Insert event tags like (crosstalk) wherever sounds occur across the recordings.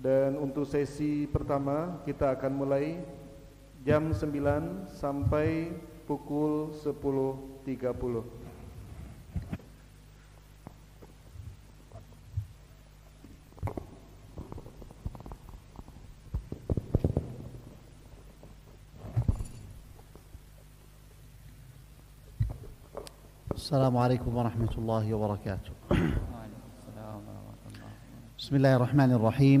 Dan untuk sesi pertama kita akan mulai jam 9 sampai pukul 10.30. السلام عليكم ورحمة الله وبركاته بسم الله الرحمن الرحيم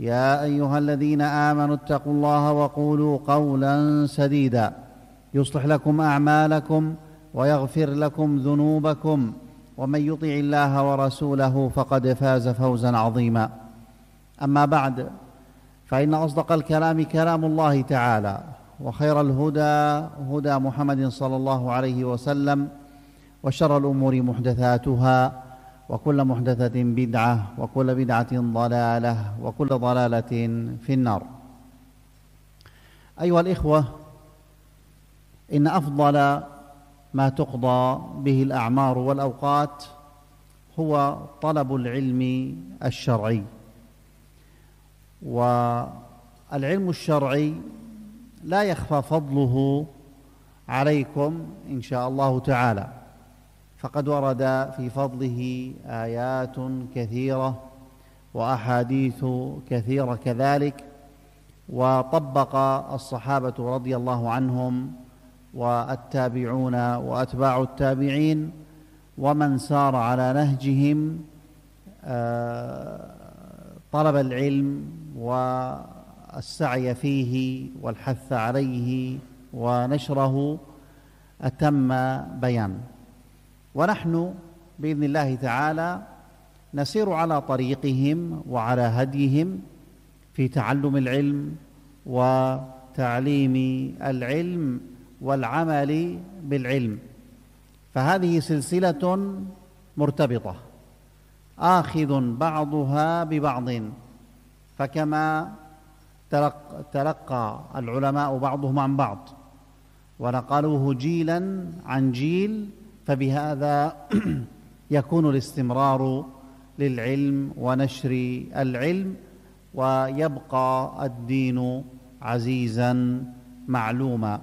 يا ايها الذين امنوا اتقوا الله وقولوا قولا سديدا يصلح لكم اعمالكم ويغفر لكم ذنوبكم ومن يطع الله ورسوله فقد فاز فوزا عظيما اما بعد فان اصدق الكلام كلام الله تعالى وخير الهدى هدى محمد صلى الله عليه وسلم وشر الامور محدثاتها وكل محدثة بدعة وكل بدعة ضلالة وكل ضلالة في النار أيها الإخوة إن أفضل ما تقضى به الأعمار والأوقات هو طلب العلم الشرعي والعلم الشرعي لا يخفى فضله عليكم إن شاء الله تعالى فقد ورد في فضله ايات كثيره واحاديث كثيره كذلك وطبق الصحابه رضي الله عنهم والتابعون واتباع التابعين ومن سار على نهجهم آه، طلب العلم والسعي فيه والحث عليه ونشره اتم بيان ونحن باذن الله تعالى نسير على طريقهم وعلى هديهم في تعلم العلم وتعليم العلم والعمل بالعلم فهذه سلسله مرتبطه اخذ بعضها ببعض فكما تلق تلقى العلماء بعضهم عن بعض ونقلوه جيلا عن جيل فبهذا يكون الاستمرار للعلم ونشر العلم ويبقى الدين عزيزا معلوما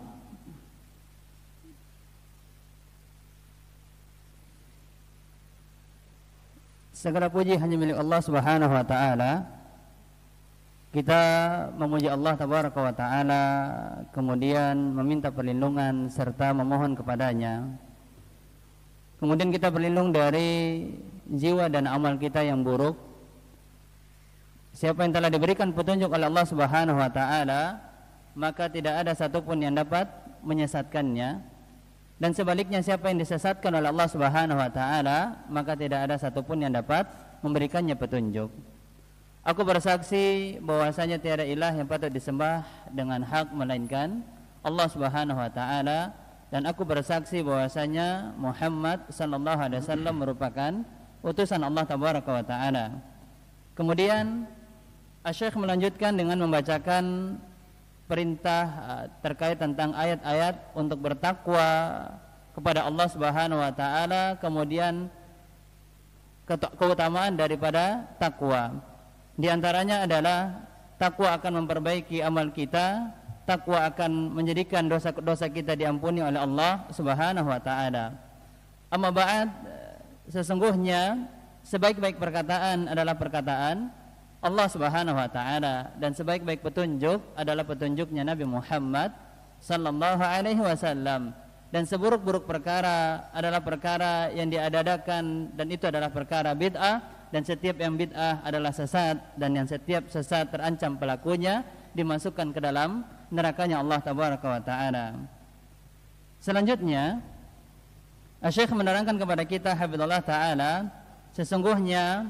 Segala puji hanya milik Allah Subhanahu wa taala. Kita memuji Allah tabaraka wa taala, kemudian meminta perlindungan serta memohon kepadanya Kemudian kita berlindung dari jiwa dan amal kita yang buruk. Siapa yang telah diberikan petunjuk oleh Allah Subhanahu wa taala, maka tidak ada satupun yang dapat menyesatkannya. Dan sebaliknya siapa yang disesatkan oleh Allah Subhanahu wa taala, maka tidak ada satupun yang dapat memberikannya petunjuk. Aku bersaksi bahwasanya tiada ilah yang patut disembah dengan hak melainkan Allah Subhanahu wa taala dan aku bersaksi bahwasanya Muhammad sallallahu alaihi wasallam merupakan utusan Allah tabaraka wa taala. Kemudian Asy-Syaikh melanjutkan dengan membacakan perintah eh, terkait tentang ayat-ayat untuk bertakwa kepada Allah Subhanahu wa taala, kemudian keutamaan daripada takwa. Di antaranya adalah takwa akan memperbaiki amal kita takwa akan menjadikan dosa-dosa kita diampuni oleh Allah Subhanahu wa taala. Amma ba'd, sesungguhnya sebaik-baik perkataan adalah perkataan Allah Subhanahu wa taala dan sebaik-baik petunjuk adalah petunjuknya Nabi Muhammad sallallahu alaihi wasallam dan seburuk-buruk perkara adalah perkara yang diadadakan dan itu adalah perkara bid'ah dan setiap yang bid'ah adalah sesat dan yang setiap sesat terancam pelakunya dimasukkan ke dalam nerakanya Allah tabaraka wa taala. Selanjutnya Syekh menerangkan kepada kita Habibullah taala sesungguhnya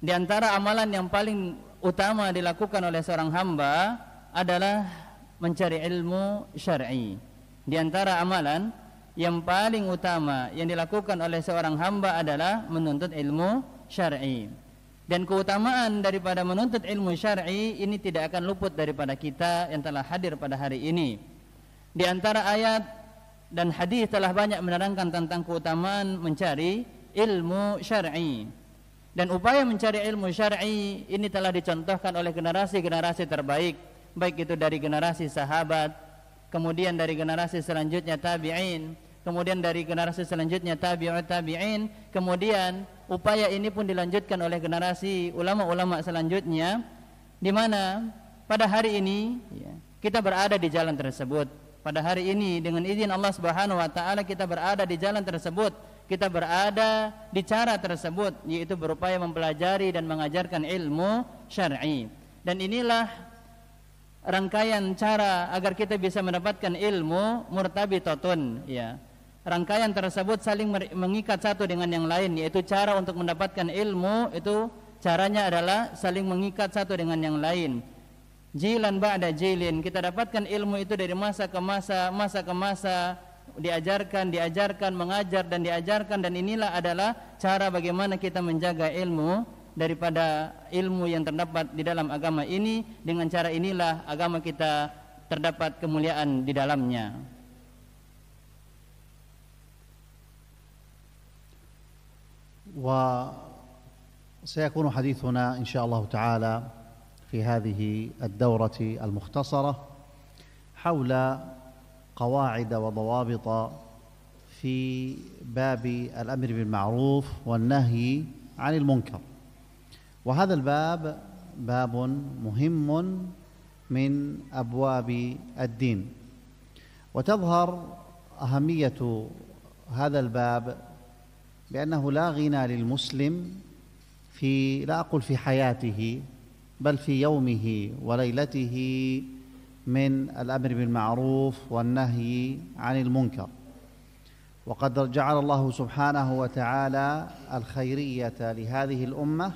di antara amalan yang paling utama dilakukan oleh seorang hamba adalah mencari ilmu syar'i. Di antara amalan yang paling utama yang dilakukan oleh seorang hamba adalah menuntut ilmu syar'i. I dan keutamaan daripada menuntut ilmu syar'i ini tidak akan luput daripada kita yang telah hadir pada hari ini. Di antara ayat dan hadis telah banyak menerangkan tentang keutamaan mencari ilmu syar'i. Dan upaya mencari ilmu syar'i ini telah dicontohkan oleh generasi-generasi terbaik, baik itu dari generasi sahabat, kemudian dari generasi selanjutnya tabi'in, kemudian dari generasi selanjutnya tabi'ut tabi'in, kemudian upaya ini pun dilanjutkan oleh generasi ulama-ulama selanjutnya di mana pada hari ini ya, kita berada di jalan tersebut. Pada hari ini dengan izin Allah Subhanahu wa taala kita berada di jalan tersebut kita berada di cara tersebut yaitu berupaya mempelajari dan mengajarkan ilmu syar'i. Dan inilah rangkaian cara agar kita bisa mendapatkan ilmu murtabitotun ya rangkaian tersebut saling mengikat satu dengan yang lain yaitu cara untuk mendapatkan ilmu itu caranya adalah saling mengikat satu dengan yang lain jilan ba'da jilin kita dapatkan ilmu itu dari masa ke masa masa ke masa diajarkan diajarkan mengajar dan diajarkan dan inilah adalah cara bagaimana kita menjaga ilmu daripada ilmu yang terdapat di dalam agama ini dengan cara inilah agama kita terdapat kemuliaan di dalamnya. وسيكون حديثنا إن شاء الله تعالى في هذه الدورة المختصرة حول قواعد وضوابط في باب الأمر بالمعروف والنهي عن المنكر وهذا الباب باب مهم من أبواب الدين وتظهر أهمية هذا الباب بأنه لا غنى للمسلم في لا أقول في حياته بل في يومه وليلته من الأمر بالمعروف والنهي عن المنكر وقد جعل الله سبحانه وتعالى الخيرية لهذه الأمة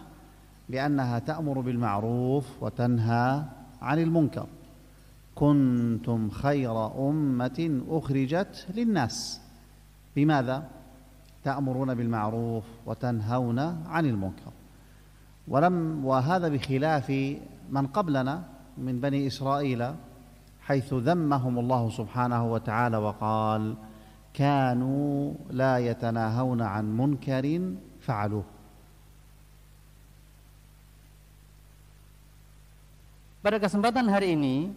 بأنها تأمر بالمعروف وتنهى عن المنكر كنتم خير أمة أخرجت للناس بماذا؟ تأمرون بالمعروف وتنهون عن المنكر ولم وهذا بخلاف من قبلنا من بني إسرائيل حيث ذمهم الله سبحانه وتعالى وقال كانوا لا يتناهون عن منكر فعلوه Pada kesempatan hari ini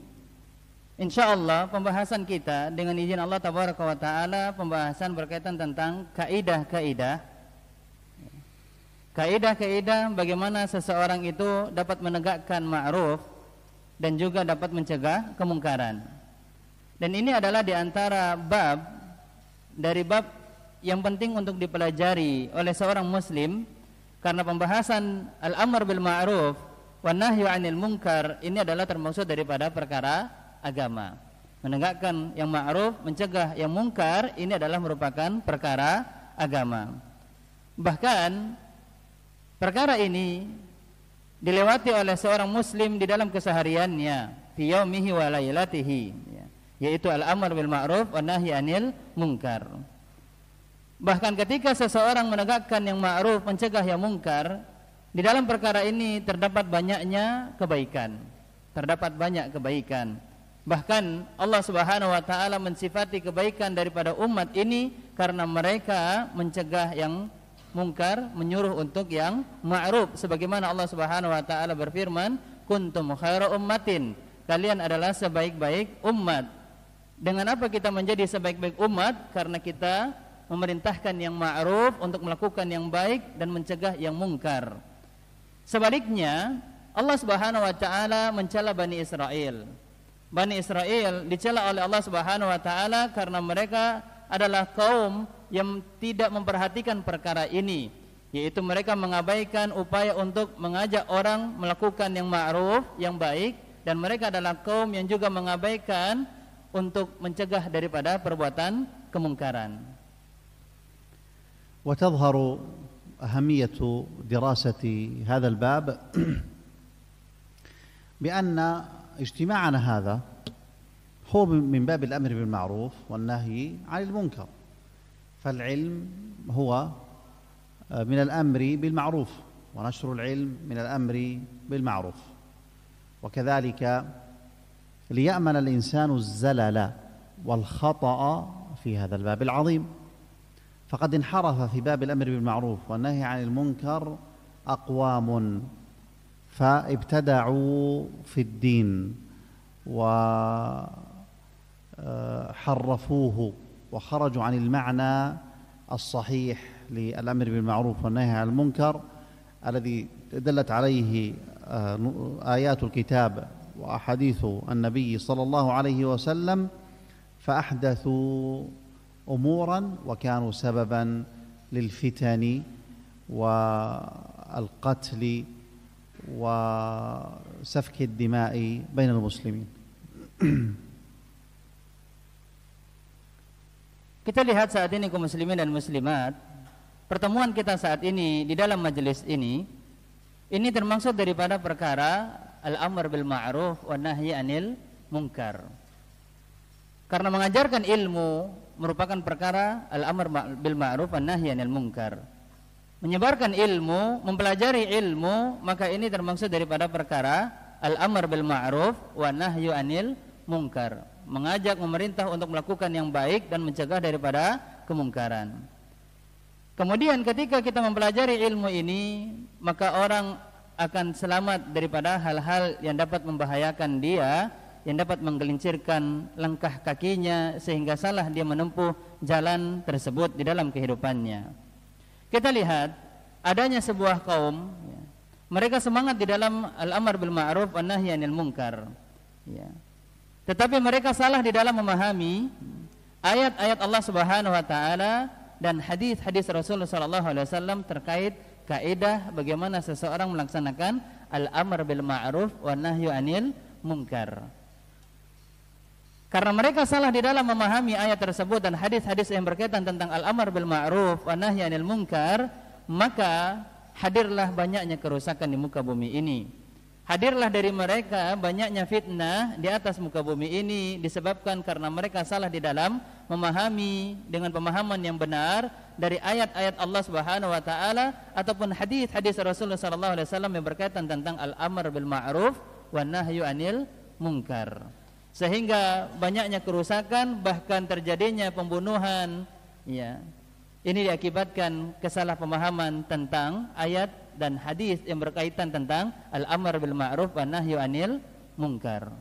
Insya Allah pembahasan kita dengan izin Allah Tabaraka wa Ta'ala pembahasan berkaitan tentang kaidah-kaidah kaidah-kaidah bagaimana seseorang itu dapat menegakkan ma'ruf dan juga dapat mencegah kemungkaran dan ini adalah diantara bab dari bab yang penting untuk dipelajari oleh seorang muslim karena pembahasan al-amr bil ma'ruf wa nahyu anil munkar ini adalah termasuk daripada perkara agama. Menegakkan yang ma'ruf, mencegah yang mungkar ini adalah merupakan perkara agama. Bahkan perkara ini dilewati oleh seorang muslim di dalam kesehariannya, fi yaumihi wa lailatihi, ya, yaitu al-amr bil ma'ruf wa nahi anil mungkar. Bahkan ketika seseorang menegakkan yang ma'ruf, mencegah yang mungkar, di dalam perkara ini terdapat banyaknya kebaikan. Terdapat banyak kebaikan. Bahkan Allah Subhanahu wa taala mensifati kebaikan daripada umat ini karena mereka mencegah yang mungkar, menyuruh untuk yang ma'ruf sebagaimana Allah Subhanahu wa taala berfirman, "Kuntum khairu ummatin." Kalian adalah sebaik-baik umat. Dengan apa kita menjadi sebaik-baik umat? Karena kita memerintahkan yang ma'ruf untuk melakukan yang baik dan mencegah yang mungkar. Sebaliknya, Allah Subhanahu wa taala mencela Bani Israel Bani Israel dicela oleh Allah Subhanahu wa taala karena mereka adalah kaum yang tidak memperhatikan perkara ini, yaitu mereka mengabaikan upaya untuk mengajak orang melakukan yang ma'ruf, yang baik dan mereka adalah kaum yang juga mengabaikan untuk mencegah daripada perbuatan kemungkaran. وتظهر أهمية دراسة هذا الباب (clears throat) بأن اجتماعنا هذا هو من باب الأمر بالمعروف والنهي عن المنكر فالعلم هو آه، من الأمر بالمعروف ونشر العلم من الأمر بالمعروف وكذلك ليأمن الإنسان الزلل والخطأ في هذا الباب العظيم فقد انحرف في باب الأمر بالمعروف والنهي عن المنكر أقوام فابتدعوا في الدين وحرفوه آه، وخرجوا عن المعنى الصحيح للامر بالمعروف والنهي عن المنكر الذي دلت عليه آه، ايات الكتاب واحاديث النبي صلى الله عليه وسلم فاحدثوا امورا وكانوا سببا للفتن والقتل وسفك الدماء بين المسلمين Kita lihat saat ini kaum muslimin dan muslimat, pertemuan kita saat ini di dalam majelis ini ini termasuk daripada perkara al-amr bil ma'ruf wa nahi anil mungkar Karena mengajarkan ilmu merupakan perkara al-amr bil ma'ruf wa nahi anil mungkar menyebarkan ilmu, mempelajari ilmu, maka ini termasuk daripada perkara al-amr bil ma'ruf wa nahyu anil mungkar. Mengajak memerintah untuk melakukan yang baik dan mencegah daripada kemungkaran. Kemudian ketika kita mempelajari ilmu ini, maka orang akan selamat daripada hal-hal yang dapat membahayakan dia, yang dapat menggelincirkan langkah kakinya sehingga salah dia menempuh jalan tersebut di dalam kehidupannya. Kita lihat adanya sebuah kaum ya, mereka semangat di dalam al-amar bil ma'ruf wa nahi anil munkar. Ya. Tetapi mereka salah di dalam memahami ayat-ayat Allah Subhanahu wa taala dan hadis-hadis Rasulullah sallallahu alaihi wasallam terkait kaidah bagaimana seseorang melaksanakan al-amr bil ma'ruf wa nahyu anil munkar. Karena mereka salah di dalam memahami ayat tersebut dan hadis-hadis yang berkaitan tentang al-amr bil ma'ruf wa nahi anil munkar, maka hadirlah banyaknya kerusakan di muka bumi ini. Hadirlah dari mereka banyaknya fitnah di atas muka bumi ini disebabkan karena mereka salah di dalam memahami dengan pemahaman yang benar dari ayat-ayat Allah Subhanahu wa taala ataupun hadis-hadis Rasulullah sallallahu alaihi wasallam yang berkaitan tentang al-amr bil ma'ruf wa nahyu anil munkar sehingga banyaknya kerusakan bahkan terjadinya pembunuhan ya ini diakibatkan pemahaman tentang ayat dan hadis yang berkaitan tentang al-amr bil ma'ruf wa nahyu anil munkar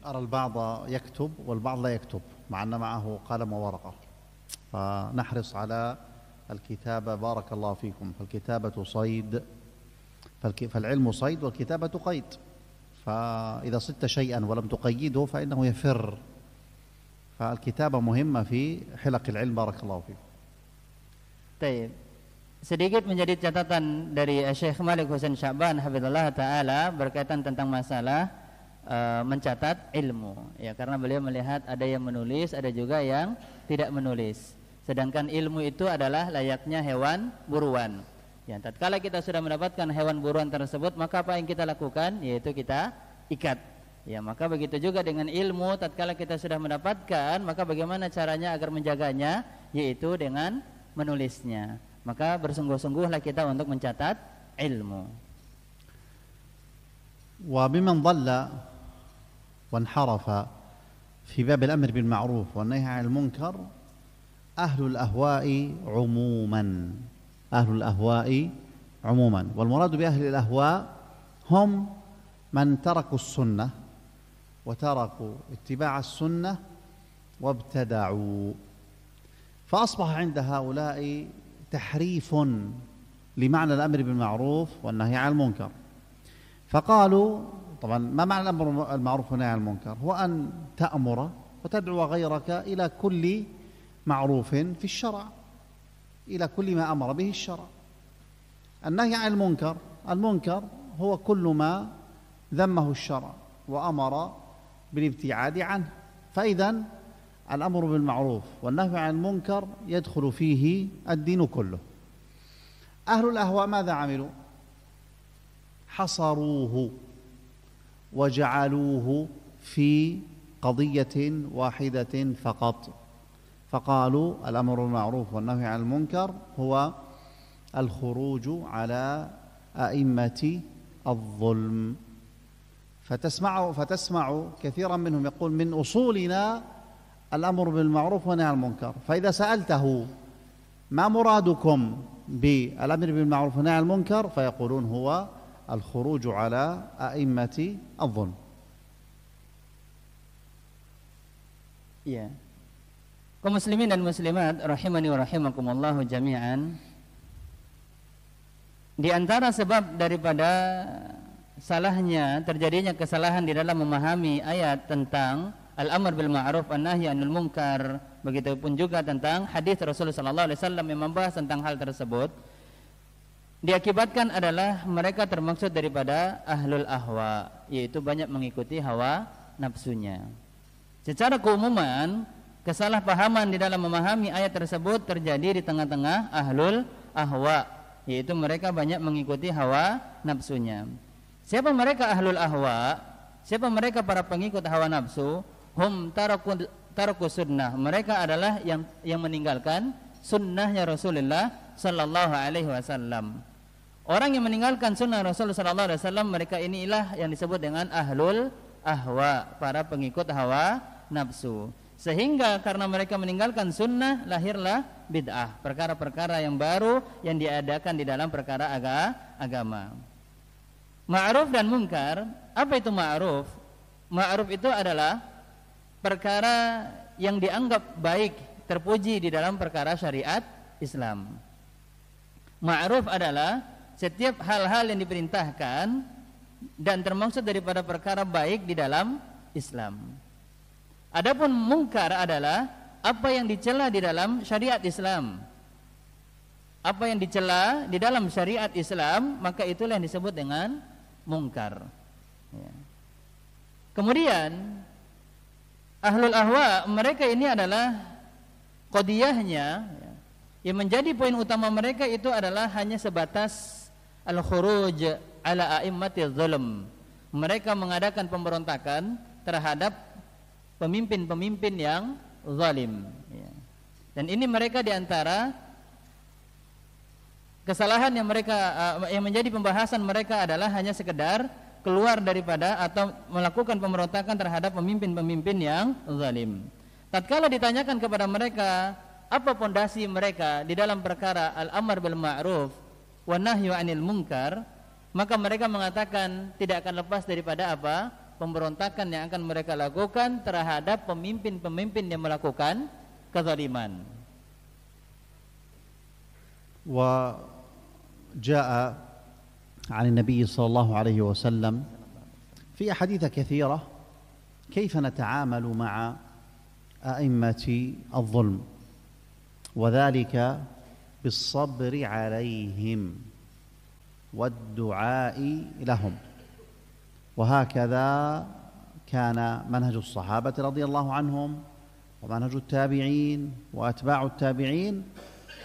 أرى البعض يكتب والبعض لا يكتب مع أن معه قلم وورقة فنحرص على الكتابة بارك الله فيكم فالكتابة صيد فالعلم صيد والكتابة قيد فإذا صدت شيئا ولم تقيده فإنه يفر فالكتابة مهمة في حلق العلم بارك الله طيب Sedikit menjadi catatan dari Syekh Malik Husain Syaban Habibullah Ta'ala berkaitan tentang masalah e, mencatat ilmu ya karena beliau melihat ada yang menulis ada juga yang tidak menulis sedangkan ilmu itu adalah layaknya hewan buruan Ya, tatkala kita sudah mendapatkan hewan buruan tersebut, maka apa yang kita lakukan yaitu kita ikat. Ya, maka begitu juga dengan ilmu, tatkala kita sudah mendapatkan, maka bagaimana caranya agar menjaganya yaitu dengan menulisnya. Maka bersungguh-sungguhlah kita untuk mencatat ilmu. Wa wa biman bab al-amr bil باب wa بالمعروف nahy 'anil munkar ahlul ahwai umuman. أهل الأهواء عموما والمراد بأهل الأهواء هم من تركوا السنة وتركوا اتباع السنة وابتدعوا فأصبح عند هؤلاء تحريف لمعنى الأمر بالمعروف والنهي عن المنكر فقالوا طبعا ما معنى الأمر المعروف والنهي عن المنكر هو أن تأمر وتدعو غيرك إلى كل معروف في الشرع إلى كل ما أمر به الشرع النهي عن المنكر المنكر هو كل ما ذمه الشرع وأمر بالابتعاد عنه فإذا الأمر بالمعروف والنهي عن المنكر يدخل فيه الدين كله أهل الأهواء ماذا عملوا حصروه وجعلوه في قضية واحدة فقط فقالوا الأمر بالمعروف والنهي عن المنكر هو الخروج على أئمة الظلم فتسمع فتسمع كثيرا منهم يقول من أصولنا الأمر بالمعروف والنهي عن المنكر فإذا سألته ما مرادكم بالأمر بالمعروف والنهي عن المنكر فيقولون هو الخروج على أئمة الظلم. Yeah. Kaum muslimin dan muslimat rahimani wa rahimakumullah jami'an. Di antara sebab daripada salahnya terjadinya kesalahan di dalam memahami ayat tentang al-amr bil ma'ruf an nahi anil munkar begitupun juga tentang hadis Rasulullah sallallahu alaihi wasallam yang membahas tentang hal tersebut diakibatkan adalah mereka termaksud daripada ahlul ahwa yaitu banyak mengikuti hawa nafsunya secara keumuman Kesalahpahaman di dalam memahami ayat tersebut terjadi di tengah-tengah ahlul ahwa, yaitu mereka banyak mengikuti hawa nafsunya. Siapa mereka ahlul ahwa? Siapa mereka para pengikut hawa nafsu? Hum tarakun tarku sunnah. Mereka adalah yang yang meninggalkan sunnahnya Rasulullah Sallallahu Alaihi Wasallam. Orang yang meninggalkan sunnah Rasulullah Sallallahu Alaihi Wasallam mereka inilah yang disebut dengan ahlul ahwa, para pengikut hawa nafsu. Sehingga karena mereka meninggalkan sunnah lahirlah bid'ah, perkara-perkara yang baru yang diadakan di dalam perkara aga, agama. Ma'ruf dan mungkar, apa itu ma'ruf? Ma'ruf itu adalah perkara yang dianggap baik, terpuji di dalam perkara syariat Islam. Ma'ruf adalah setiap hal-hal yang diperintahkan dan termasuk daripada perkara baik di dalam Islam. Adapun mungkar adalah apa yang dicela di dalam syariat Islam. Apa yang dicela di dalam syariat Islam, maka itulah yang disebut dengan mungkar. Ya. Kemudian ahlul ahwa mereka ini adalah kodiyahnya ya. yang menjadi poin utama mereka itu adalah hanya sebatas al khuruj ala a'immati zulm mereka mengadakan pemberontakan terhadap pemimpin-pemimpin yang zalim. Ya. Dan ini mereka diantara kesalahan yang mereka eh, yang menjadi pembahasan mereka adalah hanya sekedar keluar daripada atau melakukan pemberontakan terhadap pemimpin-pemimpin yang zalim. Tatkala ditanyakan kepada mereka apa pondasi mereka di dalam perkara al amar bil ma'ruf wa nahyu anil munkar, maka mereka mengatakan tidak akan lepas daripada apa? pemberontakan yang akan mereka lakukan terhadap pemimpin-pemimpin yang melakukan kezaliman. وجاء عن النبي صلى الله عليه وسلم في أحاديث كثيرة كيف نتعامل مع أئمة الظلم وذلك بالصبر عليهم والدعاء لهم وهكذا كان منهج الصحابة رضي الله عنهم ومنهج التابعين وأتباع التابعين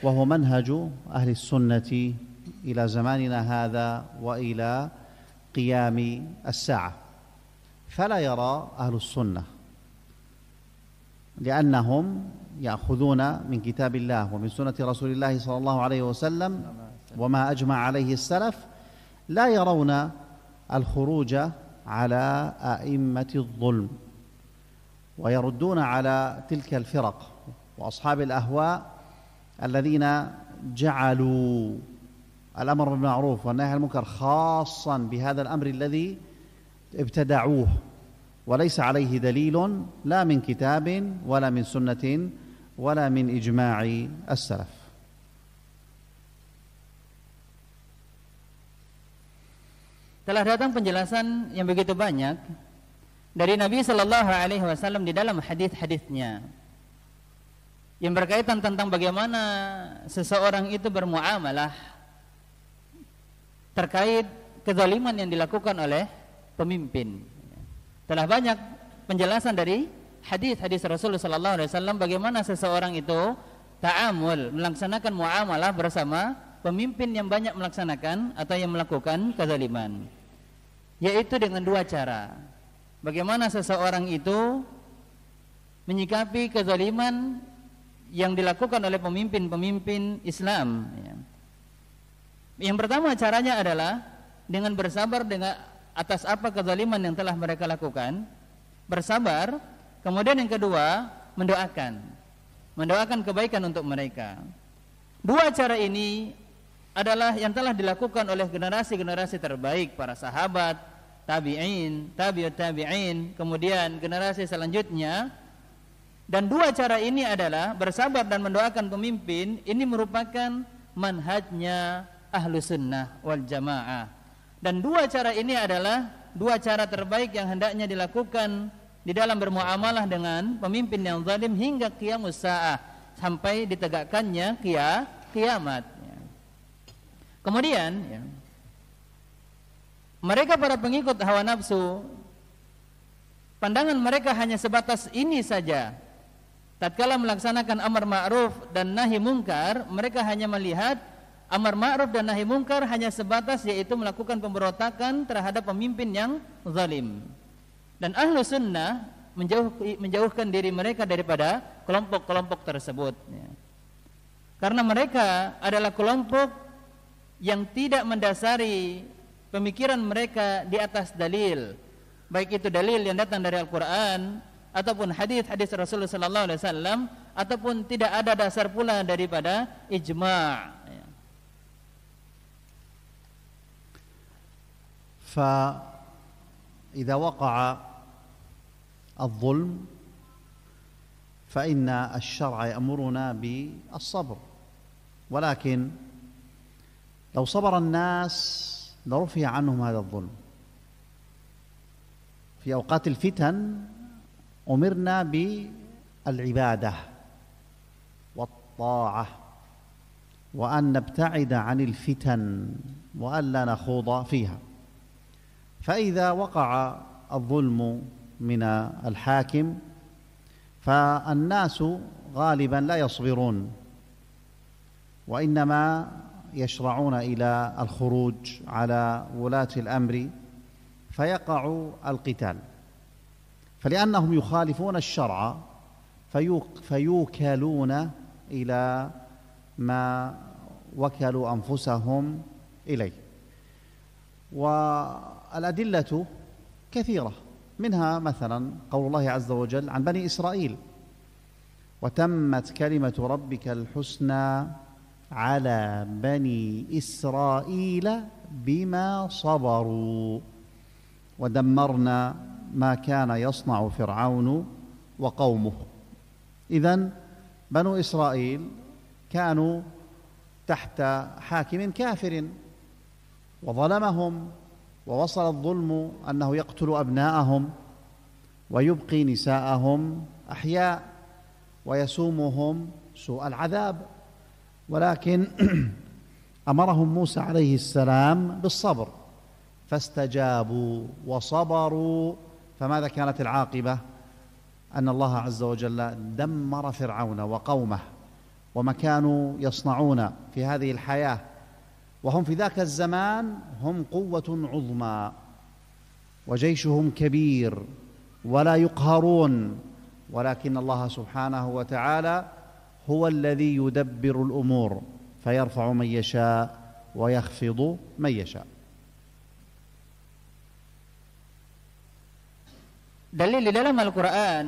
وهو منهج أهل السنة إلى زماننا هذا وإلى قيام الساعة فلا يرى أهل السنة لأنهم يأخذون من كتاب الله ومن سنة رسول الله صلى الله عليه وسلم وما أجمع عليه السلف لا يرون الخروج على أئمة الظلم ويردون على تلك الفرق وأصحاب الأهواء الذين جعلوا الأمر بالمعروف والنهي عن المنكر خاصا بهذا الأمر الذي ابتدعوه وليس عليه دليل لا من كتاب ولا من سنة ولا من إجماع السلف telah datang penjelasan yang begitu banyak dari Nabi Shallallahu Alaihi Wasallam di dalam hadis-hadisnya yang berkaitan tentang bagaimana seseorang itu bermuamalah terkait kezaliman yang dilakukan oleh pemimpin. Telah banyak penjelasan dari hadis-hadis Rasulullah Shallallahu Alaihi Wasallam bagaimana seseorang itu ta'amul melaksanakan muamalah bersama pemimpin yang banyak melaksanakan atau yang melakukan kezaliman yaitu dengan dua cara bagaimana seseorang itu menyikapi kezaliman yang dilakukan oleh pemimpin-pemimpin Islam ya. yang pertama caranya adalah dengan bersabar dengan atas apa kezaliman yang telah mereka lakukan bersabar kemudian yang kedua mendoakan mendoakan kebaikan untuk mereka dua cara ini adalah yang telah dilakukan oleh generasi-generasi terbaik para sahabat, tabi'in, tabi'ut tabi'in, kemudian generasi selanjutnya. Dan dua cara ini adalah bersabar dan mendoakan pemimpin, ini merupakan manhajnya ahlu sunnah wal jamaah. Dan dua cara ini adalah dua cara terbaik yang hendaknya dilakukan di dalam bermuamalah dengan pemimpin yang zalim hingga kiamus sa'ah sampai ditegakkannya kia kiamat. Kemudian ya, mereka para pengikut hawa nafsu pandangan mereka hanya sebatas ini saja. Tatkala melaksanakan amar ma'ruf dan nahi mungkar, mereka hanya melihat amar ma'ruf dan nahi mungkar hanya sebatas yaitu melakukan pemberontakan terhadap pemimpin yang zalim. Dan ahlu sunnah menjauh, menjauhkan diri mereka daripada kelompok-kelompok tersebut. Ya. Karena mereka adalah kelompok yang tidak mendasari pemikiran mereka di atas dalil baik itu dalil yang datang dari Al-Qur'an ataupun hadis-hadis Rasulullah sallallahu alaihi wasallam ataupun tidak ada dasar pula daripada ijma' فإذا وقع الظلم فإن الشرع يأمرنا بالصبر ولكن لو صبر الناس لرفع عنهم هذا الظلم في أوقات الفتن أمرنا بالعبادة والطاعة وأن نبتعد عن الفتن وأن لا نخوض فيها فإذا وقع الظلم من الحاكم فالناس غالبا لا يصبرون وإنما يشرعون إلى الخروج على ولاة الأمر فيقع القتال فلأنهم يخالفون الشرع فيوكلون إلى ما وكلوا أنفسهم إليه والأدلة كثيرة منها مثلا قول الله عز وجل عن بني إسرائيل وتمت كلمة ربك الحسنى على بني إسرائيل بما صبروا ودمرنا ما كان يصنع فرعون وقومه إذا بنو إسرائيل كانوا تحت حاكم كافر وظلمهم ووصل الظلم أنه يقتل أبناءهم ويبقي نساءهم أحياء ويسومهم سوء العذاب ولكن (clears throat) امرهم موسى عليه السلام بالصبر فاستجابوا وصبروا فماذا كانت العاقبه ان الله عز وجل دمر فرعون وقومه وما كانوا يصنعون في هذه الحياه وهم في ذاك الزمان هم قوه عظمى وجيشهم كبير ولا يقهرون ولكن الله سبحانه وتعالى هو الذي يدبر الامور فيرفع من يشاء ويخفض من يشاء دليل dalam quran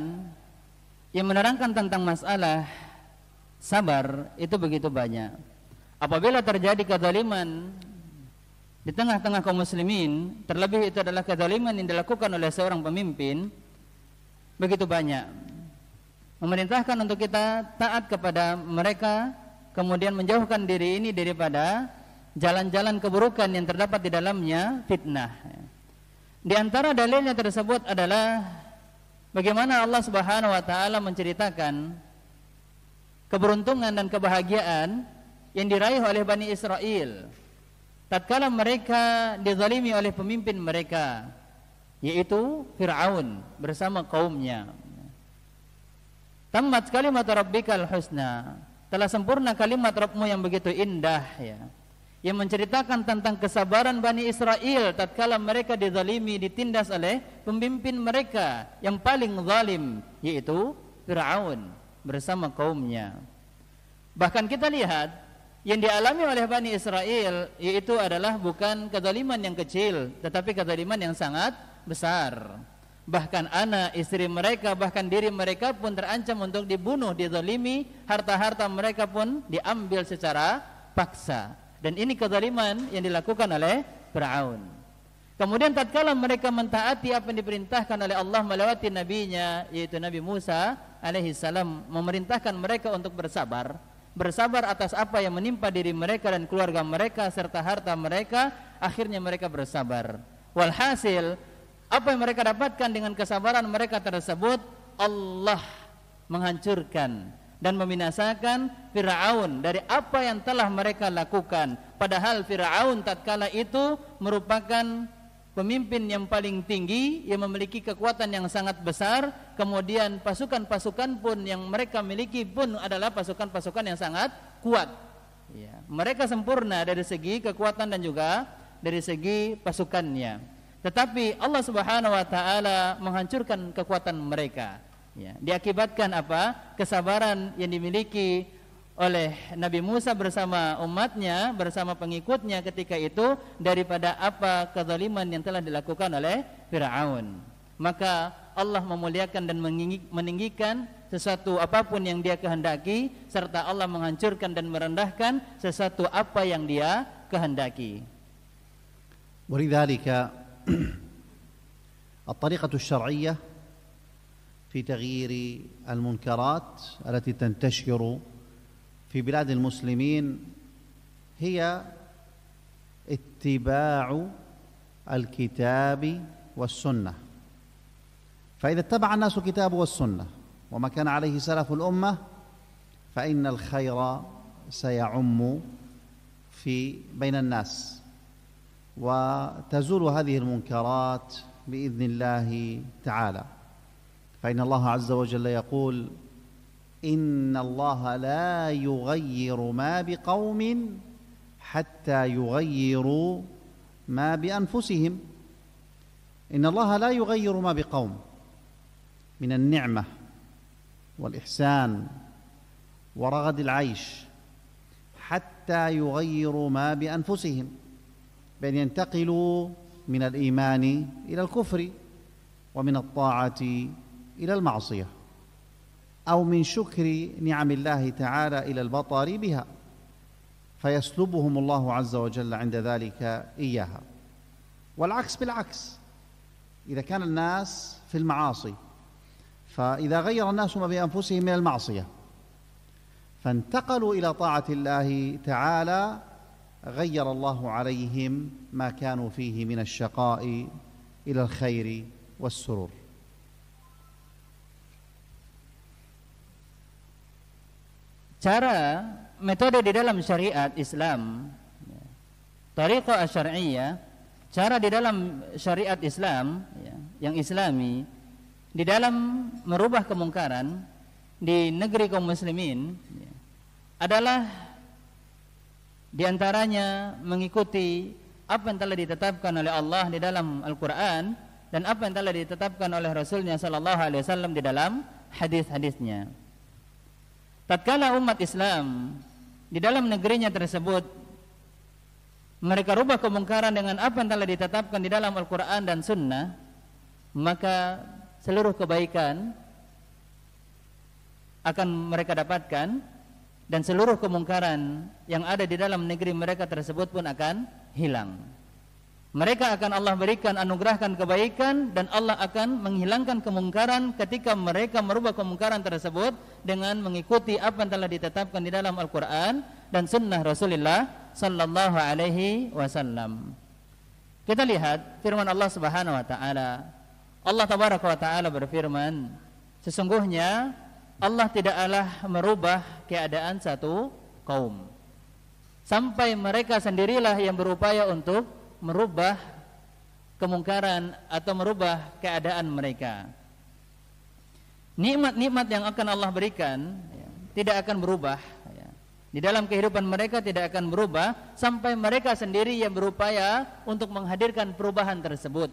yang menerangkan tentang masalah sabar itu begitu banyak. Apabila terjadi kezaliman di tengah-tengah kaum muslimin, terlebih itu adalah kezaliman yang dilakukan oleh seorang pemimpin, begitu banyak memerintahkan untuk kita taat kepada mereka kemudian menjauhkan diri ini daripada jalan-jalan keburukan yang terdapat di dalamnya fitnah. Di antara dalilnya tersebut adalah bagaimana Allah Subhanahu wa taala menceritakan keberuntungan dan kebahagiaan yang diraih oleh Bani Israel tatkala mereka dizalimi oleh pemimpin mereka yaitu Firaun bersama kaumnya. Tamat kalimat rabbikal husna. Telah sempurna kalimat Rabbmu yang begitu indah ya. Yang menceritakan tentang kesabaran Bani Israel tatkala mereka dizalimi, ditindas oleh pemimpin mereka yang paling zalim yaitu Firaun bersama kaumnya. Bahkan kita lihat yang dialami oleh Bani Israel yaitu adalah bukan kezaliman yang kecil tetapi kezaliman yang sangat besar bahkan anak, istri mereka, bahkan diri mereka pun terancam untuk dibunuh, dizalimi, harta-harta mereka pun diambil secara paksa. Dan ini kezaliman yang dilakukan oleh Firaun. Kemudian tatkala mereka mentaati apa yang diperintahkan oleh Allah melewati nabinya yaitu Nabi Musa alaihi salam memerintahkan mereka untuk bersabar, bersabar atas apa yang menimpa diri mereka dan keluarga mereka serta harta mereka, akhirnya mereka bersabar. Walhasil apa yang mereka dapatkan dengan kesabaran mereka tersebut? Allah menghancurkan dan membinasakan Firaun dari apa yang telah mereka lakukan. Padahal Firaun tatkala itu merupakan pemimpin yang paling tinggi yang memiliki kekuatan yang sangat besar, kemudian pasukan-pasukan pun yang mereka miliki pun adalah pasukan-pasukan yang sangat kuat. Ya, mereka sempurna dari segi kekuatan dan juga dari segi pasukannya. Tetapi Allah Subhanahu wa taala menghancurkan kekuatan mereka. Ya, diakibatkan apa? Kesabaran yang dimiliki oleh Nabi Musa bersama umatnya, bersama pengikutnya ketika itu daripada apa kezaliman yang telah dilakukan oleh Firaun. Maka Allah memuliakan dan meninggikan sesuatu apapun yang dia kehendaki serta Allah menghancurkan dan merendahkan sesuatu apa yang dia kehendaki. Walidhalika (clears throat) الطريقة الشرعية في تغيير المنكرات التي تنتشر في بلاد المسلمين هي اتباع الكتاب والسنة فإذا اتبع الناس الكتاب والسنة وما كان عليه سلف الأمة فإن الخير سيعم في بين الناس وتزول هذه المنكرات باذن الله تعالى فان الله عز وجل يقول ان الله لا يغير ما بقوم حتى يغيروا ما بانفسهم ان الله لا يغير ما بقوم من النعمه والاحسان ورغد العيش حتى يغيروا ما بانفسهم بأن ينتقلوا من الإيمان إلى الكفر ومن الطاعة إلى المعصية أو من شكر نعم الله تعالى إلى البطر بها فيسلبهم الله عز وجل عند ذلك إياها والعكس بالعكس إذا كان الناس في المعاصي فإذا غير الناس ما بأنفسهم من المعصية فانتقلوا إلى طاعة الله تعالى غير الله عليهم ما كانوا فيه من الشقاء إلى الخير والسرور cara metode di dalam syariat Islam ya, tariqa syariah cara di dalam syariat Islam ya, yang islami di dalam merubah kemungkaran di negeri kaum muslimin ya, adalah di antaranya mengikuti apa yang telah ditetapkan oleh Allah di dalam Al-Quran dan apa yang telah ditetapkan oleh Rasulnya Sallallahu Alaihi Wasallam di dalam hadis-hadisnya. Tatkala umat Islam di dalam negerinya tersebut mereka rubah kemungkaran dengan apa yang telah ditetapkan di dalam Al-Quran dan Sunnah maka seluruh kebaikan akan mereka dapatkan dan seluruh kemungkaran yang ada di dalam negeri mereka tersebut pun akan hilang. Mereka akan Allah berikan anugerahkan kebaikan dan Allah akan menghilangkan kemungkaran ketika mereka merubah kemungkaran tersebut dengan mengikuti apa yang telah ditetapkan di dalam Al-Qur'an dan sunnah Rasulullah sallallahu alaihi wasallam. Kita lihat firman Allah Subhanahu wa taala. Allah tabaraka wa taala berfirman, sesungguhnya Allah tidaklah merubah keadaan satu kaum sampai mereka sendirilah yang berupaya untuk merubah kemungkaran atau merubah keadaan mereka. Nikmat-nikmat yang akan Allah berikan ya, tidak akan berubah. Ya. Di dalam kehidupan mereka tidak akan berubah sampai mereka sendiri yang berupaya untuk menghadirkan perubahan tersebut.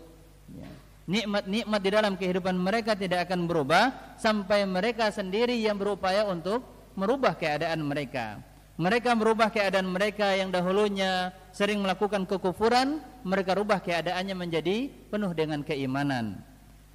Nikmat-nikmat di dalam kehidupan mereka tidak akan berubah sampai mereka sendiri yang berupaya untuk merubah keadaan mereka. Mereka merubah keadaan mereka yang dahulunya sering melakukan kekufuran, mereka rubah keadaannya menjadi penuh dengan keimanan.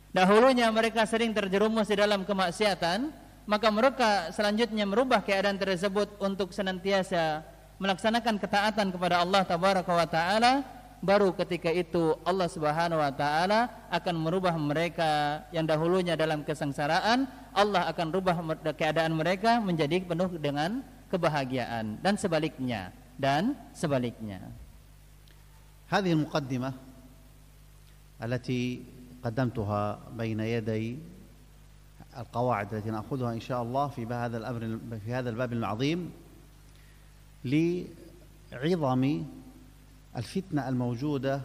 Dahulunya mereka sering terjerumus di dalam kemaksiatan, maka mereka selanjutnya merubah keadaan tersebut untuk senantiasa melaksanakan ketaatan kepada Allah Tabaraka wa taala baru ketika itu Allah Subhanahu wa taala akan merubah mereka yang dahulunya dalam kesengsaraan, Allah akan rubah keadaan mereka menjadi penuh dengan kebahagiaan dan sebaliknya dan sebaliknya. هذه المقدمة التي قدمتها بين يدي القواعد التي ناخذها ان شاء الله في هذا الامر في هذا الباب العظيم لعظم الفتنة الموجودة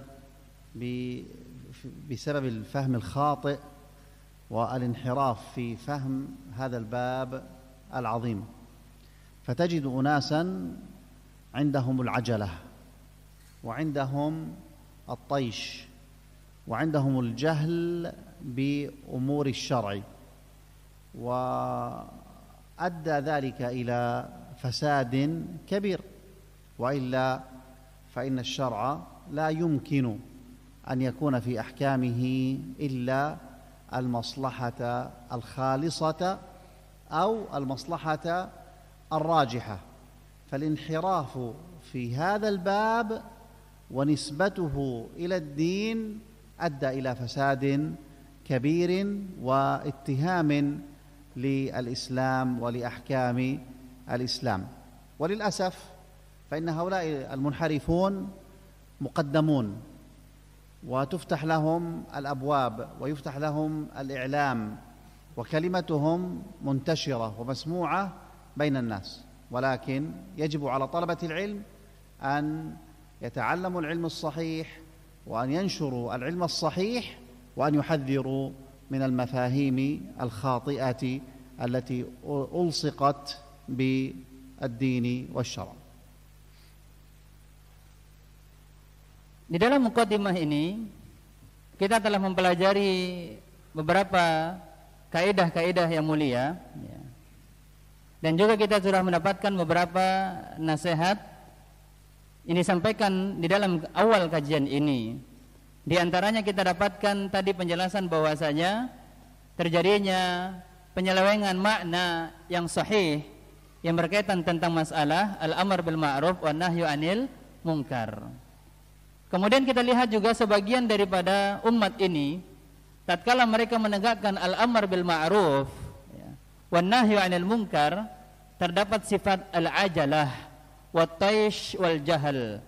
بسبب الفهم الخاطئ والانحراف في فهم هذا الباب العظيم فتجد أناسا عندهم العجلة وعندهم الطيش وعندهم الجهل بأمور الشرع وأدى ذلك إلى فساد كبير وإلا فإن الشرع لا يمكن أن يكون في أحكامه إلا المصلحة الخالصة أو المصلحة الراجحة فالانحراف في هذا الباب ونسبته إلى الدين أدى إلى فساد كبير واتهام للإسلام ولأحكام الإسلام وللأسف فإن هؤلاء المنحرفون مقدمون وتفتح لهم الأبواب ويفتح لهم الإعلام وكلمتهم منتشرة ومسموعة بين الناس ولكن يجب على طلبة العلم أن يتعلموا العلم الصحيح وأن ينشروا العلم الصحيح وأن يحذروا من المفاهيم الخاطئة التي ألصقت بالدين والشرع Di dalam mukadimah ini kita telah mempelajari beberapa kaedah-kaedah yang mulia ya. dan juga kita sudah mendapatkan beberapa nasihat ini disampaikan di dalam awal kajian ini di antaranya kita dapatkan tadi penjelasan bahwasanya terjadinya penyelewengan makna yang sahih yang berkaitan tentang masalah al-amr bil ma'ruf wa nahyu anil munkar. Kemudian kita lihat juga sebagian daripada umat ini tatkala mereka menegakkan al-amr bil ma'ruf ya, wan nahyu 'anil munkar terdapat sifat al-ajalah wat taish wal jahal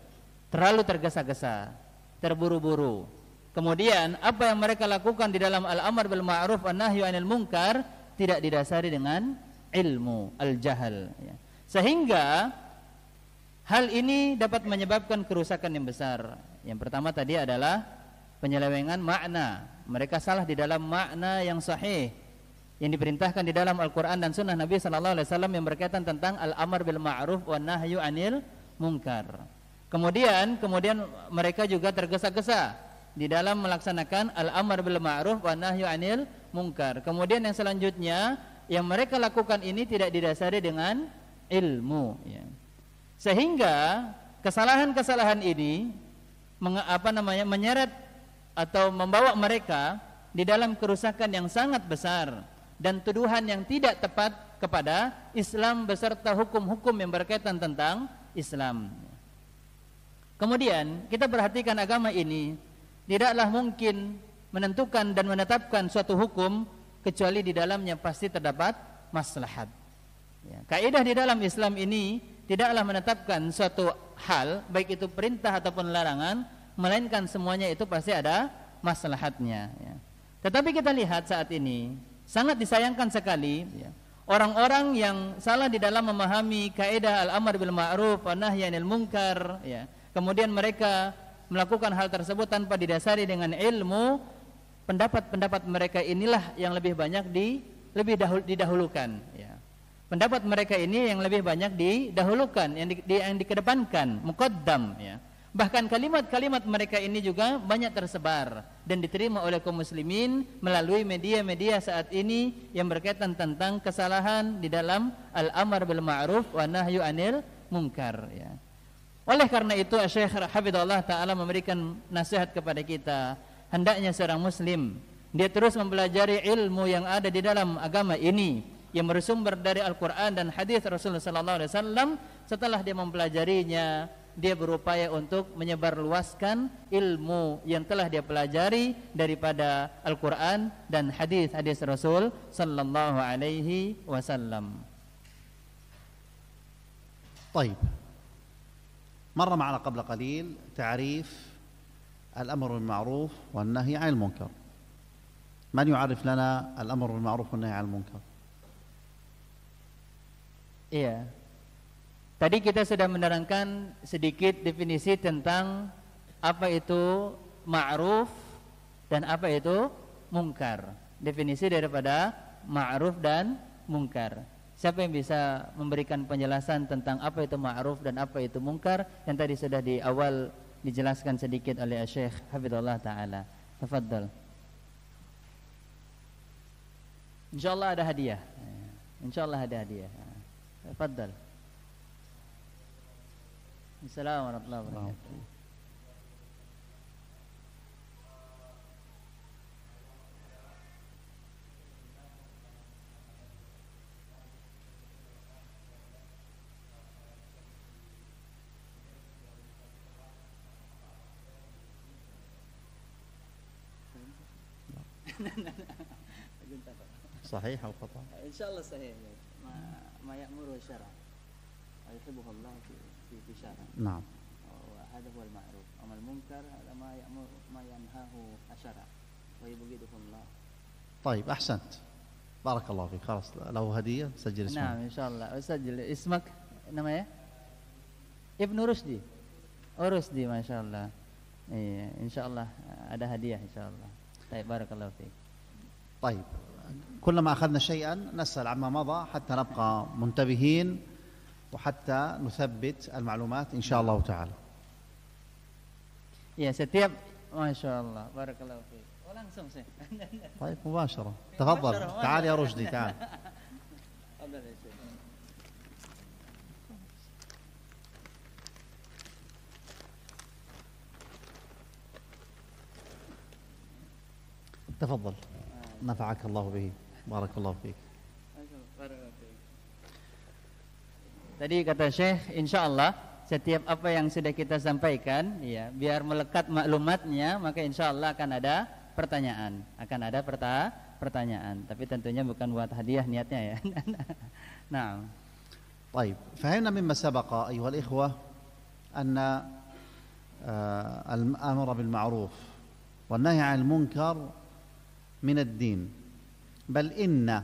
terlalu tergesa-gesa terburu-buru kemudian apa yang mereka lakukan di dalam al-amr bil ma'ruf wan nahyu 'anil munkar tidak didasari dengan ilmu al-jahal ya. sehingga hal ini dapat menyebabkan kerusakan yang besar yang pertama tadi adalah penyelewengan makna. Mereka salah di dalam makna yang sahih yang diperintahkan di dalam Al-Qur'an dan Sunnah Nabi sallallahu alaihi wasallam yang berkaitan tentang al amr bil ma'ruf wa nahyu anil munkar. Kemudian kemudian mereka juga tergesa-gesa di dalam melaksanakan al amr bil ma'ruf wa nahyu anil munkar. Kemudian yang selanjutnya yang mereka lakukan ini tidak didasari dengan ilmu ya. Sehingga kesalahan-kesalahan ini meng, apa namanya menyeret atau membawa mereka di dalam kerusakan yang sangat besar dan tuduhan yang tidak tepat kepada Islam beserta hukum-hukum yang berkaitan tentang Islam. Kemudian kita perhatikan agama ini tidaklah mungkin menentukan dan menetapkan suatu hukum kecuali di dalamnya pasti terdapat maslahat. Ya, kaidah di dalam Islam ini tidaklah menetapkan suatu hal baik itu perintah ataupun larangan melainkan semuanya itu pasti ada maslahatnya ya. tetapi kita lihat saat ini sangat disayangkan sekali ya, orang-orang yang salah di dalam memahami kaidah al-amr bil ma'ruf wa nahi anil munkar ya kemudian mereka melakukan hal tersebut tanpa didasari dengan ilmu pendapat-pendapat mereka inilah yang lebih banyak di lebih dahulu didahulukan ya pendapat mereka ini yang lebih banyak didahulukan yang, di, yang dikedepankan muqaddam ya bahkan kalimat-kalimat mereka ini juga banyak tersebar dan diterima oleh kaum muslimin melalui media-media saat ini yang berkaitan tentang kesalahan di dalam al-amar bil ma'ruf wa nahyu anil mungkar ya oleh karena itu Syekh Habibullah taala memberikan nasihat kepada kita hendaknya seorang muslim dia terus mempelajari ilmu yang ada di dalam agama ini yang bersumber dari Al-Quran dan hadis Rasulullah SAW setelah dia mempelajarinya dia berupaya untuk menyebarluaskan ilmu yang telah dia pelajari daripada Al-Quran dan hadis hadis Rasul Sallallahu Alaihi Wasallam. طيب مر معنا قبل قليل تعريف الأمر بالمعروف والنهي عن المنكر من يعرف لنا الأمر بالمعروف والنهي عن المنكر Iya. Tadi kita sudah menerangkan sedikit definisi tentang apa itu ma'ruf dan apa itu mungkar. Definisi daripada ma'ruf dan mungkar. Siapa yang bisa memberikan penjelasan tentang apa itu ma'ruf dan apa itu mungkar yang tadi sudah di awal dijelaskan sedikit oleh Syekh Hafidullah taala. Tafadhal. Insyaallah ada hadiah. Insyaallah ada hadiah. تفضل السلام ورحمة الله وبركاته (laughs) صحيح او خطا؟ ان شاء الله صحيح ما ما يأمره الشرع ويحبه الله في في شرعه نعم وهذا هو المعروف أما المنكر هذا ما يأمر ما ينهاه الشرع ويبغضه الله طيب أحسنت بارك الله فيك خلاص له هدية سجل اسمك نعم إن شاء الله أسجل اسمك إنما إيه؟ رشدي ما شاء الله Rusdi إيه، إن شاء الله هذا هدية ada hadiah الله طيب Baik Barakallahu فيك Baik طيب. كلما أخذنا شيئا نسأل عما مضى حتى نبقى منتبهين وحتى نثبت المعلومات إن شاء الله تعالى يا setiap ما شاء الله بارك الله فيك (laughs) طيب مباشرة تفضل تعال يا رشدي تعال تفضل نفعك الله به بارك الله فيك Tadi kata Syekh, insya Allah setiap apa yang sudah kita sampaikan, ya, biar melekat maklumatnya, maka insya Allah akan ada pertanyaan, akan ada perta pertanyaan. Tapi tentunya bukan buat hadiah niatnya ya. nah. طيب فهمنا مما سبق أيها الإخوة أن الأمر بالمعروف والنهي عن المنكر من الدين بل إن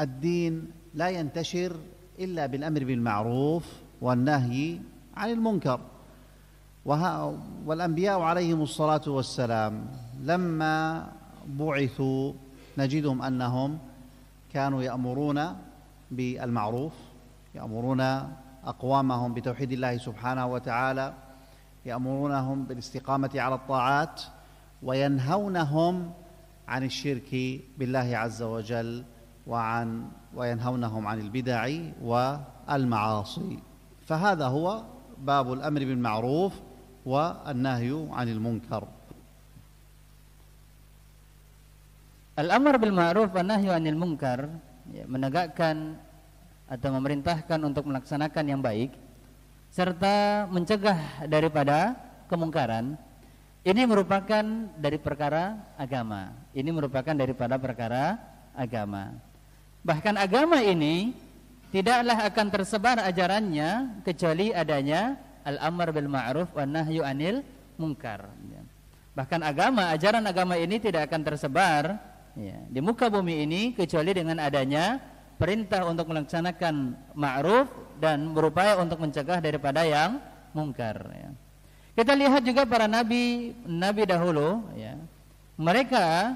الدين لا ينتشر إلا بالأمر بالمعروف والنهي عن المنكر والأنبياء عليهم الصلاة والسلام لما بعثوا نجدهم أنهم كانوا يأمرون بالمعروف يأمرون أقوامهم بتوحيد الله سبحانه وتعالى يأمرونهم بالاستقامة على الطاعات وينهونهم عن الشرك بالله عز وجل وعن وينهونهم عن البدع والمعاصي فهذا هو باب الامر بالمعروف والنهي عن المنكر الامر بالمعروف والنهي عن المنكر menegakkan atau memerintahkan untuk melaksanakan yang baik serta mencegah daripada kemungkaran Ini merupakan dari perkara agama. Ini merupakan daripada perkara agama. Bahkan agama ini tidaklah akan tersebar ajarannya kecuali adanya al-amr bil ma'ruf wa nahyu anil mungkar. Bahkan agama, ajaran agama ini tidak akan tersebar ya, di muka bumi ini kecuali dengan adanya perintah untuk melaksanakan ma'ruf dan berupaya untuk mencegah daripada yang mungkar ya. Kita lihat juga para nabi, nabi dahulu ya. Mereka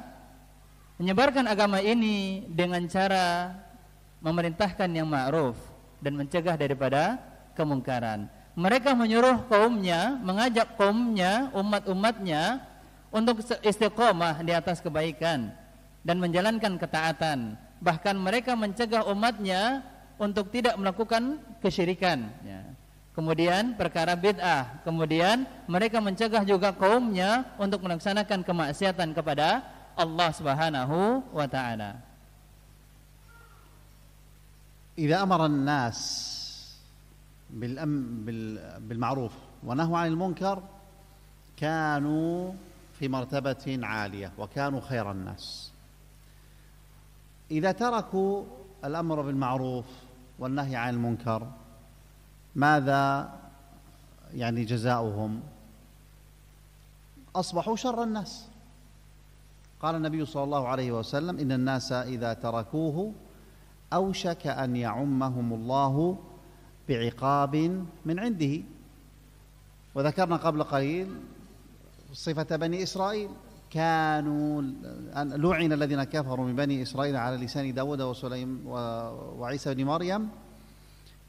menyebarkan agama ini dengan cara memerintahkan yang ma'ruf dan mencegah daripada kemungkaran. Mereka menyuruh kaumnya, mengajak kaumnya, umat-umatnya untuk istiqomah di atas kebaikan dan menjalankan ketaatan. Bahkan mereka mencegah umatnya untuk tidak melakukan kesyirikan. Ya. Kemudian perkara bid'ah. Kemudian mereka mencegah juga kaumnya untuk melaksanakan kemaksiatan kepada Allah Subhanahu wa taala. an-nas bil bil bil am إذا أمر الناس بالأم بالمعروف ونهوا عن المنكر كانوا في مرتبة عالية وكانوا خير الناس إذا تركوا الأمر بالمعروف والنهي عن المنكر ماذا يعني جزاؤهم أصبحوا شر الناس قال النبي صلى الله عليه وسلم إن الناس إذا تركوه أوشك أن يعمهم الله بعقاب من عنده وذكرنا قبل قليل صفة بني إسرائيل كانوا لعن الذين كفروا من بني إسرائيل على لسان داود وسليم وعيسى بن مريم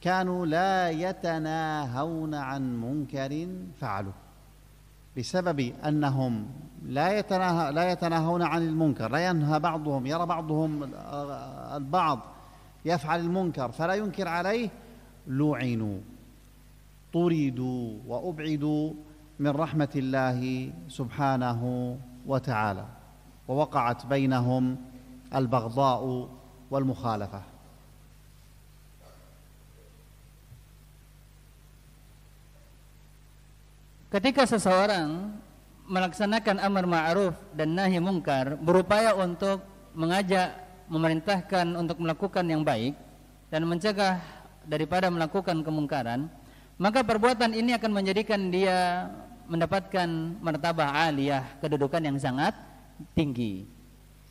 كانوا لا يتناهون عن منكر فعلوه بسبب انهم لا يتناهى لا يتناهون عن المنكر لا ينهى بعضهم يرى بعضهم البعض يفعل المنكر فلا ينكر عليه لعنوا طردوا وابعدوا من رحمه الله سبحانه وتعالى ووقعت بينهم البغضاء والمخالفه Ketika seseorang melaksanakan amar ma'ruf dan nahi mungkar, berupaya untuk mengajak, memerintahkan untuk melakukan yang baik dan mencegah daripada melakukan kemungkaran, maka perbuatan ini akan menjadikan dia mendapatkan martabah aliyah, kedudukan yang sangat tinggi.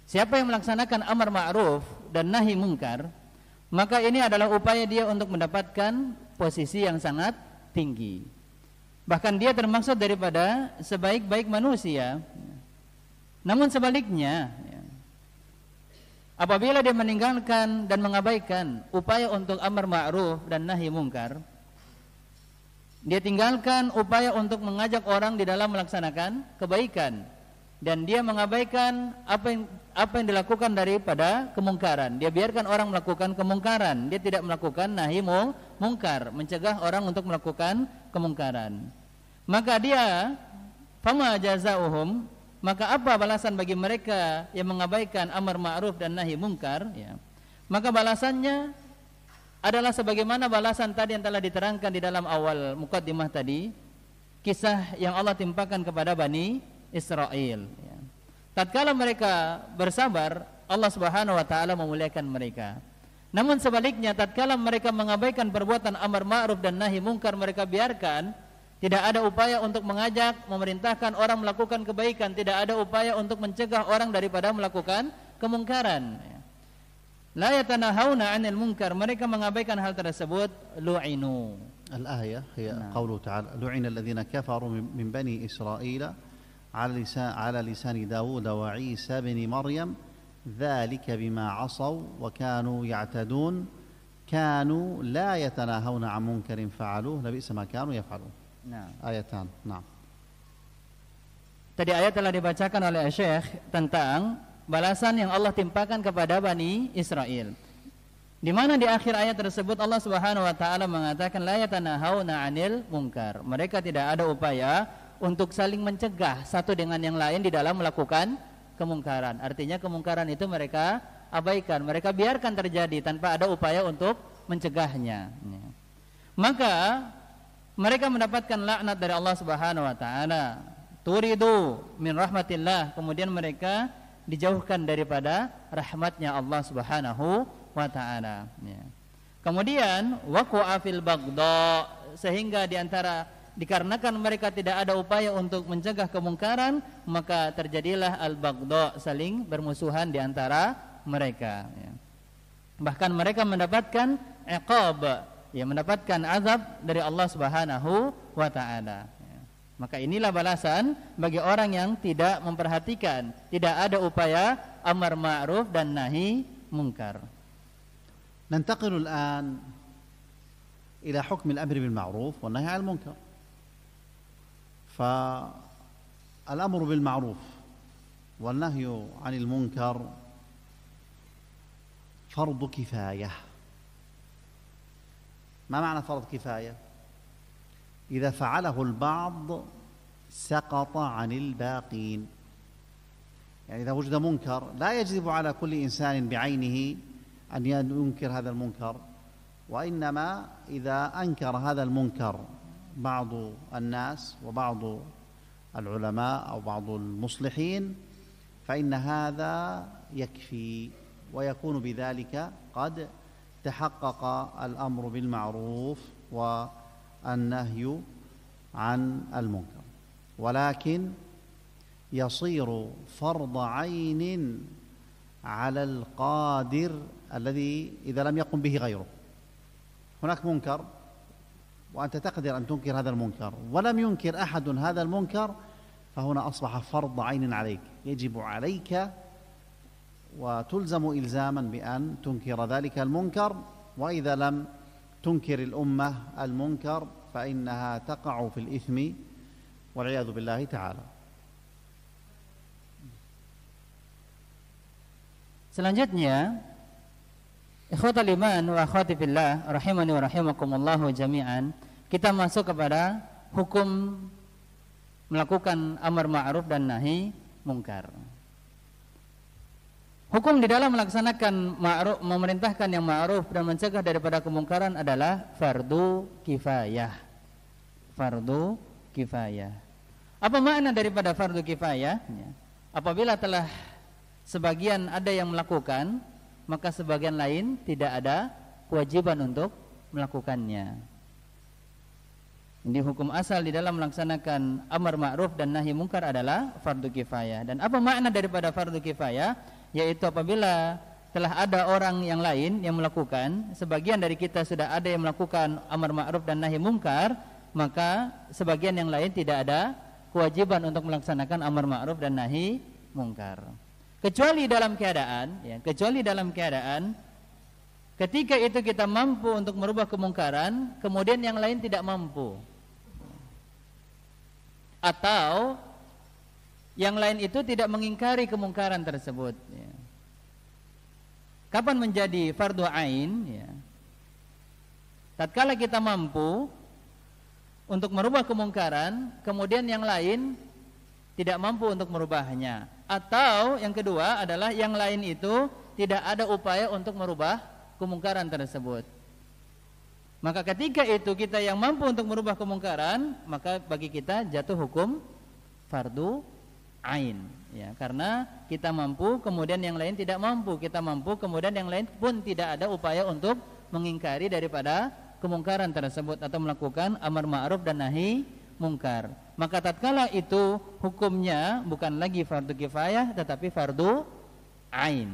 Siapa yang melaksanakan amar ma'ruf dan nahi mungkar, maka ini adalah upaya dia untuk mendapatkan posisi yang sangat tinggi. Bahkan dia termasuk daripada sebaik-baik manusia. Namun sebaliknya, ya, apabila dia meninggalkan dan mengabaikan upaya untuk amar ma'ruf dan nahi mungkar, dia tinggalkan upaya untuk mengajak orang di dalam melaksanakan kebaikan dan dia mengabaikan apa yang apa yang dilakukan daripada kemungkaran. Dia biarkan orang melakukan kemungkaran, dia tidak melakukan nahi mungkar, mencegah orang untuk melakukan kemungkaran. Maka dia fama jazaohum, maka apa balasan bagi mereka yang mengabaikan amar ma'ruf dan nahi mungkar ya. Maka balasannya adalah sebagaimana balasan tadi yang telah diterangkan di dalam awal mukaddimah tadi kisah yang Allah timpakan kepada Bani Israel ya tatkala mereka bersabar, Allah Subhanahu wa taala memuliakan mereka. Namun sebaliknya tatkala mereka mengabaikan perbuatan amar ma'ruf dan nahi mungkar mereka biarkan, tidak ada upaya untuk mengajak, memerintahkan orang melakukan kebaikan, tidak ada upaya untuk mencegah orang daripada melakukan kemungkaran. La yatanahawna 'anil munkar, mereka mengabaikan hal tersebut, lu'inu. Al-ayah ya. nah. qaulu ta'ala lu'ina alladziina kafaru min bani Israel. على لسان, على لسان داود وعيسى بن مريم ذلك بما عصوا وكانوا يعتدون كانوا لا يتناهون عن منكر فعلوه لبئس ما كانوا يفعلون نعم ايتان نعم Tadi ayat telah dibacakan oleh Syekh tentang balasan yang Allah timpakan kepada Bani Israel. Di mana di akhir ayat tersebut Allah Subhanahu wa taala mengatakan la yatanahawna 'anil munkar. Mereka tidak ada upaya untuk saling mencegah satu dengan yang lain di dalam melakukan kemungkaran. Artinya kemungkaran itu mereka abaikan, mereka biarkan terjadi tanpa ada upaya untuk mencegahnya. Ya. Maka mereka mendapatkan laknat dari Allah Subhanahu wa taala. Turidu min rahmatillah, kemudian mereka dijauhkan daripada rahmatnya Allah Subhanahu wa taala. Ya. Kemudian waqa'a fil sehingga di antara dikarenakan mereka tidak ada upaya untuk mencegah kemungkaran maka terjadilah al-baghdha saling bermusuhan di antara mereka ya. bahkan mereka mendapatkan iqab ya mendapatkan azab dari Allah Subhanahu wa taala ya. maka inilah balasan bagi orang yang tidak memperhatikan tidak ada upaya amar ma'ruf dan nahi mungkar ننتقل الآن إلى حكم الأمر بالمعروف والنهي al المنكر فالأمر بالمعروف والنهي عن المنكر فرض كفاية ما معنى فرض كفاية؟ إذا فعله البعض سقط عن الباقين يعني إذا وجد منكر لا يجب على كل إنسان بعينه أن ينكر هذا المنكر وإنما إذا أنكر هذا المنكر بعض الناس وبعض العلماء أو بعض المصلحين فإن هذا يكفي ويكون بذلك قد تحقق الأمر بالمعروف والنهي عن المنكر ولكن يصير فرض عين على القادر الذي إذا لم يقم به غيره هناك منكر وأنت تقدر أن تنكر هذا المنكر ولم ينكر أحد هذا المنكر فهنا أصبح فرض عين عليك يجب عليك وتلزم إلزاما بأن تنكر ذلك المنكر وإذا لم تنكر الأمة المنكر فإنها تقع في الإثم والعياذ بالله تعالى Selanjutnya Ikhwatal iman wa akhwati fillah rahimani wa rahimakumullah jami'an. Kita masuk kepada hukum melakukan amar ma'ruf dan nahi mungkar. Hukum di dalam melaksanakan ma'ruf memerintahkan yang ma'ruf dan mencegah daripada kemungkaran adalah fardu kifayah. Fardu kifayah. Apa makna daripada fardu kifayah? Apabila telah sebagian ada yang melakukan, maka sebagian lain tidak ada kewajiban untuk melakukannya. Ini hukum asal di dalam melaksanakan amar ma'ruf dan nahi mungkar adalah fardu kifayah. Dan apa makna daripada fardu kifayah? Yaitu apabila telah ada orang yang lain yang melakukan, sebagian dari kita sudah ada yang melakukan amar ma'ruf dan nahi mungkar, maka sebagian yang lain tidak ada kewajiban untuk melaksanakan amar ma'ruf dan nahi mungkar kecuali dalam keadaan ya kecuali dalam keadaan ketika itu kita mampu untuk merubah kemungkaran kemudian yang lain tidak mampu atau yang lain itu tidak mengingkari kemungkaran tersebut ya. kapan menjadi fardhu ain ya tatkala kita mampu untuk merubah kemungkaran kemudian yang lain tidak mampu untuk merubahnya atau yang kedua adalah yang lain itu tidak ada upaya untuk merubah kemungkaran tersebut. Maka ketika itu kita yang mampu untuk merubah kemungkaran, maka bagi kita jatuh hukum fardu ain ya karena kita mampu kemudian yang lain tidak mampu, kita mampu kemudian yang lain pun tidak ada upaya untuk mengingkari daripada kemungkaran tersebut atau melakukan amar ma'ruf dan nahi mungkar maka tatkala itu hukumnya bukan lagi fardu kifayah tetapi fardu ain.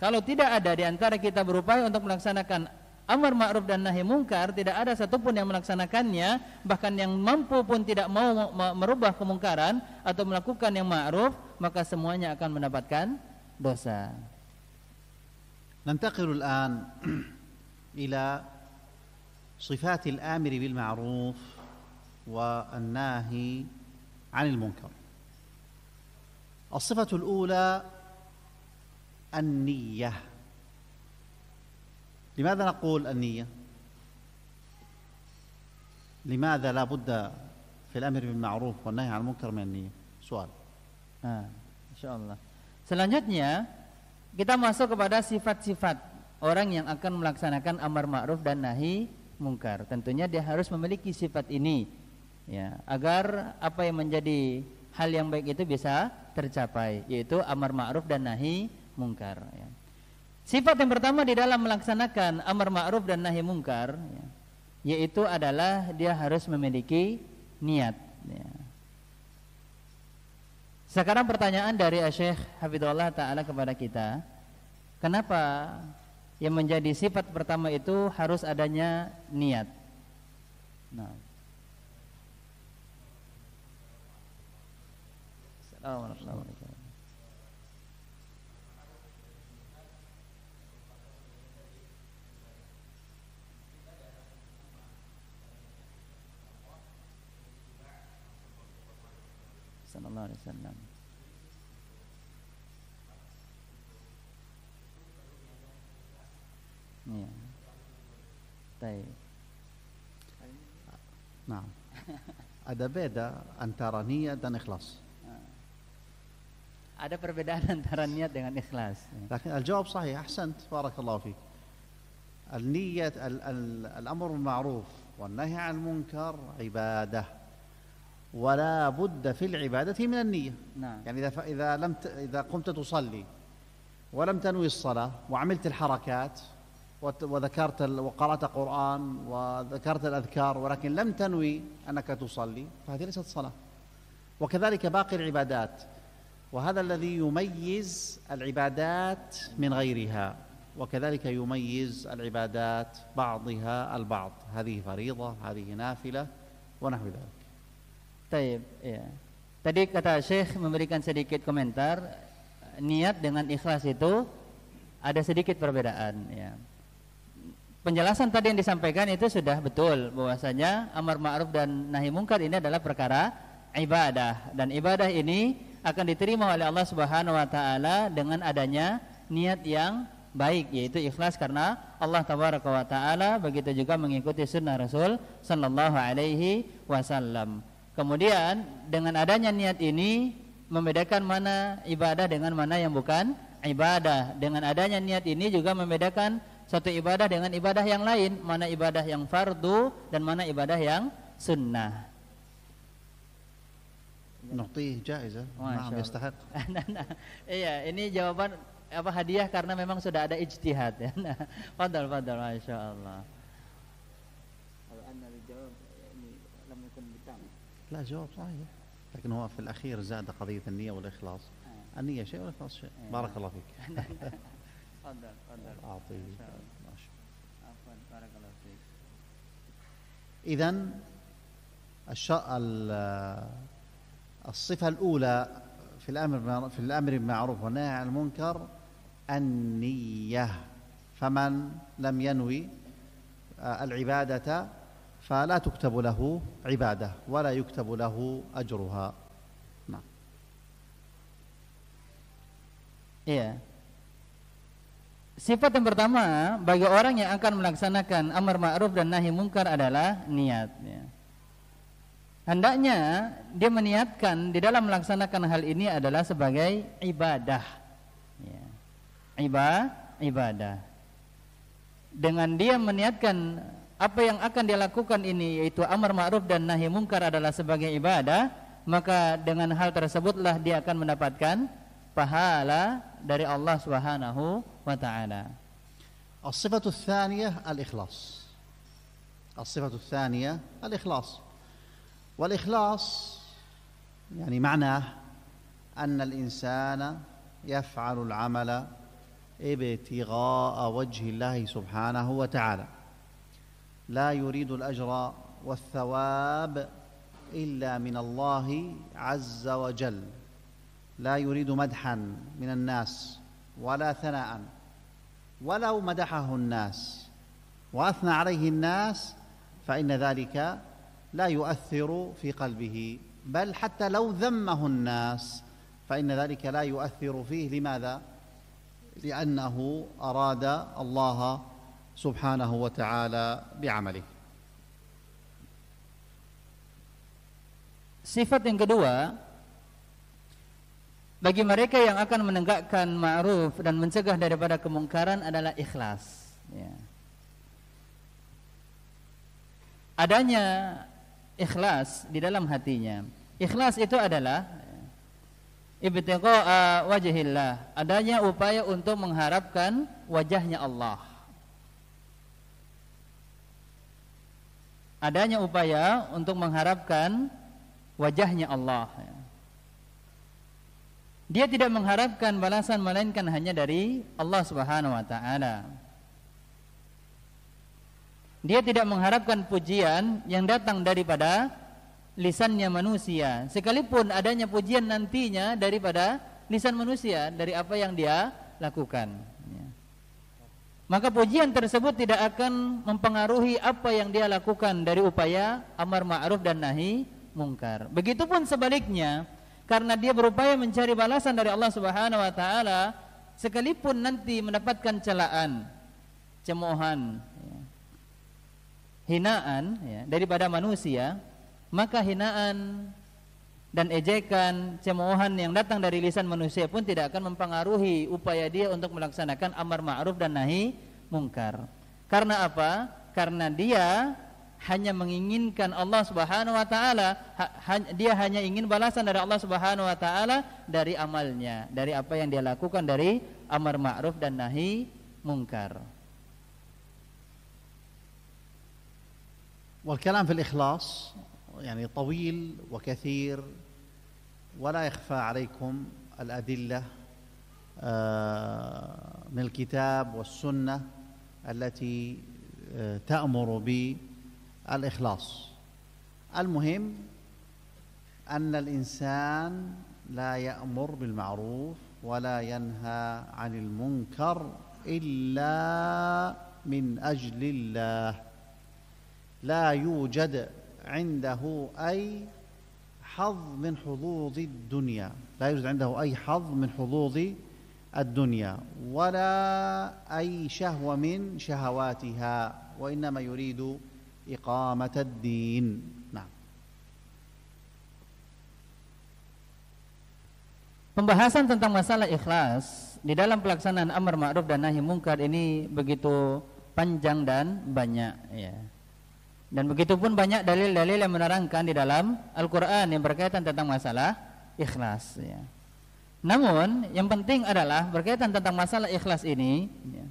Kalau tidak ada di antara kita berupaya untuk melaksanakan amar ma'ruf dan nahi mungkar, tidak ada satupun yang melaksanakannya, bahkan yang mampu pun tidak mau merubah kemungkaran atau melakukan yang ma'ruf, maka semuanya akan mendapatkan dosa. an (clears throat) ila sifatil amiri bil ma'ruf والناهي عن المنكر الصفة الأولى النية لماذا نقول النية؟ لماذا لا بد في الأمر بالمعروف والنهي عن المنكر من النية؟ سؤال Nah, شاء الله Selanjutnya kita masuk kepada sifat-sifat orang yang akan melaksanakan amar ma'ruf dan nahi mungkar. Tentunya dia harus memiliki sifat ini ya agar apa yang menjadi hal yang baik itu bisa tercapai yaitu amar ma'ruf dan nahi mungkar ya. sifat yang pertama di dalam melaksanakan amar ma'ruf dan nahi mungkar ya, yaitu adalah dia harus memiliki niat ya. sekarang pertanyaan dari Syekh habibullah Ta'ala kepada kita kenapa yang menjadi sifat pertama itu harus adanya niat nah آمن الله صلى الله عليه وسلم نعم. طيب. طيب نعم (laughs) أدا بيدا أن تراني دان إخلاص Ada perbedaan (laughs) antara niat dengan ikhlas. لكن الجواب صحيح أحسنت بارك الله فيك. النية الأمر بالمعروف والنهي عن المنكر عبادة ولا بد في العبادة من النية. نعم. يعني إذا إذا لم إذا قمت تصلي ولم تنوي الصلاة وعملت الحركات وذكرت وقرأت قرآن وذكرت الأذكار ولكن لم تنوي أنك تصلي فهذه ليست صلاة وكذلك باقي العبادات وهذا الذي يميز العبادات من غيرها وكذلك يميز العبادات بعضها البعض هذه فريضة هذه نافلة ونحو ذلك طيب yeah. Tadi kata Syekh memberikan sedikit komentar niat dengan ikhlas itu ada sedikit perbedaan ya. Penjelasan tadi yang disampaikan itu sudah betul bahwasanya amar ma'ruf dan nahi mungkar ini adalah perkara ibadah dan ibadah ini akan diterima oleh Allah Subhanahu wa taala dengan adanya niat yang baik yaitu ikhlas karena Allah tabaraka wa taala begitu juga mengikuti sunnah Rasul sallallahu alaihi wasallam. Kemudian dengan adanya niat ini membedakan mana ibadah dengan mana yang bukan ibadah. Dengan adanya niat ini juga membedakan satu ibadah dengan ibadah yang lain, mana ibadah yang fardu dan mana ibadah yang sunnah. نعطيه جائزة نعم يستحق (laughs) إيه إني jawaban apa hadiah karena memang sudah ada ijtihad ya. Fadal fadal masyaallah. Kalau anna الجواب يعني لم يكن بالتام. لا جواب صحيح لكن هو في الأخير زاد قضية النية والإخلاص آه. النية شيء والإخلاص شيء آه. بارك الله فيك (laughs) تفضل تفضل (laughs) أعطيه ما شاء الله عفوا بارك الله فيك إذا الصفة الأولى في الأمر في الأمر بالمعروف والنهي عن المنكر النية فمن لم ينوي آه، العبادة فلا تكتب له عبادة ولا يكتب له أجرها نعم إيه Sifat yang pertama bagi orang yang akan melaksanakan amar ma'ruf dan nahi mungkar adalah niat. Ya. Hendaknya dia meniatkan di dalam melaksanakan hal ini adalah sebagai ibadah. Ya. Iba, ibadah. Dengan dia meniatkan apa yang akan dia lakukan ini yaitu amar ma'ruf dan nahi mungkar adalah sebagai ibadah, maka dengan hal tersebutlah dia akan mendapatkan pahala dari Allah Subhanahu wa taala. الصفة الثانية الإخلاص الصفة al ikhlas. والإخلاص يعني معناه أن الإنسان يفعل العمل ابتغاء وجه الله سبحانه وتعالى لا يريد الأجر والثواب إلا من الله عز وجل لا يريد مدحا من الناس ولا ثناء ولو مدحه الناس وأثنى عليه الناس فإن ذلك لا يؤثر في قلبه بل حتى لو ذمه الناس فإن ذلك لا يؤثر فيه لماذا؟ لأنه أراد الله سبحانه وتعالى بعمله Sifat yang kedua bagi mereka yang akan menegakkan ma'ruf dan mencegah daripada kemungkaran adalah ikhlas. Ya. Adanya ikhlas di dalam hatinya. Ikhlas itu adalah ibtiqa wajhillah, adanya upaya untuk mengharapkan wajahnya Allah. Adanya upaya untuk mengharapkan wajahnya Allah. Dia tidak mengharapkan balasan melainkan hanya dari Allah Subhanahu wa taala. Dia tidak mengharapkan pujian yang datang daripada lisannya manusia. Sekalipun adanya pujian nantinya daripada lisan manusia dari apa yang dia lakukan. Ya. Maka pujian tersebut tidak akan mempengaruhi apa yang dia lakukan dari upaya amar ma'ruf dan nahi mungkar. Begitupun sebaliknya, karena dia berupaya mencari balasan dari Allah Subhanahu wa taala, sekalipun nanti mendapatkan celaan, cemoohan, hinaan ya, daripada manusia, maka hinaan dan ejekan, cemoohan yang datang dari lisan manusia pun tidak akan mempengaruhi upaya dia untuk melaksanakan amar ma'ruf dan nahi mungkar. Karena apa? Karena dia hanya menginginkan Allah Subhanahu wa taala, ha, dia hanya ingin balasan dari Allah Subhanahu wa taala dari amalnya, dari apa yang dia lakukan dari amar ma'ruf dan nahi mungkar. والكلام في الإخلاص يعني طويل وكثير ولا يخفى عليكم الأدلة آه، من الكتاب والسنة التي آه، تأمر بالإخلاص المهم أن الإنسان لا يأمر بالمعروف ولا ينهى عن المنكر إلا من أجل الله لا يوجد عنده أي حظ من حظوظ الدنيا لا يوجد عنده أي حظ من حظوظ الدنيا ولا أي شهوة من شهواتها وإنما يريد إقامة الدين نعم Pembahasan tentang masalah ikhlas di dalam pelaksanaan amar ma'ruf dan nahi mungkar ini begitu panjang dan banyak ya. Yeah. Dan begitu pun banyak dalil-dalil yang menerangkan di dalam Al-Quran yang berkaitan tentang masalah ikhlas. Ya. Namun yang penting adalah berkaitan tentang masalah ikhlas ini. Ya.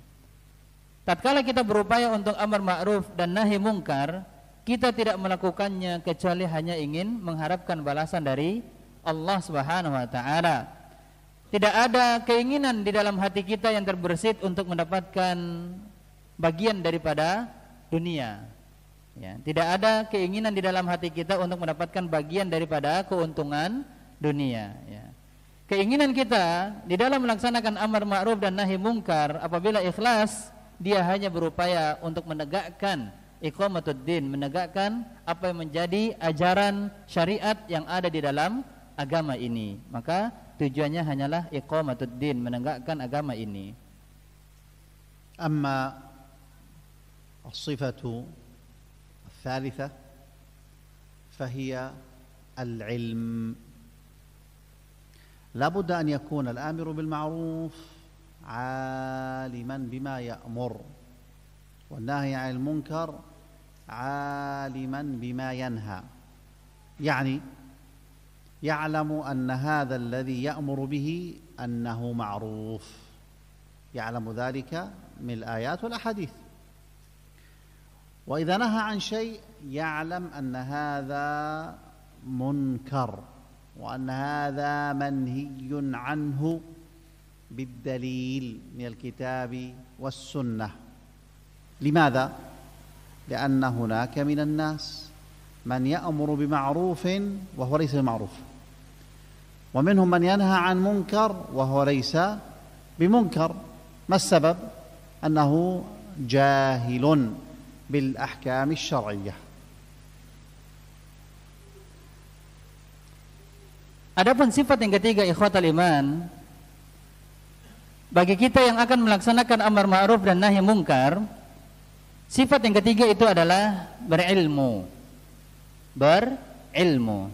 Tatkala kita berupaya untuk amar ma'ruf dan nahi mungkar, kita tidak melakukannya kecuali hanya ingin mengharapkan balasan dari Allah Subhanahu wa taala. Tidak ada keinginan di dalam hati kita yang terbersit untuk mendapatkan bagian daripada dunia. Ya, tidak ada keinginan di dalam hati kita untuk mendapatkan bagian daripada keuntungan dunia. Ya. Keinginan kita di dalam melaksanakan amar ma'ruf dan nahi mungkar apabila ikhlas dia hanya berupaya untuk menegakkan iqamatuddin, menegakkan apa yang menjadi ajaran syariat yang ada di dalam agama ini. Maka tujuannya hanyalah iqamatuddin, menegakkan agama ini. Amma الصفة الثالثة فهي العلم لا بد أن يكون الآمر بالمعروف عالما بما يأمر والناهي عن المنكر عالما بما ينهى يعني يعلم أن هذا الذي يأمر به أنه معروف يعلم ذلك من الآيات والأحاديث واذا نهى عن شيء يعلم ان هذا منكر وان هذا منهي عنه بالدليل من الكتاب والسنه لماذا لان هناك من الناس من يامر بمعروف وهو ليس بمعروف ومنهم من ينهى عن منكر وهو ليس بمنكر ما السبب انه جاهل بالاحكام Ada Adapun sifat yang ketiga ikhwatal iman bagi kita yang akan melaksanakan amar ma'ruf dan nahi mungkar sifat yang ketiga itu adalah berilmu berilmu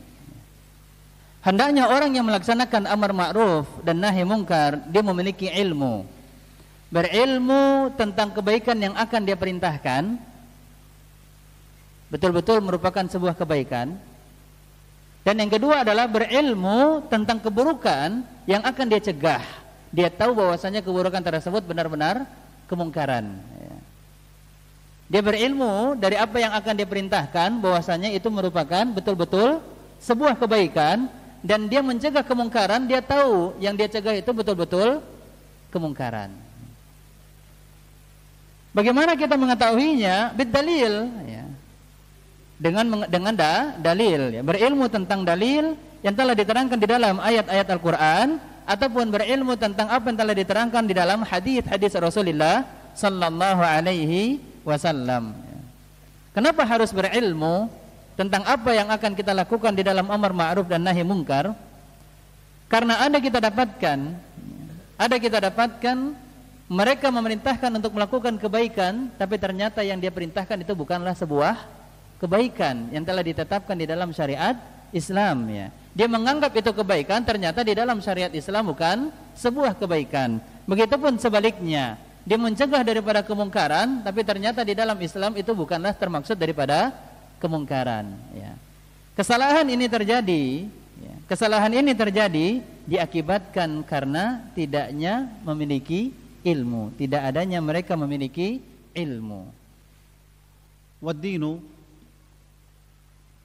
hendaknya orang yang melaksanakan amar ma'ruf dan nahi mungkar dia memiliki ilmu berilmu tentang kebaikan yang akan dia perintahkan betul-betul merupakan sebuah kebaikan. Dan yang kedua adalah berilmu tentang keburukan yang akan dia cegah. Dia tahu bahwasanya keburukan tersebut benar-benar kemungkaran. Ya. Dia berilmu dari apa yang akan dia perintahkan bahwasanya itu merupakan betul-betul sebuah kebaikan dan dia mencegah kemungkaran, dia tahu yang dia cegah itu betul-betul kemungkaran. Bagaimana kita mengetahuinya? dalil, ya dengan dengan da, dalil ya. berilmu tentang dalil yang telah diterangkan di dalam ayat-ayat Al-Qur'an ataupun berilmu tentang apa yang telah diterangkan di dalam hadis-hadis Rasulullah sallallahu alaihi wasallam. Kenapa harus berilmu tentang apa yang akan kita lakukan di dalam amar ma'ruf dan nahi mungkar? Karena ada kita dapatkan ada kita dapatkan mereka memerintahkan untuk melakukan kebaikan tapi ternyata yang dia perintahkan itu bukanlah sebuah kebaikan yang telah ditetapkan di dalam syariat Islam ya. Dia menganggap itu kebaikan ternyata di dalam syariat Islam bukan sebuah kebaikan. Begitupun sebaliknya, dia mencegah daripada kemungkaran tapi ternyata di dalam Islam itu bukanlah termaksud daripada kemungkaran ya. Kesalahan ini terjadi ya. Kesalahan ini terjadi diakibatkan karena tidaknya memiliki ilmu, tidak adanya mereka memiliki ilmu. Wad-dinu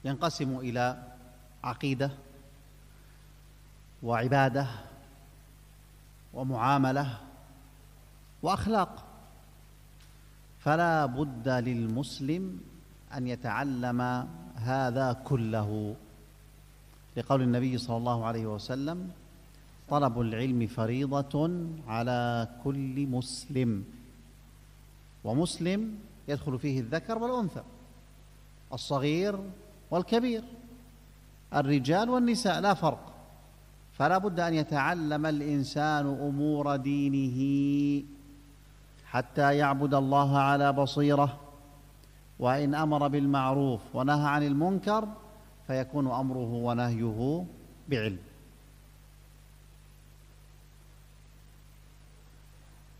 ينقسم الى عقيده وعباده ومعامله واخلاق فلا بد للمسلم ان يتعلم هذا كله لقول النبي صلى الله عليه وسلم طلب العلم فريضه على كل مسلم ومسلم يدخل فيه الذكر والانثى الصغير والكبير الرجال والنساء لا فرق فلا بد ان يتعلم الانسان امور دينه حتى يعبد الله على بصيره وان امر بالمعروف ونهى عن المنكر فيكون امره ونهيه بعلم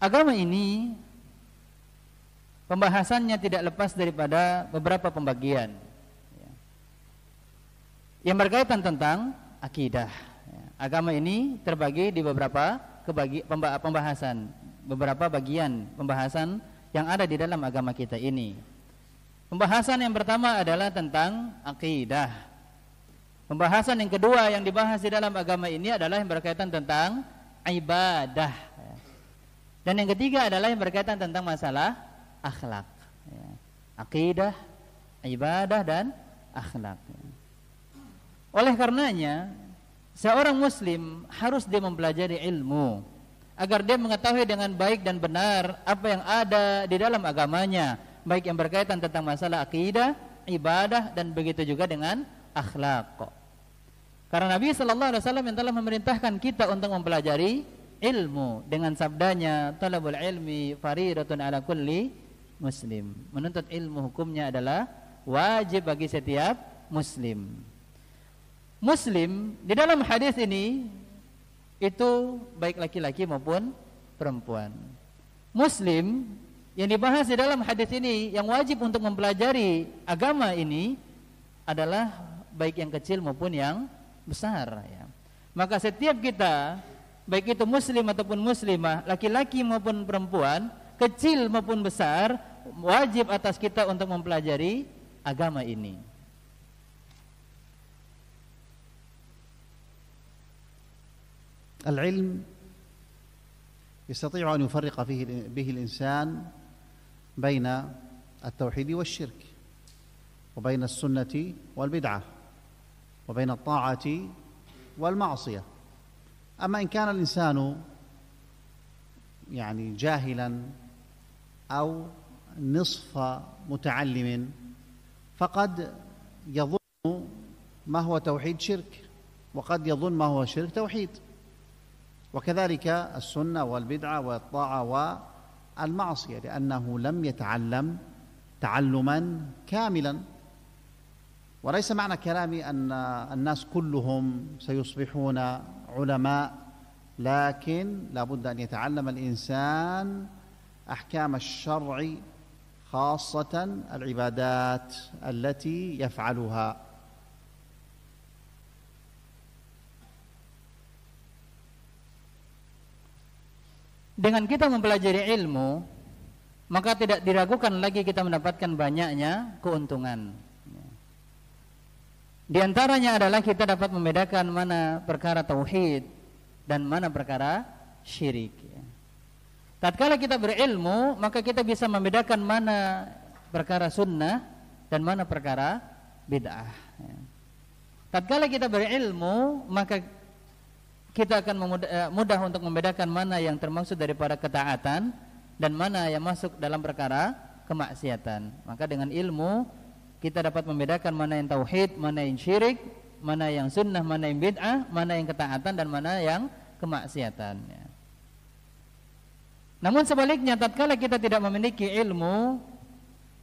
Agama ini pembahasannya tidak lepas daripada beberapa pembagian. yang berkaitan tentang akidah. Ya, agama ini terbagi di beberapa kebagi, pembahasan, beberapa bagian pembahasan yang ada di dalam agama kita ini. Pembahasan yang pertama adalah tentang akidah. Pembahasan yang kedua yang dibahas di dalam agama ini adalah yang berkaitan tentang ibadah. Ya. Dan yang ketiga adalah yang berkaitan tentang masalah akhlak. Ya, akidah, ibadah dan akhlak. Oleh karenanya, seorang muslim harus dia mempelajari ilmu agar dia mengetahui dengan baik dan benar apa yang ada di dalam agamanya, baik yang berkaitan tentang masalah akidah, ibadah dan begitu juga dengan akhlak. Karena Nabi sallallahu alaihi wasallam yang telah memerintahkan kita untuk mempelajari ilmu dengan sabdanya talabul ilmi faridatun ala kulli muslim. Menuntut ilmu hukumnya adalah wajib bagi setiap muslim. Muslim di dalam hadis ini itu baik laki-laki maupun perempuan. Muslim yang dibahas di dalam hadis ini yang wajib untuk mempelajari agama ini adalah baik yang kecil maupun yang besar ya. Maka setiap kita baik itu muslim ataupun muslimah, laki-laki maupun perempuan, kecil maupun besar wajib atas kita untuk mempelajari agama ini. العلم يستطيع ان يفرق فيه به الانسان بين التوحيد والشرك وبين السنه والبدعه وبين الطاعه والمعصيه اما ان كان الانسان يعني جاهلا او نصف متعلم فقد يظن ما هو توحيد شرك وقد يظن ما هو شرك توحيد وكذلك السنة والبدعة والطاعة والمعصية لأنه لم يتعلم تعلما كاملا وليس معنى كلامي أن الناس كلهم سيصبحون علماء لكن لابد أن يتعلم الإنسان أحكام الشرع خاصة العبادات التي يفعلها Dengan kita mempelajari ilmu, maka tidak diragukan lagi kita mendapatkan banyaknya keuntungan. Di antaranya adalah kita dapat membedakan mana perkara tauhid dan mana perkara syirik. Tatkala kita berilmu, maka kita bisa membedakan mana perkara sunnah dan mana perkara bid'ah. Tatkala kita berilmu, maka kita akan eh, mudah untuk membedakan mana yang termasuk daripada ketaatan dan mana yang masuk dalam perkara kemaksiatan. Maka dengan ilmu kita dapat membedakan mana yang tauhid, mana yang syirik, mana yang sunnah, mana yang bid'ah, mana yang ketaatan dan mana yang kemaksiatan. Ya. Namun sebaliknya tatkala kita tidak memiliki ilmu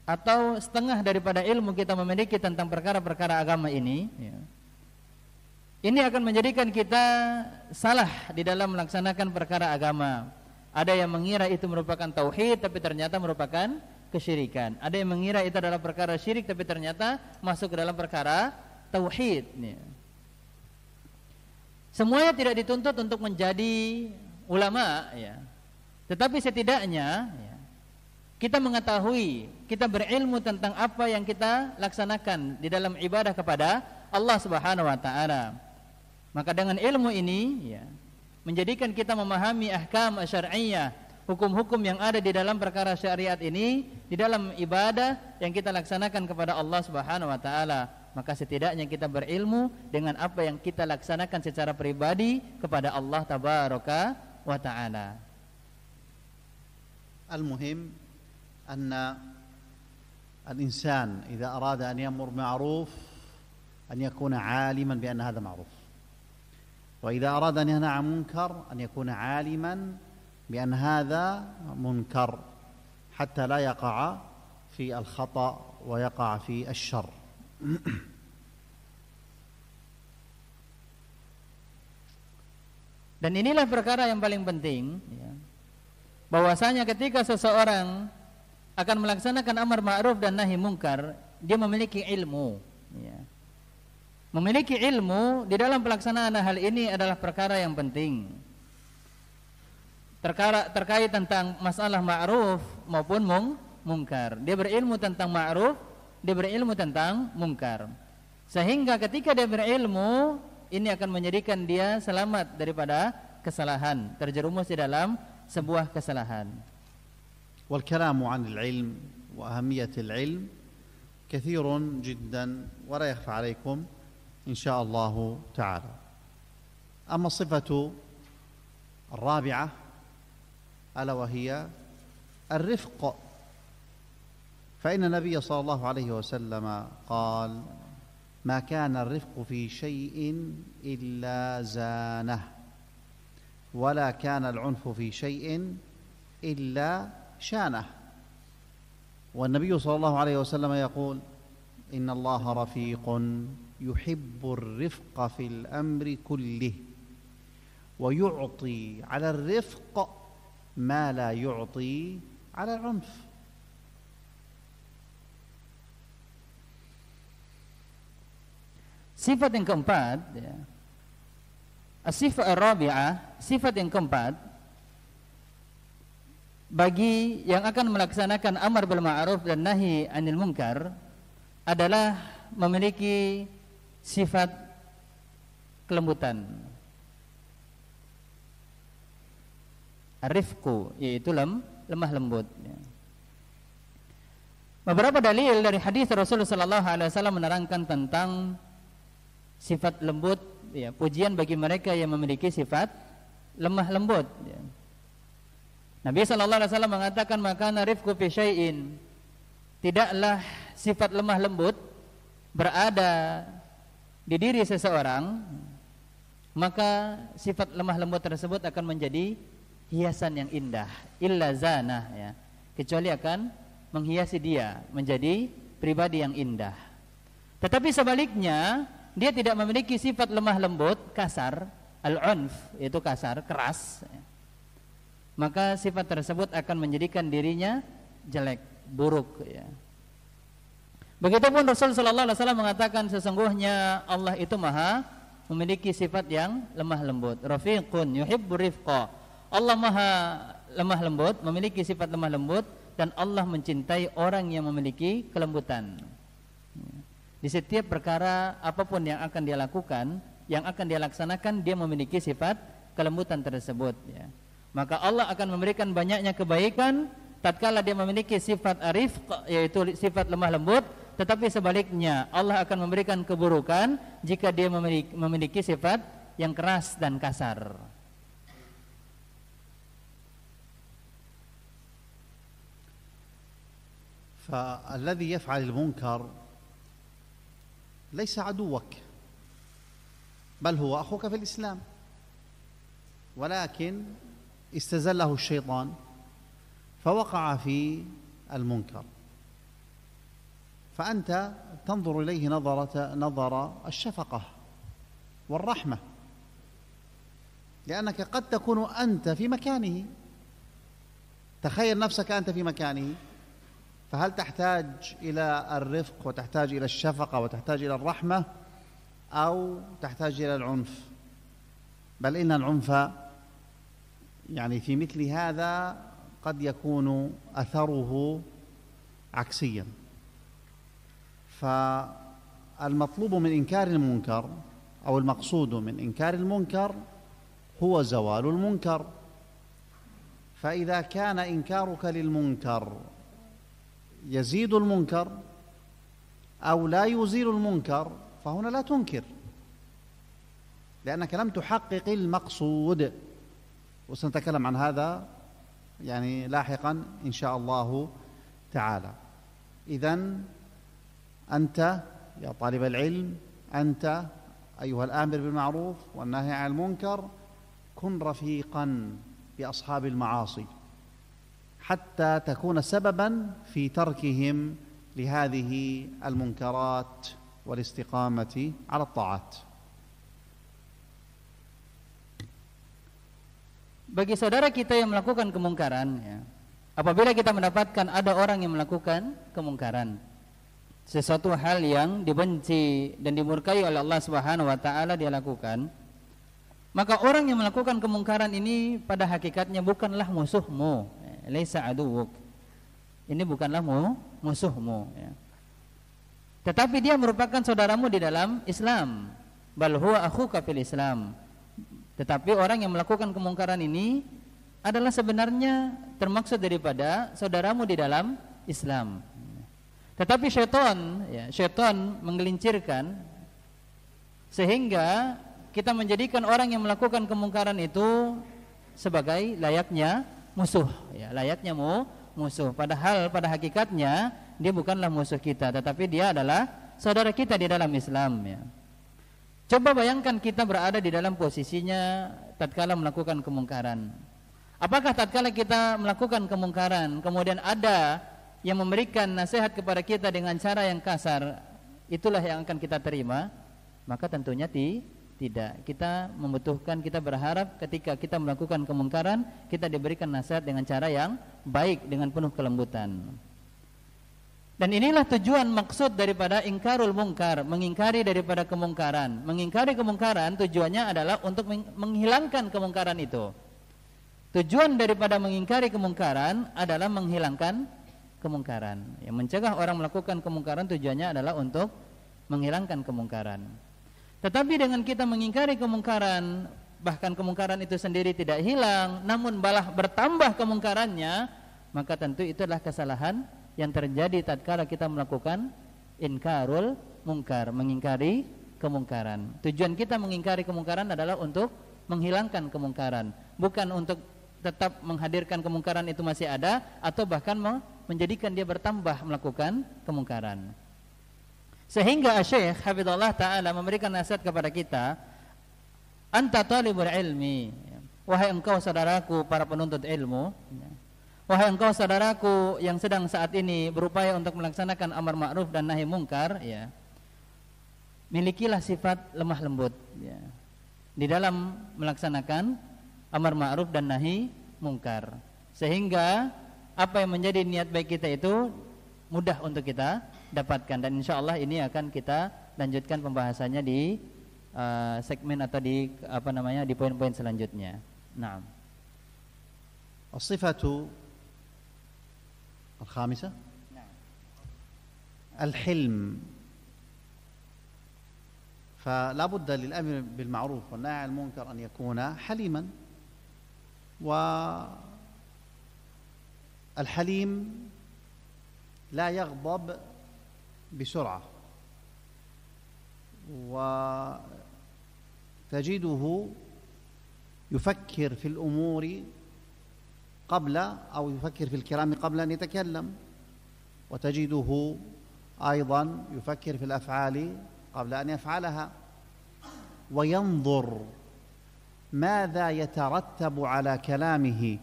atau setengah daripada ilmu kita memiliki tentang perkara-perkara agama ini, ya ini akan menjadikan kita salah di dalam melaksanakan perkara agama. Ada yang mengira itu merupakan tauhid tapi ternyata merupakan kesyirikan. Ada yang mengira itu adalah perkara syirik tapi ternyata masuk ke dalam perkara tauhid. Semuanya tidak dituntut untuk menjadi ulama ya. Tetapi setidaknya ya, kita mengetahui, kita berilmu tentang apa yang kita laksanakan di dalam ibadah kepada Allah Subhanahu wa taala. Maka dengan ilmu ini ya, menjadikan kita memahami ahkam syar'iyyah, hukum-hukum yang ada di dalam perkara syariat ini di dalam ibadah yang kita laksanakan kepada Allah Subhanahu wa taala. Maka setidaknya kita berilmu dengan apa yang kita laksanakan secara pribadi kepada Allah tabaraka wa taala. Al-muhim anna al-insan idza arada an yamur ma'ruf an yakuna 'aliman bi anna hadha ma'ruf. وإذا أراد أن ينهى عن منكر أن يكون عالما بأن هذا منكر حتى لا يقع في الخطأ ويقع في الشر (clears throat) Dan inilah perkara yang paling penting ya. Bahwasanya ketika seseorang akan melaksanakan amar ma'ruf dan nahi mungkar Dia memiliki ilmu ya. Memiliki ilmu di dalam pelaksanaan hal ini adalah perkara yang penting. Terkara, terkait tentang masalah ma'ruf maupun mung, mungkar. Dia berilmu tentang ma'ruf, dia berilmu tentang mungkar. Sehingga ketika dia berilmu, ini akan menjadikan dia selamat daripada kesalahan, terjerumus di dalam sebuah kesalahan. Wal kalamu 'anil 'ilm wa ahamiyatil 'ilm kathirun jiddan wa 'alaikum إن شاء الله تعالى أما الصفة الرابعة ألا وهي الرفق فإن النبي صلى الله عليه وسلم قال ما كان الرفق في شيء إلا زانه ولا كان العنف في شيء إلا شانه والنبي صلى الله عليه وسلم يقول إن الله رفيق يحب الرفق في الأمر كله ويعطي على الرفق ما لا يعطي على العنف Sifat yang keempat ya. Sifat Rabi'ah Sifat yang keempat Bagi yang akan melaksanakan Amar bil ma'ruf dan nahi anil munkar Adalah memiliki sifat kelembutan. Rifku yaitu lem, lemah lembut. Beberapa dalil dari hadis Rasulullah Sallallahu Alaihi Wasallam menerangkan tentang sifat lembut, ya, pujian bagi mereka yang memiliki sifat lemah lembut. Ya. Nabi Shallallahu Alaihi Wasallam mengatakan maka narifku pisyain tidaklah sifat lemah lembut berada di diri seseorang maka sifat lemah lembut tersebut akan menjadi hiasan yang indah illa zana ya kecuali akan menghiasi dia menjadi pribadi yang indah tetapi sebaliknya dia tidak memiliki sifat lemah lembut kasar al-unf itu kasar keras ya. maka sifat tersebut akan menjadikan dirinya jelek buruk ya Begitupun Rasul Shallallahu Alaihi Wasallam mengatakan sesungguhnya Allah itu maha memiliki sifat yang lemah lembut. Rafiqun yuhibbu rifqa. Allah maha lemah lembut, memiliki sifat lemah lembut dan Allah mencintai orang yang memiliki kelembutan. Di setiap perkara apapun yang akan dia lakukan, yang akan dia laksanakan dia memiliki sifat kelembutan tersebut ya. Maka Allah akan memberikan banyaknya kebaikan tatkala dia memiliki sifat arif yaitu sifat lemah lembut Tetapi sebaliknya Allah akan memberikan keburukan jika dia memiliki, memiliki sifat yang keras dan kasar. فالذي يفعل المنكر ليس عدوك بل هو اخوك في الاسلام ولكن استزله الشيطان فوقع في المنكر فأنت تنظر إليه نظرة نظر الشفقة والرحمة لأنك قد تكون أنت في مكانه تخيل نفسك أنت في مكانه فهل تحتاج إلى الرفق وتحتاج إلى الشفقة وتحتاج إلى الرحمة أو تحتاج إلى العنف بل إن العنف يعني في مثل هذا قد يكون أثره عكسيا فالمطلوب من إنكار المنكر أو المقصود من إنكار المنكر هو زوال المنكر فإذا كان إنكارك للمنكر يزيد المنكر أو لا يزيل المنكر فهنا لا تنكر لأنك لم تحقق المقصود وسنتكلم عن هذا يعني لاحقا إن شاء الله تعالى إذا أنت يا طالب العلم أنت أيها الآمر بالمعروف والناهي عن المنكر كن رفيقا بأصحاب المعاصي حتى تكون سببا في تركهم لهذه المنكرات والاستقامة على الطاعات bagi saudara kita yang melakukan kemungkaran ya, apabila kita mendapatkan ada orang yang melakukan kemungkaran sesuatu hal yang dibenci dan dimurkai oleh Allah Subhanahu wa taala dia lakukan, maka orang yang melakukan kemungkaran ini pada hakikatnya bukanlah musuhmu, laisa aduwuk. Ini bukanlah mu, musuhmu ya. Tetapi dia merupakan saudaramu di dalam Islam. Bal huwa akhuka fil Islam. Tetapi orang yang melakukan kemungkaran ini adalah sebenarnya termaksud daripada saudaramu di dalam Islam. Tetapi syaitan, ya, syaitan menggelincirkan sehingga kita menjadikan orang yang melakukan kemungkaran itu sebagai layaknya musuh, ya, layaknya mu, musuh. Padahal pada hakikatnya dia bukanlah musuh kita, tetapi dia adalah saudara kita di dalam Islam. Ya. Coba bayangkan kita berada di dalam posisinya tatkala melakukan kemungkaran. Apakah tatkala kita melakukan kemungkaran kemudian ada yang memberikan nasihat kepada kita dengan cara yang kasar itulah yang akan kita terima maka tentunya ti, tidak kita membutuhkan kita berharap ketika kita melakukan kemungkaran kita diberikan nasihat dengan cara yang baik dengan penuh kelembutan dan inilah tujuan maksud daripada ingkarul mungkar, mengingkari daripada kemungkaran. Mengingkari kemungkaran tujuannya adalah untuk menghilangkan kemungkaran itu. Tujuan daripada mengingkari kemungkaran adalah menghilangkan kemungkaran. Ya, mencegah orang melakukan kemungkaran tujuannya adalah untuk menghilangkan kemungkaran. Tetapi dengan kita mengingkari kemungkaran, bahkan kemungkaran itu sendiri tidak hilang, namun malah bertambah kemungkarannya, maka tentu itu adalah kesalahan yang terjadi tatkala kita melakukan inkarul mungkar, mengingkari kemungkaran. Tujuan kita mengingkari kemungkaran adalah untuk menghilangkan kemungkaran, bukan untuk tetap menghadirkan kemungkaran itu masih ada atau bahkan menjadikan dia bertambah melakukan kemungkaran. Sehingga Syekh Hafidullah Ta'ala memberikan nasihat kepada kita, Anta talibul ilmi, wahai engkau saudaraku para penuntut ilmu, wahai engkau saudaraku yang sedang saat ini berupaya untuk melaksanakan amar ma'ruf dan nahi mungkar, ya, milikilah sifat lemah lembut ya, di dalam melaksanakan amar ma'ruf dan nahi mungkar. Sehingga apa yang menjadi niat baik kita itu mudah untuk kita dapatkan dan insya Allah ini akan kita lanjutkan pembahasannya di uh, segmen atau di apa namanya di poin-poin selanjutnya. Nah, khamisah al hilm. فلا بد للأمر بالمعروف والنهي عن المنكر أن يكون حليما و الحليم لا يغضب بسرعه وتجده يفكر في الامور قبل او يفكر في الكلام قبل ان يتكلم وتجده ايضا يفكر في الافعال قبل ان يفعلها وينظر ماذا يترتب على كلامه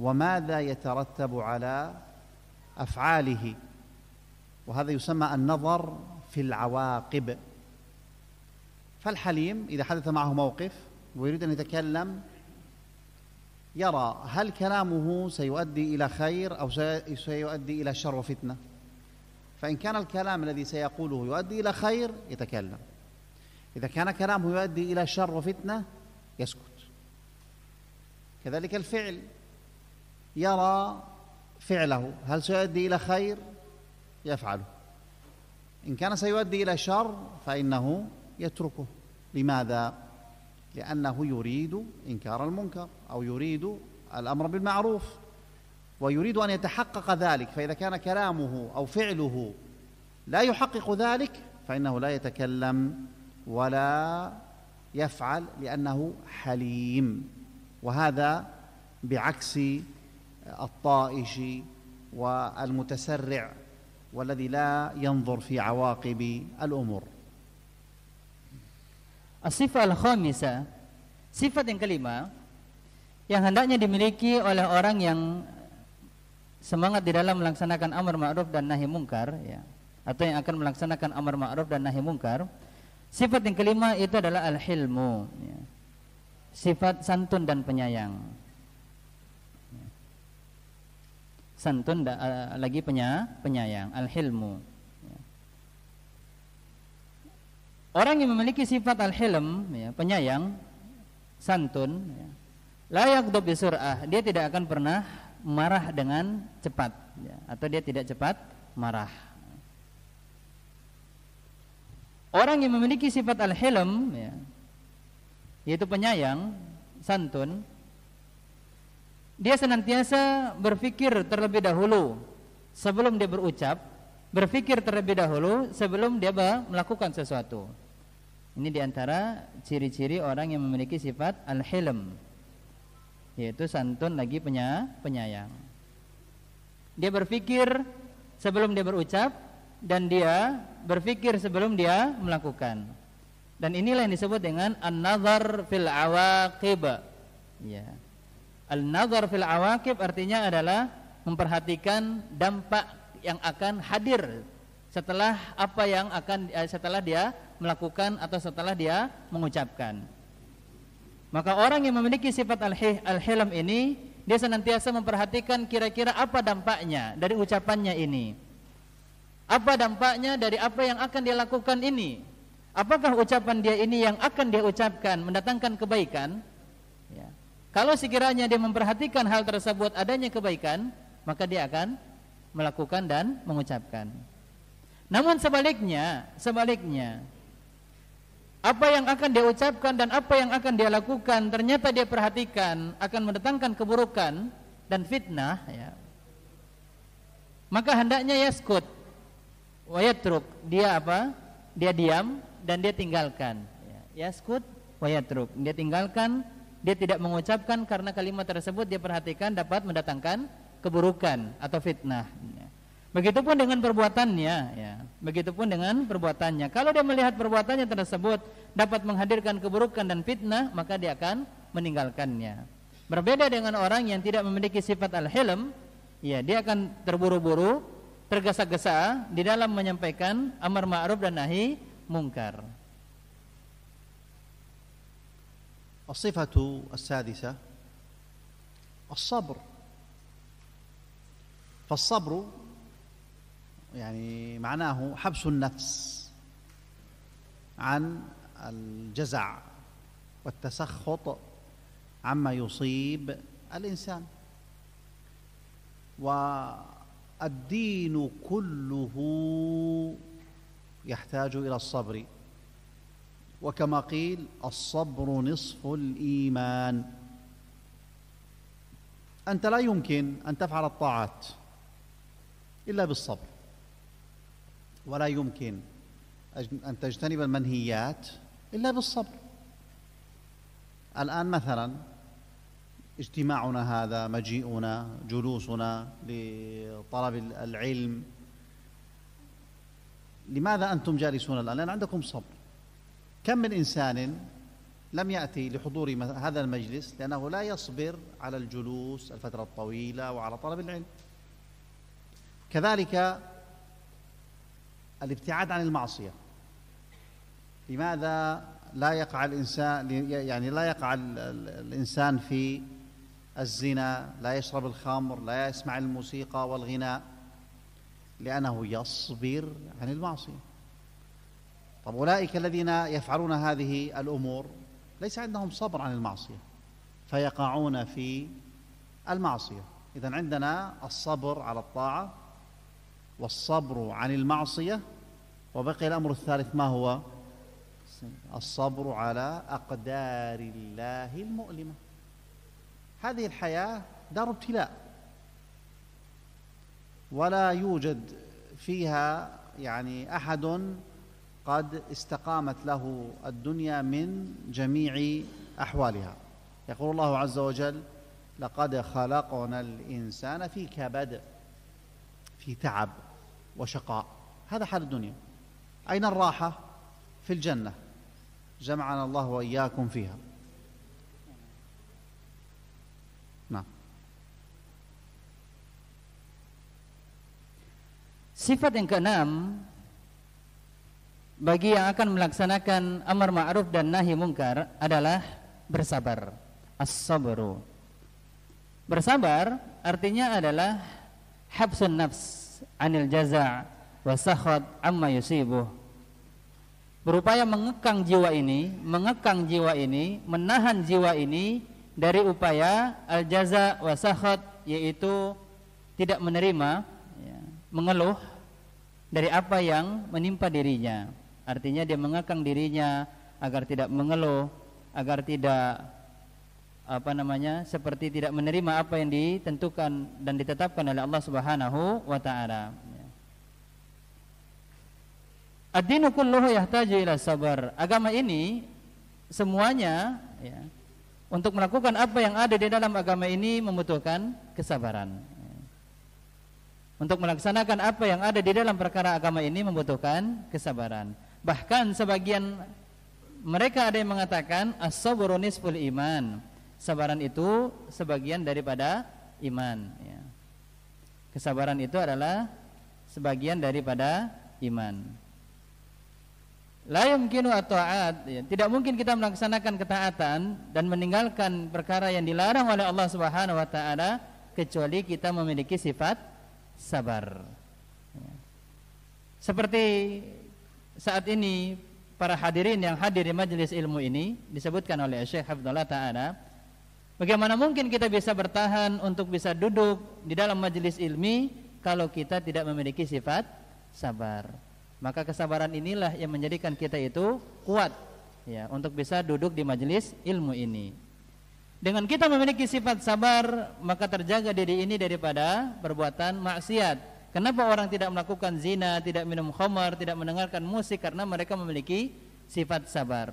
وماذا يترتب على افعاله وهذا يسمى النظر في العواقب فالحليم اذا حدث معه موقف ويريد ان يتكلم يرى هل كلامه سيؤدي الى خير او سيؤدي الى شر وفتنه فان كان الكلام الذي سيقوله يؤدي الى خير يتكلم اذا كان كلامه يؤدي الى شر وفتنه يسكت كذلك الفعل يرى فعله هل سيؤدي إلى خير يفعله إن كان سيؤدي إلى شر فإنه يتركه لماذا؟ لأنه يريد إنكار المنكر أو يريد الأمر بالمعروف ويريد أن يتحقق ذلك فإذا كان كلامه أو فعله لا يحقق ذلك فإنه لا يتكلم ولا يفعل لأنه حليم وهذا بعكس الطائش والمتسرع والذي لا ينظر في عواقب الأمور الصفة الخامسة صفة yang kelima yang hendaknya dimiliki oleh orang yang semangat di dalam melaksanakan amar ma'ruf dan nahi mungkar ya atau yang akan melaksanakan amar ma'ruf dan nahi mungkar sifat yang kelima itu adalah al-hilmu ya. sifat santun dan penyayang santun da, uh, lagi penya, penyayang al-hilmu ya. orang yang memiliki sifat al-hilm ya, penyayang santun ya, layak surah. dia tidak akan pernah marah dengan cepat ya, atau dia tidak cepat marah orang yang memiliki sifat al-hilm ya, yaitu penyayang santun dia senantiasa berpikir terlebih dahulu sebelum dia berucap, berpikir terlebih dahulu sebelum dia melakukan sesuatu. Ini diantara ciri-ciri orang yang memiliki sifat al-hilm, yaitu santun lagi penya, penyayang. Dia berpikir sebelum dia berucap dan dia berpikir sebelum dia melakukan. Dan inilah yang disebut dengan an-nazar fil awaqib. Ya. Yeah Al-nazar fil awakib artinya adalah memperhatikan dampak yang akan hadir setelah apa yang akan eh, setelah dia melakukan atau setelah dia mengucapkan. Maka orang yang memiliki sifat al hilam ini dia senantiasa memperhatikan kira-kira apa dampaknya dari ucapannya ini. Apa dampaknya dari apa yang akan dia lakukan ini? Apakah ucapan dia ini yang akan dia ucapkan mendatangkan kebaikan kalau sekiranya dia memperhatikan hal tersebut adanya kebaikan, maka dia akan melakukan dan mengucapkan. Namun sebaliknya, sebaliknya apa yang akan dia ucapkan dan apa yang akan dia lakukan ternyata dia perhatikan akan mendatangkan keburukan dan fitnah ya. Maka hendaknya yaskut wayatruk dia apa? Dia diam dan dia tinggalkan ya. Yaskut wayatruk dia tinggalkan dia tidak mengucapkan karena kalimat tersebut dia perhatikan dapat mendatangkan keburukan atau fitnah. Ya. Begitupun dengan perbuatannya, ya. Begitupun dengan perbuatannya. Kalau dia melihat perbuatannya tersebut dapat menghadirkan keburukan dan fitnah, maka dia akan meninggalkannya. Berbeda dengan orang yang tidak memiliki sifat al-hilm, ya, dia akan terburu-buru, tergesa-gesa di dalam menyampaikan amar ma'ruf dan nahi mungkar. الصفة السادسة الصبر فالصبر يعني معناه حبس النفس عن الجزع والتسخط عما يصيب الانسان والدين كله يحتاج الى الصبر وكما قيل الصبر نصف الايمان انت لا يمكن ان تفعل الطاعات الا بالصبر ولا يمكن ان تجتنب المنهيات الا بالصبر الان مثلا اجتماعنا هذا مجيئنا جلوسنا لطلب العلم لماذا انتم جالسون الان لان عندكم صبر كم من إنسان لم يأتي لحضور هذا المجلس لأنه لا يصبر على الجلوس الفترة الطويلة وعلى طلب العلم كذلك الابتعاد عن المعصية لماذا لا يقع الإنسان يعني لا يقع الإنسان في الزنا لا يشرب الخمر لا يسمع الموسيقى والغناء لأنه يصبر عن المعصية طب أولئك الذين يفعلون هذه الأمور ليس عندهم صبر عن المعصية فيقعون في المعصية إذا عندنا الصبر على الطاعة والصبر عن المعصية وبقي الأمر الثالث ما هو الصبر على أقدار الله المؤلمة هذه الحياة دار ابتلاء ولا يوجد فيها يعني أحد قد استقامت له الدنيا من جميع أحوالها يقول الله عز وجل لقد خلقنا الإنسان في كبد في تعب وشقاء هذا حال الدنيا أين الراحة في الجنة جمعنا الله وإياكم فيها نعم Sifat yang keenam bagi yang akan melaksanakan amar ma'ruf dan nahi mungkar adalah bersabar. As-sabru. Bersabar artinya adalah habsun nafs anil jaza' wa sakhat amma yusibuh. Berupaya mengekang jiwa ini, mengekang jiwa ini, menahan jiwa ini dari upaya al jaza wa sakhat yaitu tidak menerima ya, mengeluh dari apa yang menimpa dirinya. Artinya dia mengekang dirinya agar tidak mengeluh, agar tidak apa namanya seperti tidak menerima apa yang ditentukan dan ditetapkan oleh Allah Subhanahu wa taala. Ad-dinu kulluhu yahtaju ila sabar. Agama ini semuanya ya, untuk melakukan apa yang ada di dalam agama ini membutuhkan kesabaran. Untuk melaksanakan apa yang ada di dalam perkara agama ini membutuhkan kesabaran. Bahkan sebagian mereka ada yang mengatakan as-sabru nisful iman. Sabaran itu sebagian daripada iman ya. Kesabaran itu adalah sebagian daripada iman. La yumkinu at-ta'at, ya. tidak mungkin kita melaksanakan ketaatan dan meninggalkan perkara yang dilarang oleh Allah Subhanahu wa taala kecuali kita memiliki sifat sabar. Ya. Seperti saat ini para hadirin yang hadir di majelis ilmu ini disebutkan oleh Syekh Abdullah Ta'ala bagaimana mungkin kita bisa bertahan untuk bisa duduk di dalam majelis ilmi kalau kita tidak memiliki sifat sabar maka kesabaran inilah yang menjadikan kita itu kuat ya untuk bisa duduk di majelis ilmu ini dengan kita memiliki sifat sabar maka terjaga diri ini daripada perbuatan maksiat Kenapa orang tidak melakukan zina, tidak minum khamar, tidak mendengarkan musik karena mereka memiliki sifat sabar.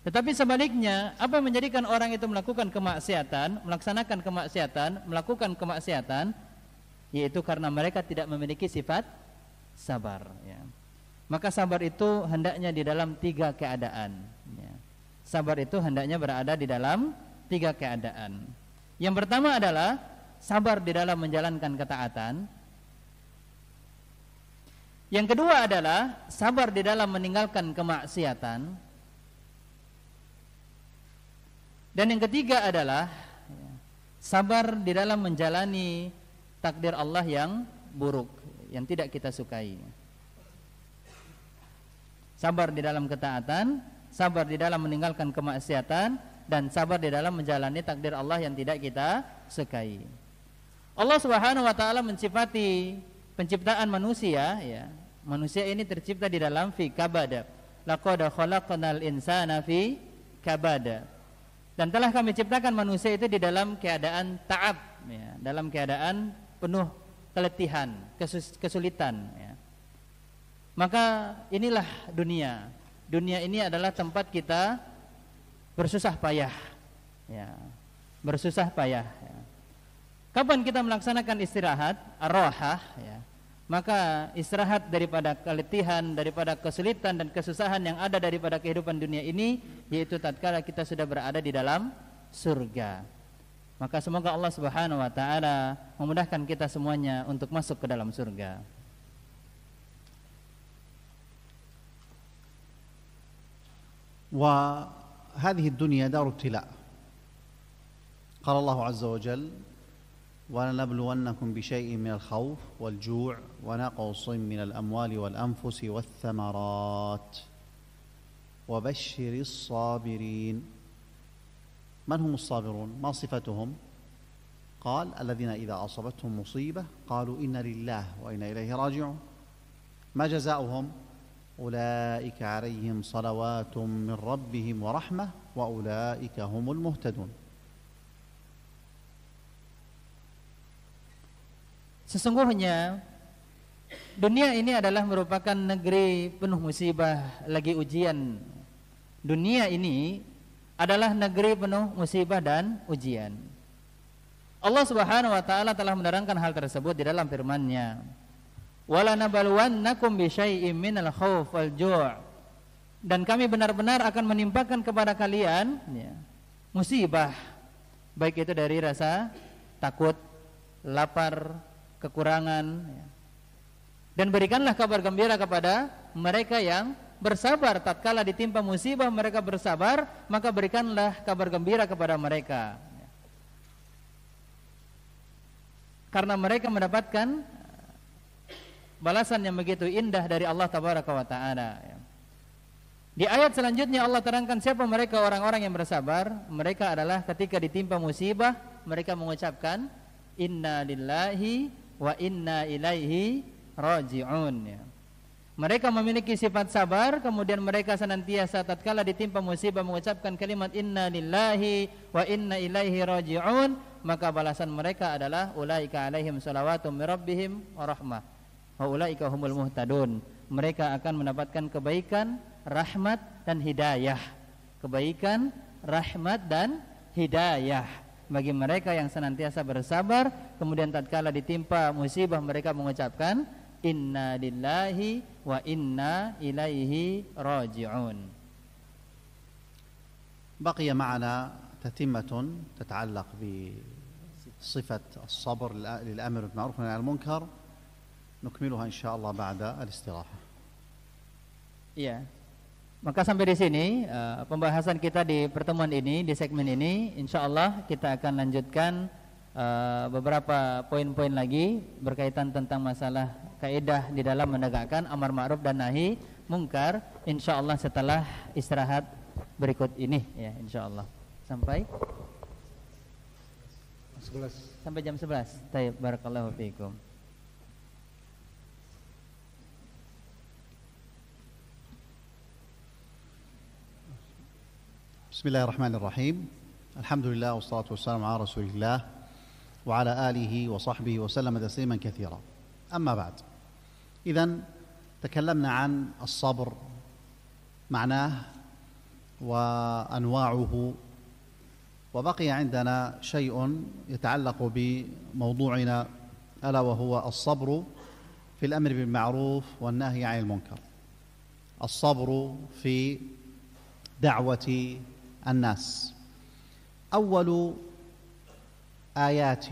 Tetapi sebaliknya, apa yang menjadikan orang itu melakukan kemaksiatan, melaksanakan kemaksiatan, melakukan kemaksiatan, yaitu karena mereka tidak memiliki sifat sabar. Ya. Maka sabar itu hendaknya di dalam tiga keadaan. Ya. Sabar itu hendaknya berada di dalam tiga keadaan. Yang pertama adalah sabar di dalam menjalankan ketaatan. Yang kedua adalah sabar di dalam meninggalkan kemaksiatan. Dan yang ketiga adalah sabar di dalam menjalani takdir Allah yang buruk, yang tidak kita sukai. Sabar di dalam ketaatan, sabar di dalam meninggalkan kemaksiatan, dan sabar di dalam menjalani takdir Allah yang tidak kita sukai. Allah Subhanahu wa taala mensifati penciptaan manusia ya manusia ini tercipta di dalam fi kabada laqad khalaqnal insana fi kabada dan telah kami ciptakan manusia itu di dalam keadaan taab ya, dalam keadaan penuh keletihan kesulitan ya. maka inilah dunia dunia ini adalah tempat kita bersusah payah ya bersusah payah ya. kapan kita melaksanakan istirahat arrohah ya maka istirahat daripada keletihan, daripada kesulitan dan kesusahan yang ada daripada kehidupan dunia ini yaitu tatkala kita sudah berada di dalam surga. Maka semoga Allah Subhanahu wa taala memudahkan kita semuanya untuk masuk ke dalam surga. Wa وهذه Allah azza wa قال الله عز وجل ولنبلونكم بشيء khawf wal والجوع ونقص من الاموال والانفس والثمرات وبشر الصابرين من هم الصابرون ما صفتهم قال الذين اذا اصابتهم مصيبه قالوا انا لله وانا اليه راجعون ما جزاؤهم اولئك عليهم صلوات من ربهم ورحمه واولئك هم المهتدون Sesungguhnya Dunia ini adalah merupakan negeri penuh musibah lagi ujian. Dunia ini adalah negeri penuh musibah dan ujian. Allah Subhanahu wa taala telah menerangkan hal tersebut di dalam firman-Nya. "Walanabluwannakum bisyai'im minal khauf wal ju' dan kami benar-benar akan menimpakan kepada kalian ya, musibah baik itu dari rasa takut, lapar, kekurangan ya, dan berikanlah kabar gembira kepada mereka yang bersabar tatkala ditimpa musibah mereka bersabar maka berikanlah kabar gembira kepada mereka karena mereka mendapatkan eh, balasan yang begitu indah dari Allah tabaraka wa taala ya. di ayat selanjutnya Allah terangkan siapa mereka orang-orang yang bersabar mereka adalah ketika ditimpa musibah mereka mengucapkan inna lillahi wa inna ilaihi raji'un ya. Mereka memiliki sifat sabar kemudian mereka senantiasa tatkala ditimpa musibah mengucapkan kalimat inna lillahi wa inna ilaihi raji'un maka balasan mereka adalah ulaika alaihim salawatum mirabbihim wa rahmah wa ulaika humul muhtadun mereka akan mendapatkan kebaikan rahmat dan hidayah kebaikan rahmat dan hidayah bagi mereka yang senantiasa bersabar kemudian tatkala ditimpa musibah mereka mengucapkan inna lillahi wa inna ilaihi raji'un بقي معنا تتمة تتعلق بصفة الصبر للأمر بالمعروف والنهي عن المنكر نكملها إن شاء الله بعد الاستراحة. Iya. Maka sampai di sini uh, pembahasan kita di pertemuan ini di segmen ini, insya Allah kita akan lanjutkan Eh, beberapa poin-poin lagi berkaitan tentang masalah kaidah di dalam menegakkan amar ma'ruf dan nahi mungkar insyaallah setelah istirahat berikut ini ya insyaallah sampai 11 sampai jam 11 tayyib barakallahu fiikum Bismillahirrahmanirrahim Alhamdulillah wassalatu wassalamu ala Rasulillah وعلى آله وصحبه وسلم تسليما كثيرا أما بعد إذا تكلمنا عن الصبر معناه وأنواعه وبقي عندنا شيء يتعلق بموضوعنا ألا وهو الصبر في الأمر بالمعروف والنهي عن المنكر الصبر في دعوة الناس أول آيات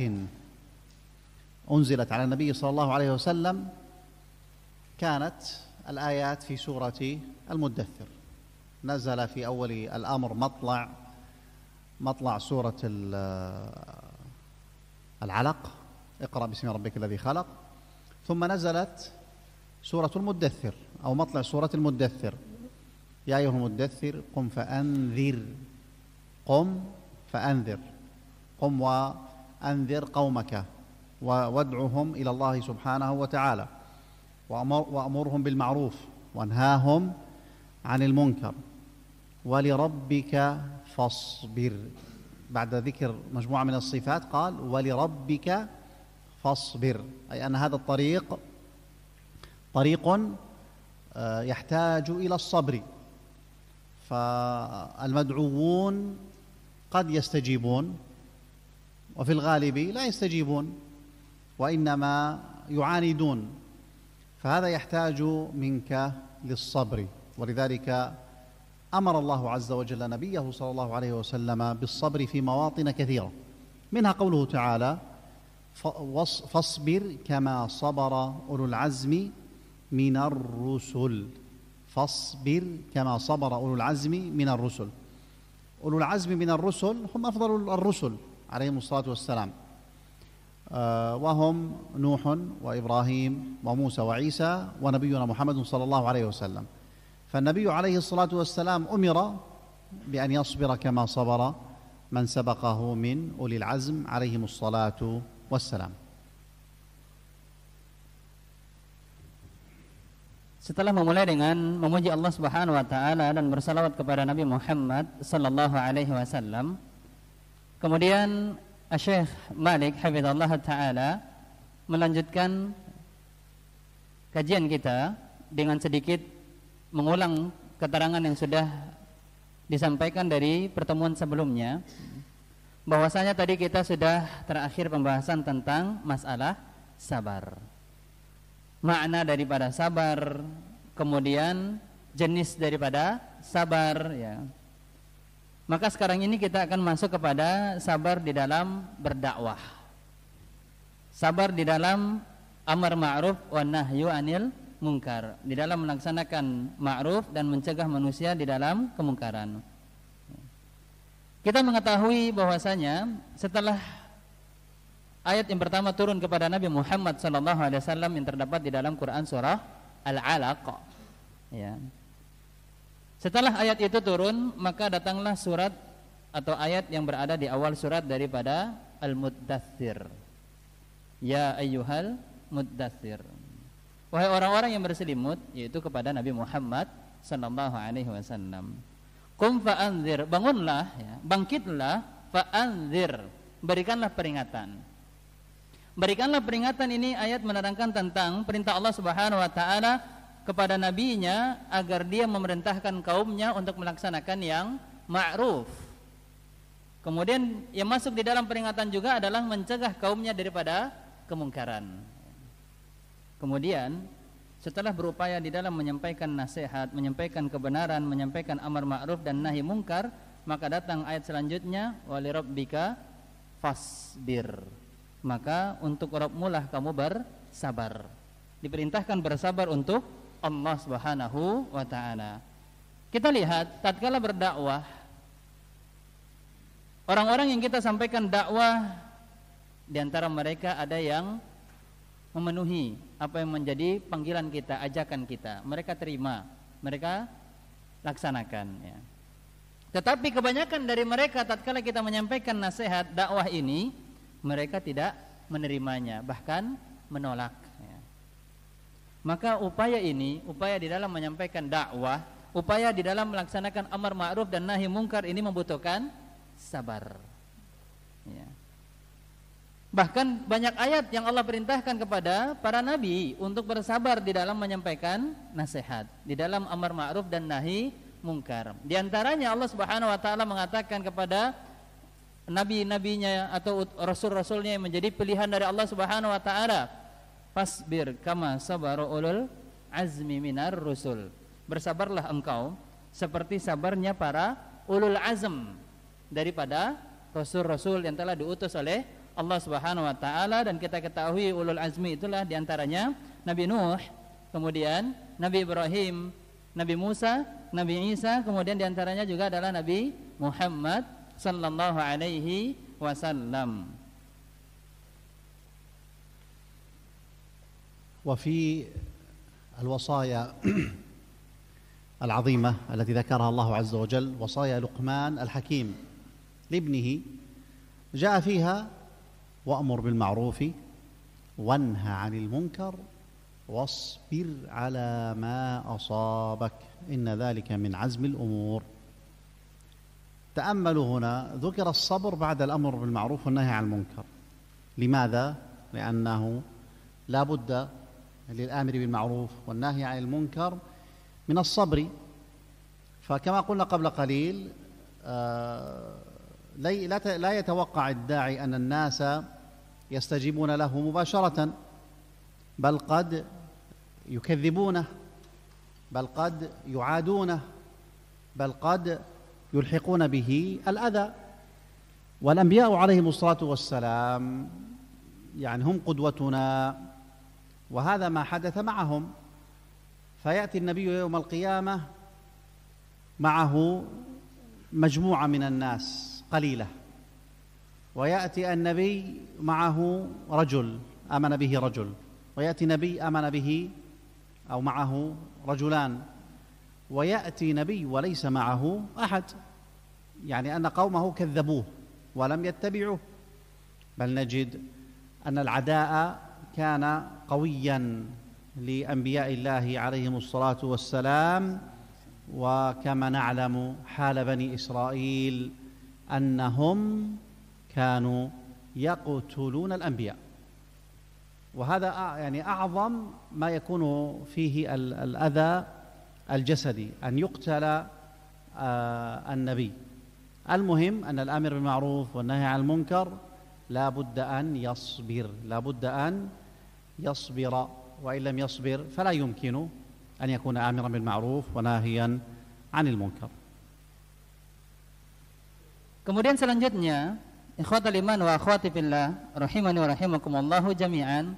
أنزلت على النبي صلى الله عليه وسلم كانت الآيات في سورة المدثر نزل في أول الأمر مطلع مطلع سورة العلق اقرأ باسم ربك الذي خلق ثم نزلت سورة المدثر أو مطلع سورة المدثر يا أيها المدثر قم فأنذر قم فأنذر قم و أنذر قومك وادعهم إلى الله سبحانه وتعالى وأمر وأمرهم بالمعروف وانهاهم عن المنكر ولربك فاصبر بعد ذكر مجموعة من الصفات قال ولربك فاصبر أي أن هذا الطريق طريق آه، يحتاج إلى الصبر فالمدعوون قد يستجيبون وفي الغالب لا يستجيبون وانما يعاندون فهذا يحتاج منك للصبر ولذلك امر الله عز وجل نبيه صلى الله عليه وسلم بالصبر في مواطن كثيره منها قوله تعالى فاصبر كما صبر اولو العزم من الرسل فاصبر كما صبر اولو العزم من الرسل اولو العزم من الرسل هم افضل الرسل عليهم الصلاة والسلام آه، وهم نوح وإبراهيم وموسى وعيسى ونبينا محمد صلى الله عليه وسلم فالنبي عليه الصلاة والسلام أمر بأن يصبر كما صبر من سبقه من أولي العزم عليهم الصلاة والسلام Setelah memulai dengan memuji Allah Subhanahu wa taala dan bersalawat kepada Nabi Muhammad sallallahu alaihi wasallam, Kemudian Syekh Malik Hafizullah Ta'ala melanjutkan kajian kita dengan sedikit mengulang keterangan yang sudah disampaikan dari pertemuan sebelumnya bahwasanya tadi kita sudah terakhir pembahasan tentang masalah sabar makna daripada sabar kemudian jenis daripada sabar ya maka sekarang ini kita akan masuk kepada sabar di dalam berdakwah. Sabar di dalam amar ma'ruf wa nahyu anil mungkar, di dalam melaksanakan ma'ruf dan mencegah manusia di dalam kemungkaran. Kita mengetahui bahwasanya setelah ayat yang pertama turun kepada Nabi Muhammad SAW yang terdapat di dalam Quran surah Al-Alaq. Ya. Setelah ayat itu turun, maka datanglah surat atau ayat yang berada di awal surat daripada Al-Muddathir. Ya ayyuhal muddathir. Wahai orang-orang yang berselimut, yaitu kepada Nabi Muhammad sallallahu alaihi wasallam. Kum fa'anzir, bangunlah ya, bangkitlah fa'anzir. Berikanlah peringatan. Berikanlah peringatan ini ayat menerangkan tentang perintah Allah Subhanahu wa taala kepada nabinya agar dia memerintahkan kaumnya untuk melaksanakan yang ma'ruf. Kemudian yang masuk di dalam peringatan juga adalah mencegah kaumnya daripada kemungkaran. Kemudian setelah berupaya di dalam menyampaikan nasihat, menyampaikan kebenaran, menyampaikan amar ma'ruf dan nahi mungkar, maka datang ayat selanjutnya walirabbika fasbir. Maka untuk mulah kamu bersabar. Diperintahkan bersabar untuk Allah Subhanahu wa taala. Kita lihat tatkala berdakwah orang-orang yang kita sampaikan dakwah di antara mereka ada yang memenuhi apa yang menjadi panggilan kita, ajakan kita. Mereka terima, mereka laksanakan ya. Tetapi kebanyakan dari mereka tatkala kita menyampaikan nasihat dakwah ini, mereka tidak menerimanya, bahkan menolak. Maka upaya ini, upaya di dalam menyampaikan dakwah, upaya di dalam melaksanakan amar ma'ruf dan nahi mungkar ini membutuhkan sabar. Ya. Bahkan banyak ayat yang Allah perintahkan kepada para nabi untuk bersabar di dalam menyampaikan nasihat, di dalam amar ma'ruf dan nahi mungkar. Di antaranya Allah Subhanahu wa taala mengatakan kepada nabi-nabinya atau rasul-rasulnya yang menjadi pilihan dari Allah Subhanahu wa taala Fasbir kama sabara ulul azmi minar rusul. Bersabarlah engkau seperti sabarnya para ulul azm daripada rasul-rasul yang telah diutus oleh Allah Subhanahu wa taala dan kita ketahui ulul azmi itulah diantaranya Nabi Nuh, kemudian Nabi Ibrahim, Nabi Musa, Nabi Isa, kemudian diantaranya juga adalah Nabi Muhammad sallallahu alaihi wasallam. وفي الوصايا العظيمة التي ذكرها الله عز وجل وصايا لقمان الحكيم لابنه جاء فيها وأمر بالمعروف وانهى عن المنكر واصبر على ما أصابك إن ذلك من عزم الأمور تأملوا هنا ذكر الصبر بعد الأمر بالمعروف والنهي عن المنكر لماذا؟ لأنه لا بد للامر بالمعروف والنهي عن المنكر من الصبر فكما قلنا قبل قليل آه، لا يتوقع الداعي ان الناس يستجيبون له مباشره بل قد يكذبونه بل قد يعادونه بل قد يلحقون به الاذى والانبياء عليهم الصلاه والسلام يعني هم قدوتنا وهذا ما حدث معهم فياتي النبي يوم القيامه معه مجموعه من الناس قليله وياتي النبي معه رجل امن به رجل وياتي نبي امن به او معه رجلان وياتي نبي وليس معه احد يعني ان قومه كذبوه ولم يتبعوه بل نجد ان العداء كان قويا لانبياء الله عليهم الصلاه والسلام وكما نعلم حال بني اسرائيل انهم كانوا يقتلون الانبياء وهذا يعني اعظم ما يكون فيه الاذى الجسدي ان يقتل آه، النبي المهم ان الامر بالمعروف والنهي عن المنكر لا بد ان يصبر لا بد ان يصبر وإن لم يصبر فلا يمكن أن يكون آمرا بالمعروف وناهيا عن المنكر Kemudian selanjutnya Ikhwatul iman wa akhwati billah rahimani wa rahimakumullahu jami'an.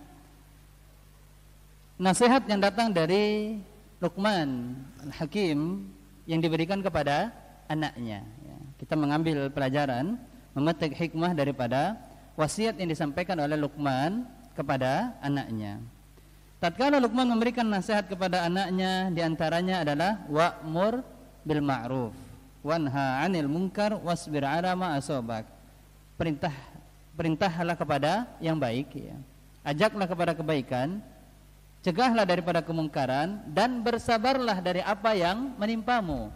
Nasihat yang datang dari Luqman Al-Hakim yang diberikan kepada anaknya. Ya, kita mengambil pelajaran memetik hikmah daripada wasiat yang disampaikan oleh Luqman kepada anaknya. Tatkala Luqman memberikan nasihat kepada anaknya, diantaranya adalah wa'mur bil ma'ruf, wanha 'anil munkar wasbir 'ala ma asobak. Perintah perintahlah kepada yang baik ya. Ajaklah kepada kebaikan, cegahlah daripada kemungkaran dan bersabarlah dari apa yang menimpamu.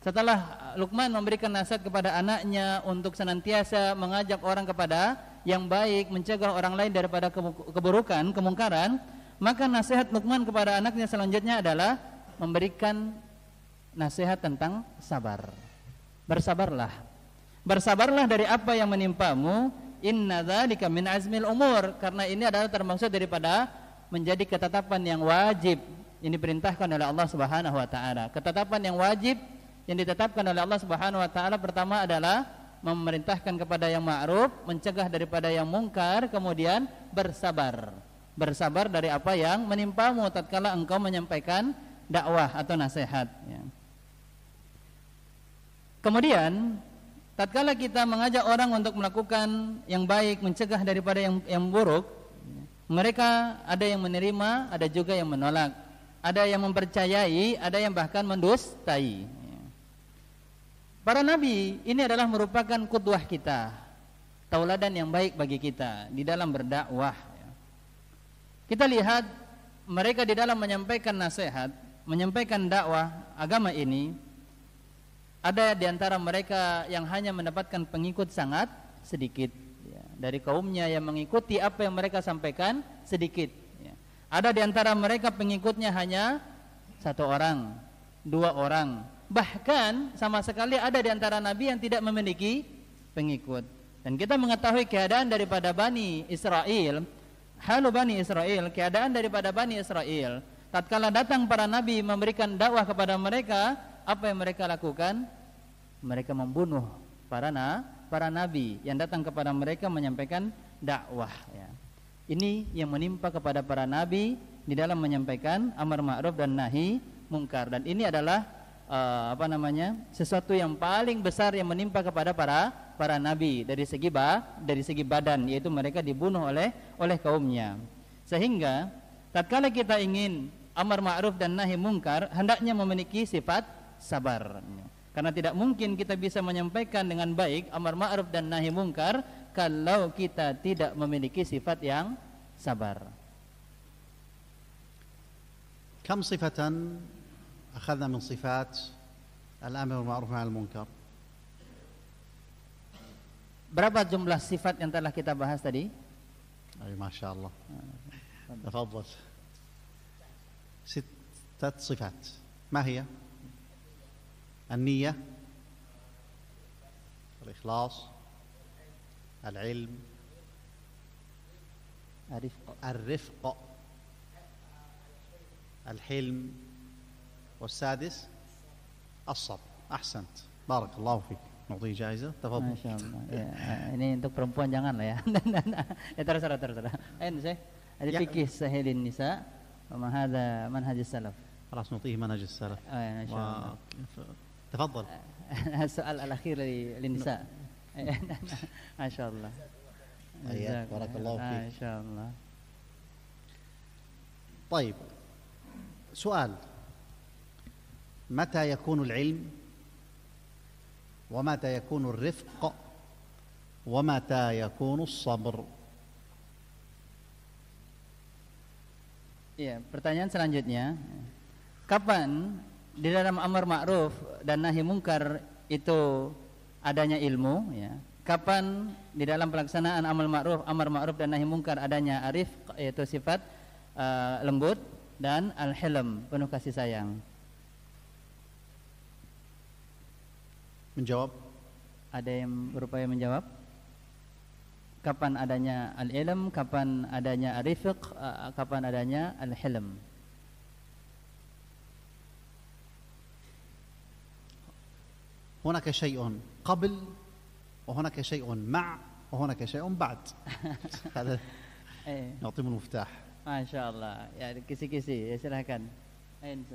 Setelah Luqman memberikan nasihat kepada anaknya untuk senantiasa mengajak orang kepada yang baik, mencegah orang lain daripada keburukan, kemungkaran, maka nasihat Luqman kepada anaknya selanjutnya adalah memberikan nasihat tentang sabar. Bersabarlah. Bersabarlah dari apa yang menimpamu, inna dzalika min azmil umur, karena ini adalah termasuk daripada menjadi ketetapan yang wajib ini perintahkan oleh Allah Subhanahu wa taala. Ketetapan yang wajib yang ditetapkan oleh Allah Subhanahu wa taala pertama adalah memerintahkan kepada yang ma'ruf, mencegah daripada yang mungkar, kemudian bersabar. Bersabar dari apa yang menimpamu tatkala engkau menyampaikan dakwah atau nasihat. Ya. Kemudian, tatkala kita mengajak orang untuk melakukan yang baik, mencegah daripada yang yang buruk, mereka ada yang menerima, ada juga yang menolak, ada yang mempercayai, ada yang bahkan mendustai. Para nabi ini adalah merupakan kudwah kita, tauladan yang baik bagi kita di dalam berdakwah. Ya. Kita lihat mereka di dalam menyampaikan nasihat, menyampaikan dakwah agama ini, ada di antara mereka yang hanya mendapatkan pengikut sangat sedikit. Ya. Dari kaumnya yang mengikuti apa yang mereka sampaikan sedikit. Ya. Ada di antara mereka pengikutnya hanya satu orang, dua orang, bahkan sama sekali ada di antara nabi yang tidak memiliki pengikut. Dan kita mengetahui keadaan daripada Bani Israel, halo Bani Israel, keadaan daripada Bani Israel. Tatkala datang para nabi memberikan dakwah kepada mereka, apa yang mereka lakukan? Mereka membunuh para na, para nabi yang datang kepada mereka menyampaikan dakwah. Ya. Ini yang menimpa kepada para nabi di dalam menyampaikan amar ma'ruf dan nahi mungkar. Dan ini adalah uh, apa namanya sesuatu yang paling besar yang menimpa kepada para para nabi dari segi ba dari segi badan yaitu mereka dibunuh oleh oleh kaumnya sehingga tatkala kita ingin amar ma'ruf dan nahi mungkar hendaknya memiliki sifat sabar karena tidak mungkin kita bisa menyampaikan dengan baik amar ma'ruf dan nahi mungkar kalau kita tidak memiliki sifat yang sabar. Kam sifatan أخذنا من صفات الأمر بالمعروف عن المنكر Berapa جملة صفات أنت telah kita bahas أي ما شاء الله تفضل ستة صفات ما هي؟ النية الإخلاص العلم الرفق الرفق الحلم والسادس الصبر أحسنت بارك الله فيك نعطيه جائزة تفضل ما شاء الله يعني untuk perempuan jangan lah ya ya terus terus terus ayo saya ada fikih sahilin nisa وما هذا منهج السلف خلاص نعطيه منهج السلف اي آه، ما شاء الله تفضل آه، السؤال الاخير للنساء (laughs) ما شاء الله بارك الله فيك ما شاء الله طيب سؤال متى يكون العلم ومتى يكون الرفق ومتى يكون الصبر Ya, pertanyaan selanjutnya, kapan di dalam amar ma'ruf dan nahi mungkar itu adanya ilmu ya? Kapan di dalam pelaksanaan amal ma'ruf, amar ma'ruf dan nahi mungkar adanya arif yaitu sifat uh, lembut dan al-hilm, penuh kasih sayang. menjawab? Ada yang berupaya menjawab? Kapan adanya al-ilm, kapan adanya al kapan adanya al-hilm? هناك شيء قبل وهناك شيء مع وهناك شيء بعد هذا نعطيه المفتاح ما شاء الله يعني كسي كسي يا كان أين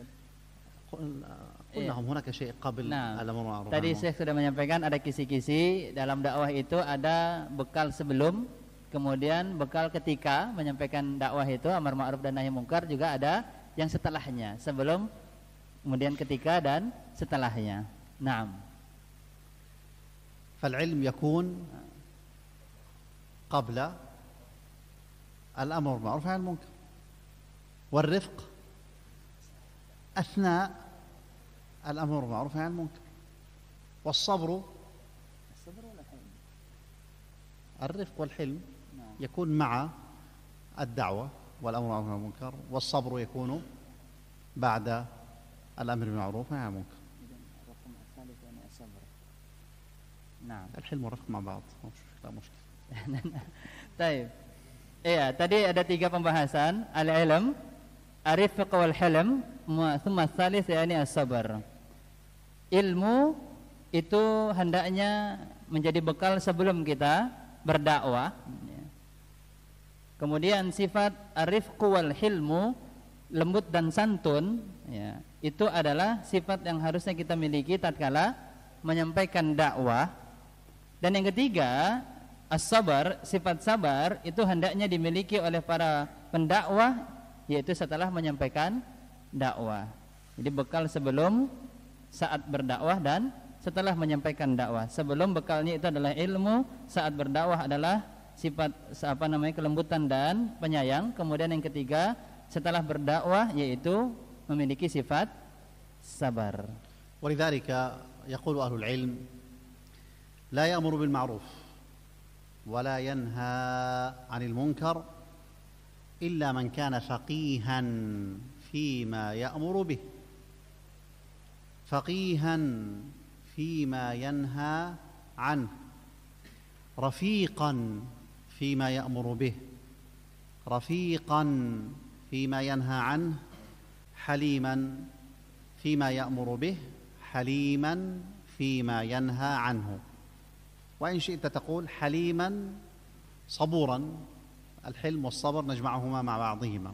Kunnahum hunaka syai' qabil nah, Tadi saya sudah menyampaikan ada kisi-kisi dalam dakwah itu ada bekal sebelum kemudian bekal ketika menyampaikan dakwah itu amar ma'ruf dan nahi mungkar juga ada yang setelahnya sebelum kemudian ketika dan setelahnya. Naam. Fal ilm yakun qabla al-amr ma'ruf nahi munkar. Wal rifq أثناء الأمر بالمعروف عن المنكر والصبر الصبر ولا الرفق والحلم نعم. يكون مع الدعوة والأمر بالمعروف عن المنكر والصبر يكون بعد الأمر بالمعروف عن المنكر نعم الحلم والرفق مع بعض لا مشكلة (laughs) طيب Iya, إيه، tadi ada tiga pembahasan al-ilm, arifq wal hilm thumma salis yani as-sabar ilmu itu hendaknya menjadi bekal sebelum kita berdakwah kemudian sifat arifq wal hilmu lembut dan santun ya, itu adalah sifat yang harusnya kita miliki tatkala menyampaikan dakwah dan yang ketiga as-sabar sifat sabar itu hendaknya dimiliki oleh para pendakwah yaitu setelah menyampaikan dakwah. Jadi bekal sebelum saat berdakwah dan setelah menyampaikan dakwah. Sebelum bekalnya itu adalah ilmu, saat berdakwah adalah sifat apa namanya kelembutan dan penyayang. Kemudian yang ketiga, setelah berdakwah yaitu memiliki sifat sabar. ولذلك يقول أهل العلم لا يأمر بالمعروف ولا ينهى anil munkar. الا من كان فقيها فيما يامر به فقيها فيما ينهى عنه رفيقا فيما يامر به رفيقا فيما ينهى عنه حليما فيما يامر به حليما فيما ينهى عنه وان شئت تقول حليما صبورا الحلم والصبر نجمعهما مع بعضهما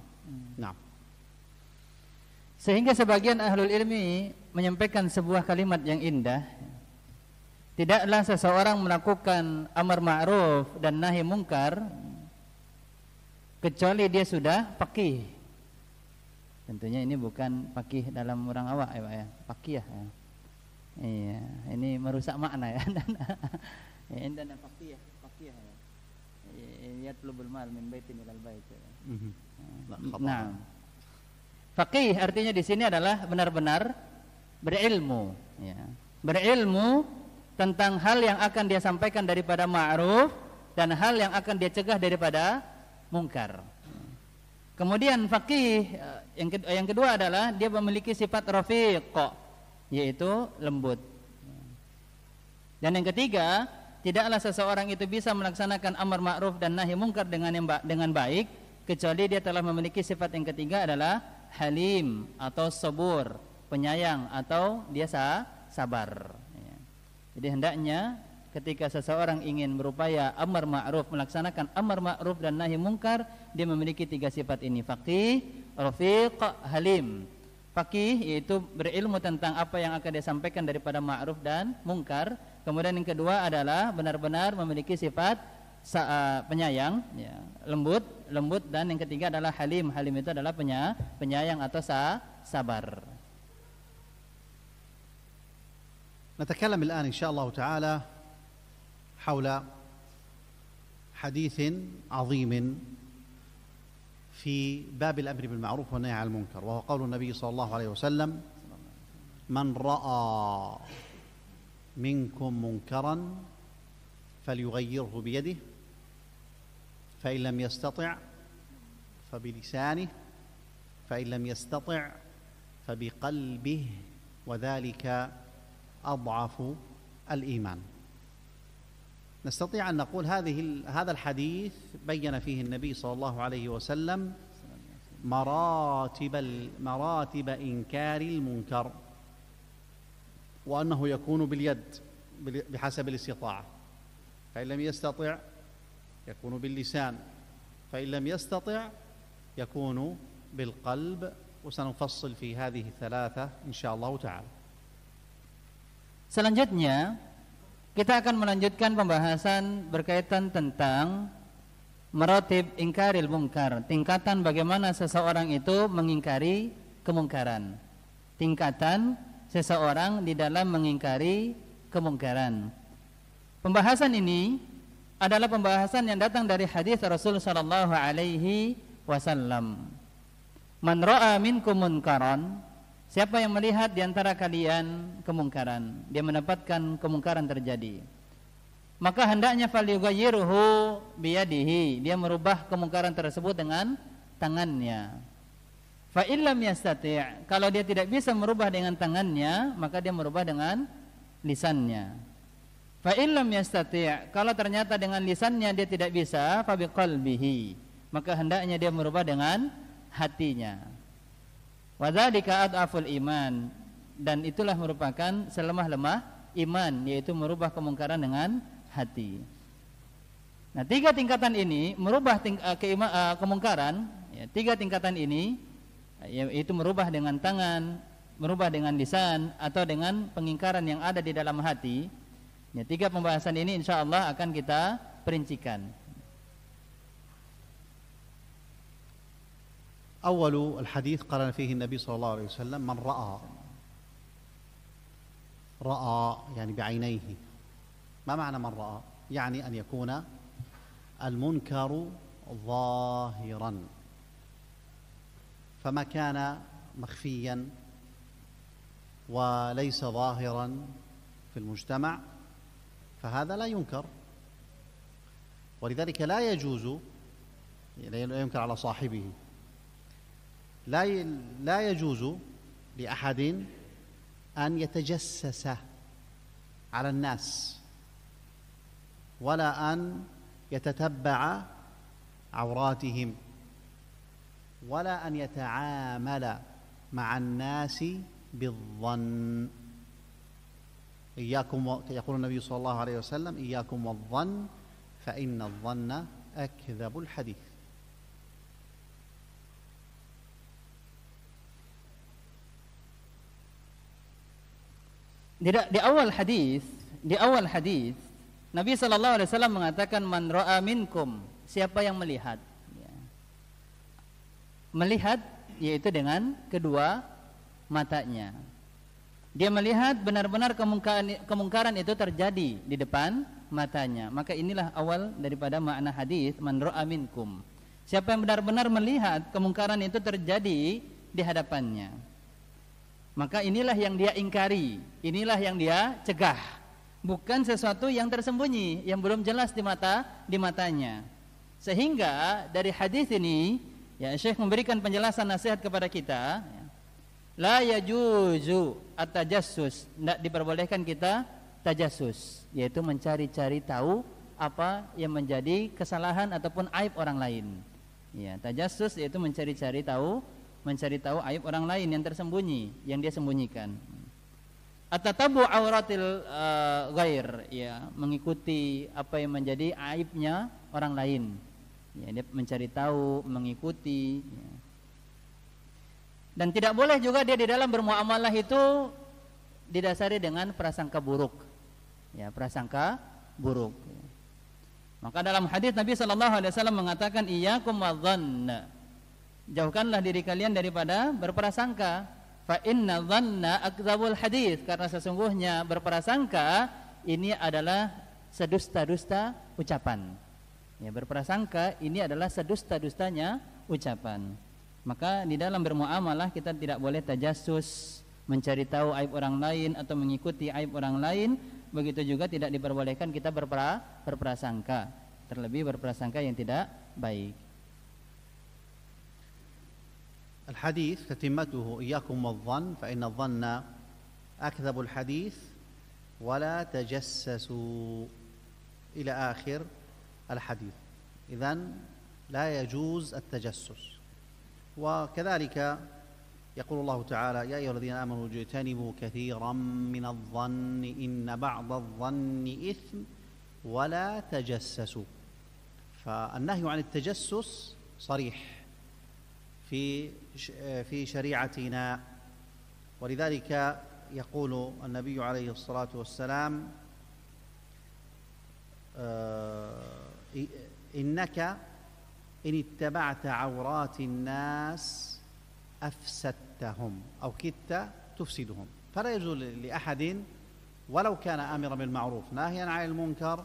نعم Sehingga sebagian ahlul ilmi menyampaikan sebuah kalimat yang indah Tidaklah seseorang melakukan amar ma'ruf dan nahi mungkar Kecuali dia sudah pakih Tentunya ini bukan pakih dalam orang awak ya Pak ya Pakiyah ya Iya, ini merusak makna ya (laughs) dan dan pakiyah yatlub al-mal min baitin ilal bait. Nah. Faqih artinya di sini adalah benar-benar berilmu, ya. Berilmu tentang hal yang akan dia sampaikan daripada ma'ruf dan hal yang akan dia cegah daripada mungkar. Kemudian faqih eh, yang kedua, yang kedua adalah dia memiliki sifat rafiq yaitu lembut. Ya. Dan yang ketiga tidaklah seseorang itu bisa melaksanakan amar ma'ruf dan nahi mungkar dengan yang ba dengan baik kecuali dia telah memiliki sifat yang ketiga adalah halim atau sabur, penyayang atau dia sabar. Ya. Jadi hendaknya ketika seseorang ingin berupaya amar ma'ruf melaksanakan amar ma'ruf dan nahi mungkar dia memiliki tiga sifat ini faqih, rafiq, halim. Faqih yaitu berilmu tentang apa yang akan dia sampaikan daripada ma'ruf dan mungkar Kemudian yang kedua adalah benar-benar memiliki sifat eh, penyayang, ya, lembut, lembut dan yang ketiga adalah halim. Halim itu adalah penya, penyayang atau sa, sabar. نتكلم الآن إن شاء الله تعالى حول حديث عظيم في باب الأمر بالمعروف والنهي عن المنكر وهو قول النبي صلى الله عليه وسلم من رأى منكم منكرا فليغيره بيده فان لم يستطع فبلسانه فان لم يستطع فبقلبه وذلك اضعف الايمان نستطيع ان نقول هذه هذا الحديث بين فيه النبي صلى الله عليه وسلم مراتب مراتب انكار المنكر وأنه يكون باليد بحسب الاستطاعة فإن لم يستطع يكون باللسان فإن لم يستطع يكون بالقلب وسنفصل في هذه الثلاثة إن شاء الله تعالى Selanjutnya kita akan melanjutkan pembahasan berkaitan tentang merotib ingkaril mungkar, tingkatan bagaimana seseorang itu mengingkari kemungkaran. Tingkatan seseorang di dalam mengingkari kemungkaran. Pembahasan ini adalah pembahasan yang datang dari hadis Rasul sallallahu alaihi wasallam. Man ra'a minkum munkaran, siapa yang melihat di antara kalian kemungkaran, dia mendapatkan kemungkaran terjadi. Maka hendaknya falyughayyirhu biyadihi, dia merubah kemungkaran tersebut dengan tangannya. Fa illam yastati' kalau dia tidak bisa merubah dengan tangannya, maka dia merubah dengan lisannya. Fa illam yastati' kalau ternyata dengan lisannya dia tidak bisa, fa biqalbihi maka hendaknya dia merubah dengan hatinya. dzalika adaful iman dan itulah merupakan selemah-lemah iman yaitu merubah kemungkaran dengan hati. Nah, tiga tingkatan ini merubah ting, uh, kemungkaran, ya, tiga tingkatan ini Ya, itu merubah dengan tangan, merubah dengan lisan atau dengan pengingkaran yang ada di dalam hati. Ya, tiga pembahasan ini insya Allah akan kita perincikan. أول الحديث قال فيه النبي صلى الله عليه وسلم من رأى رأى يعني بعينيه ما معنى من رأى يعني أن يكون المنكر ظاهرا فما كان مخفيا وليس ظاهرا في المجتمع فهذا لا ينكر ولذلك لا يجوز لا ينكر على صاحبه لا لا يجوز لأحد أن يتجسس على الناس ولا أن يتتبع عوراتهم ولا أن يتعامل مع الناس بالظن إياكم و... يقول النبي صلى الله عليه وسلم إياكم والظن فإن الظن أكذب الحديث di, awal hadis, di awal hadis Nabi saw mengatakan man minkum siapa yang melihat Melihat yaitu dengan kedua matanya. Dia melihat benar-benar kemungkaran, itu terjadi di depan matanya. Maka inilah awal daripada makna hadis man amin kum. Siapa yang benar-benar melihat kemungkaran itu terjadi di hadapannya. Maka inilah yang dia ingkari, inilah yang dia cegah. Bukan sesuatu yang tersembunyi, yang belum jelas di mata di matanya. Sehingga dari hadis ini Ya, Syekh memberikan penjelasan nasihat kepada kita. Ya. La yajuzu atajassus, Tidak diperbolehkan kita tajassus, yaitu mencari-cari tahu apa yang menjadi kesalahan ataupun aib orang lain. Ya, tajassus yaitu mencari-cari tahu, mencari tahu aib orang lain yang tersembunyi, yang dia sembunyikan. Atatabu auratil uh, eh, ghair, ya, mengikuti apa yang menjadi aibnya orang lain ya, dia mencari tahu mengikuti ya. dan tidak boleh juga dia di dalam bermuamalah itu didasari dengan prasangka buruk ya prasangka buruk maka dalam hadis Nabi Shallallahu Alaihi Wasallam mengatakan iya wadzanna jauhkanlah diri kalian daripada berprasangka fa inna dhanna akzabul hadis karena sesungguhnya berprasangka ini adalah sedusta-dusta ucapan. Ya, berprasangka ini adalah sedusta-dustanya ucapan. Maka di dalam bermuamalah kita tidak boleh tajasus, mencari tahu aib orang lain atau mengikuti aib orang lain. Begitu juga tidak diperbolehkan kita berpra berprasangka, terlebih berprasangka yang tidak baik. الحديث تتمته إياكم والظن فإن الظن أكذب الحديث ولا تجسسوا إلى آخر الحديث إذا لا يجوز التجسس وكذلك يقول الله تعالى يا أيها الذين آمنوا اجتنبوا كثيرا من الظن إن بعض الظن إثم ولا تجسسوا فالنهي عن التجسس صريح في في شريعتنا ولذلك يقول النبي عليه الصلاة والسلام آه إنك إن اتبعت عورات الناس أفسدتهم أو كدت تفسدهم فلا يجوز لأحد ولو كان آمرا بالمعروف ناهيا عن المنكر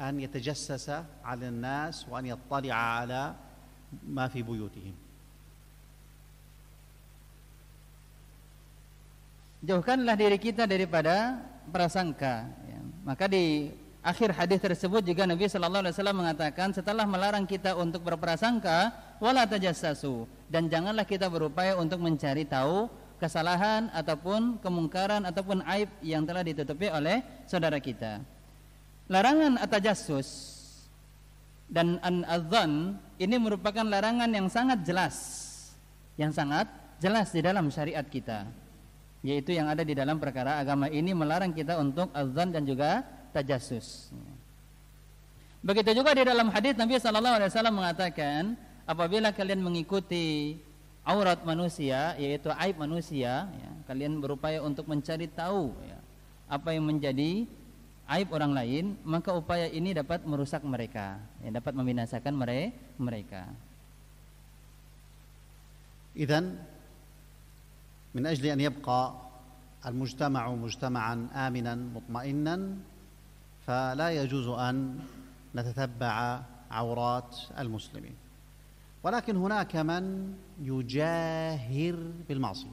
أن يتجسس على الناس وأن يطلع على ما في بيوتهم Jauhkanlah diri kita daripada prasangka ya. Maka di Akhir hadis tersebut juga Nabi Shallallahu Alaihi Wasallam mengatakan setelah melarang kita untuk berprasangka, wala tajassasu dan janganlah kita berupaya untuk mencari tahu kesalahan ataupun kemungkaran ataupun aib yang telah ditutupi oleh saudara kita. Larangan atajassus dan an adzan ini merupakan larangan yang sangat jelas, yang sangat jelas di dalam syariat kita, yaitu yang ada di dalam perkara agama ini melarang kita untuk azan dan juga tajasus. Begitu juga di dalam hadis Nabi saw mengatakan, apabila kalian mengikuti aurat manusia, yaitu aib manusia, ya, kalian berupaya untuk mencari tahu ya, apa yang menjadi aib orang lain, maka upaya ini dapat merusak mereka, ya, dapat membinasakan mereka. Idan, min ajli an yabqa al-mujtama'u mujtama'an aminan mutmainnan. فلا يجوز أن نتتبع عورات المسلمين ولكن هناك من يجاهر بالمعصية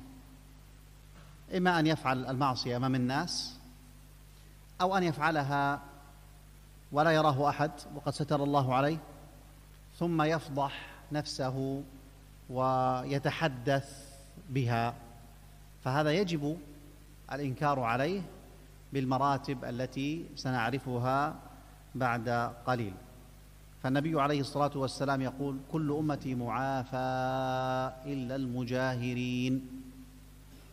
إما أن يفعل المعصية أمام الناس أو أن يفعلها ولا يراه أحد وقد ستر الله عليه ثم يفضح نفسه ويتحدث بها فهذا يجب الإنكار عليه بالمراتب التي سنعرفها بعد قليل فالنبي عليه الصلاة والسلام يقول كل أمتي معافى إلا المجاهرين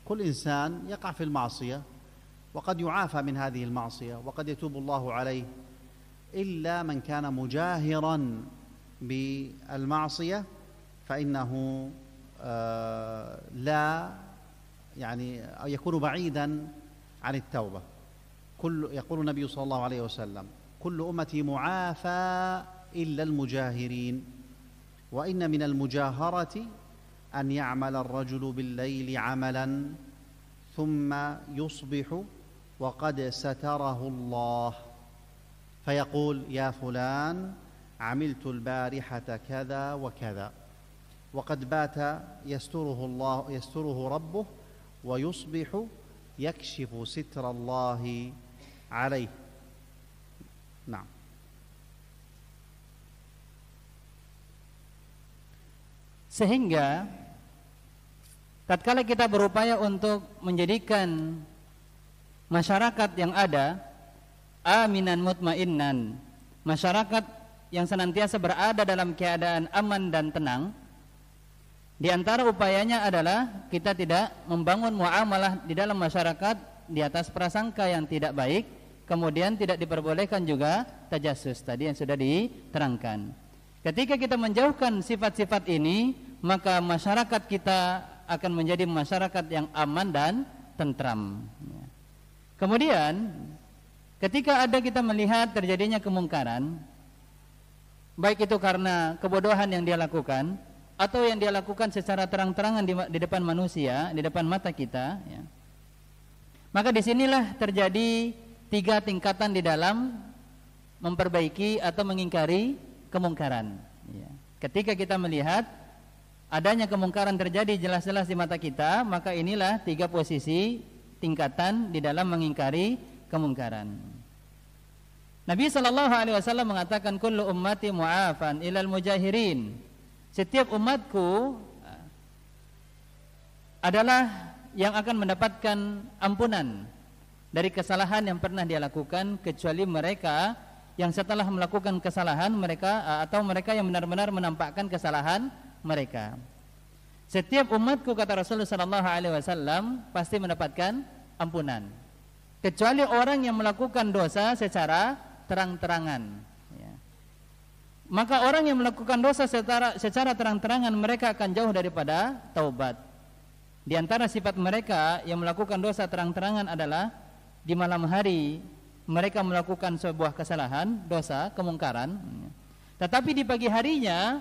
كل إنسان يقع في المعصية وقد يعافى من هذه المعصية وقد يتوب الله عليه إلا من كان مجاهرا بالمعصية فإنه آه، لا يعني يكون بعيدا عن التوبه كل يقول النبي صلى الله عليه وسلم كل أمتي معافى إلا المجاهرين وإن من المجاهرة أن يعمل الرجل بالليل عملا ثم يصبح وقد ستره الله فيقول يا فلان عملت البارحة كذا وكذا وقد بات يستره الله يستره ربه ويصبح يكشف ستر الله عليه نعم sehingga tatkala kita berupaya untuk menjadikan masyarakat yang ada aminan mutmainnan masyarakat yang senantiasa berada dalam keadaan aman dan tenang di antara upayanya adalah kita tidak membangun muamalah di dalam masyarakat di atas prasangka yang tidak baik Kemudian tidak diperbolehkan juga tajasus tadi yang sudah diterangkan. Ketika kita menjauhkan sifat-sifat ini, maka masyarakat kita akan menjadi masyarakat yang aman dan tentram. Kemudian, ketika ada kita melihat terjadinya kemungkaran, baik itu karena kebodohan yang dia lakukan atau yang dia lakukan secara terang-terangan di, depan manusia, di depan mata kita, ya. maka disinilah terjadi tiga tingkatan di dalam memperbaiki atau mengingkari kemungkaran. Ya. Ketika kita melihat adanya kemungkaran terjadi jelas-jelas di mata kita, maka inilah tiga posisi tingkatan di dalam mengingkari kemungkaran. Nabi Shallallahu Alaihi Wasallam mengatakan kullu ummati mu'afan ilal mujahirin. Setiap umatku ah, adalah yang akan mendapatkan ampunan dari kesalahan yang pernah dia lakukan kecuali mereka yang setelah melakukan kesalahan mereka eh, atau mereka yang benar-benar menampakkan kesalahan mereka. Setiap umatku kata Rasulullah sallallahu alaihi wasallam pasti mendapatkan ampunan. Kecuali orang yang melakukan dosa secara terang-terangan. Ya. Maka orang yang melakukan dosa secara, secara terang-terangan mereka akan jauh daripada taubat. Di antara sifat mereka yang melakukan dosa terang-terangan adalah di malam hari mereka melakukan sebuah kesalahan, dosa, kemungkaran. Tetapi di pagi harinya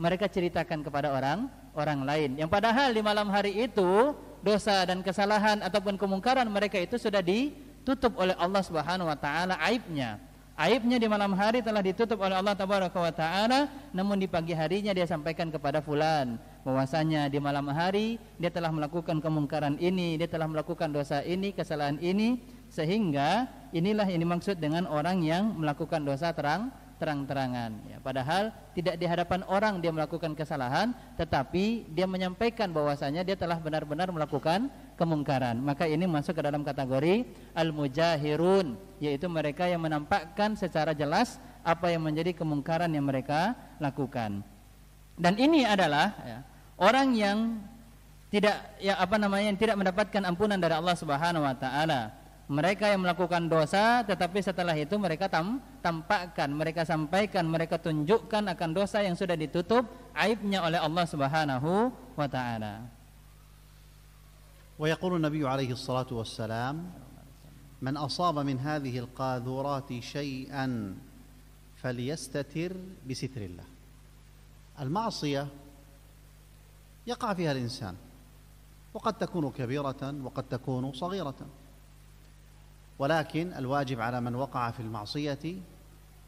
mereka ceritakan kepada orang orang lain. Yang padahal di malam hari itu dosa dan kesalahan ataupun kemungkaran mereka itu sudah ditutup oleh Allah Subhanahu wa taala aibnya. Aibnya di malam hari telah ditutup oleh Allah Tabaraka wa taala, namun di pagi harinya dia sampaikan kepada fulan, bahwasanya di malam hari dia telah melakukan kemungkaran ini, dia telah melakukan dosa ini, kesalahan ini sehingga inilah yang dimaksud dengan orang yang melakukan dosa terang terang-terangan ya, padahal tidak di hadapan orang dia melakukan kesalahan tetapi dia menyampaikan bahwasanya dia telah benar-benar melakukan kemungkaran maka ini masuk ke dalam kategori al-mujahirun yaitu mereka yang menampakkan secara jelas apa yang menjadi kemungkaran yang mereka lakukan dan ini adalah ya, orang yang tidak ya apa namanya yang tidak mendapatkan ampunan dari Allah Subhanahu wa taala. Mereka yang melakukan dosa tetapi setelah itu mereka tam, tampakkan, mereka sampaikan, mereka tunjukkan akan dosa yang sudah ditutup aibnya oleh Allah Subhanahu wa taala. ويقول النبي عليه الصلاة والسلام من أصاب من هذه القاذورات شيئا فليستتر بستر الله المعصية يقع فيها الإنسان وقد تكون كبيرة وقد تكون صغيرة ولكن الواجب على من وقع في المعصية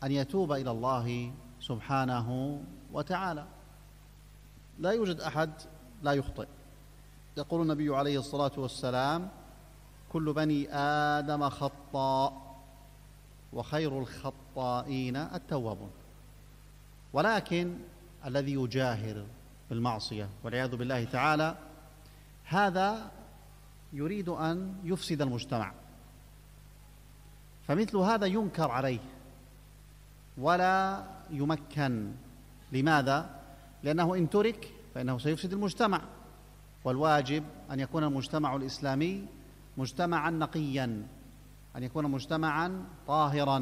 أن يتوب إلى الله سبحانه وتعالى لا يوجد أحد لا يخطئ يقول النبي عليه الصلاة والسلام كل بني آدم خطاء وخير الخطائين التوابون ولكن الذي يجاهر بالمعصية والعياذ بالله تعالى هذا يريد أن يفسد المجتمع فمثل هذا ينكر عليه ولا يمكن لماذا؟ لأنه إن ترك فإنه سيفسد المجتمع والواجب أن يكون المجتمع الإسلامي مجتمعا نقيا أن يكون مجتمعا طاهرا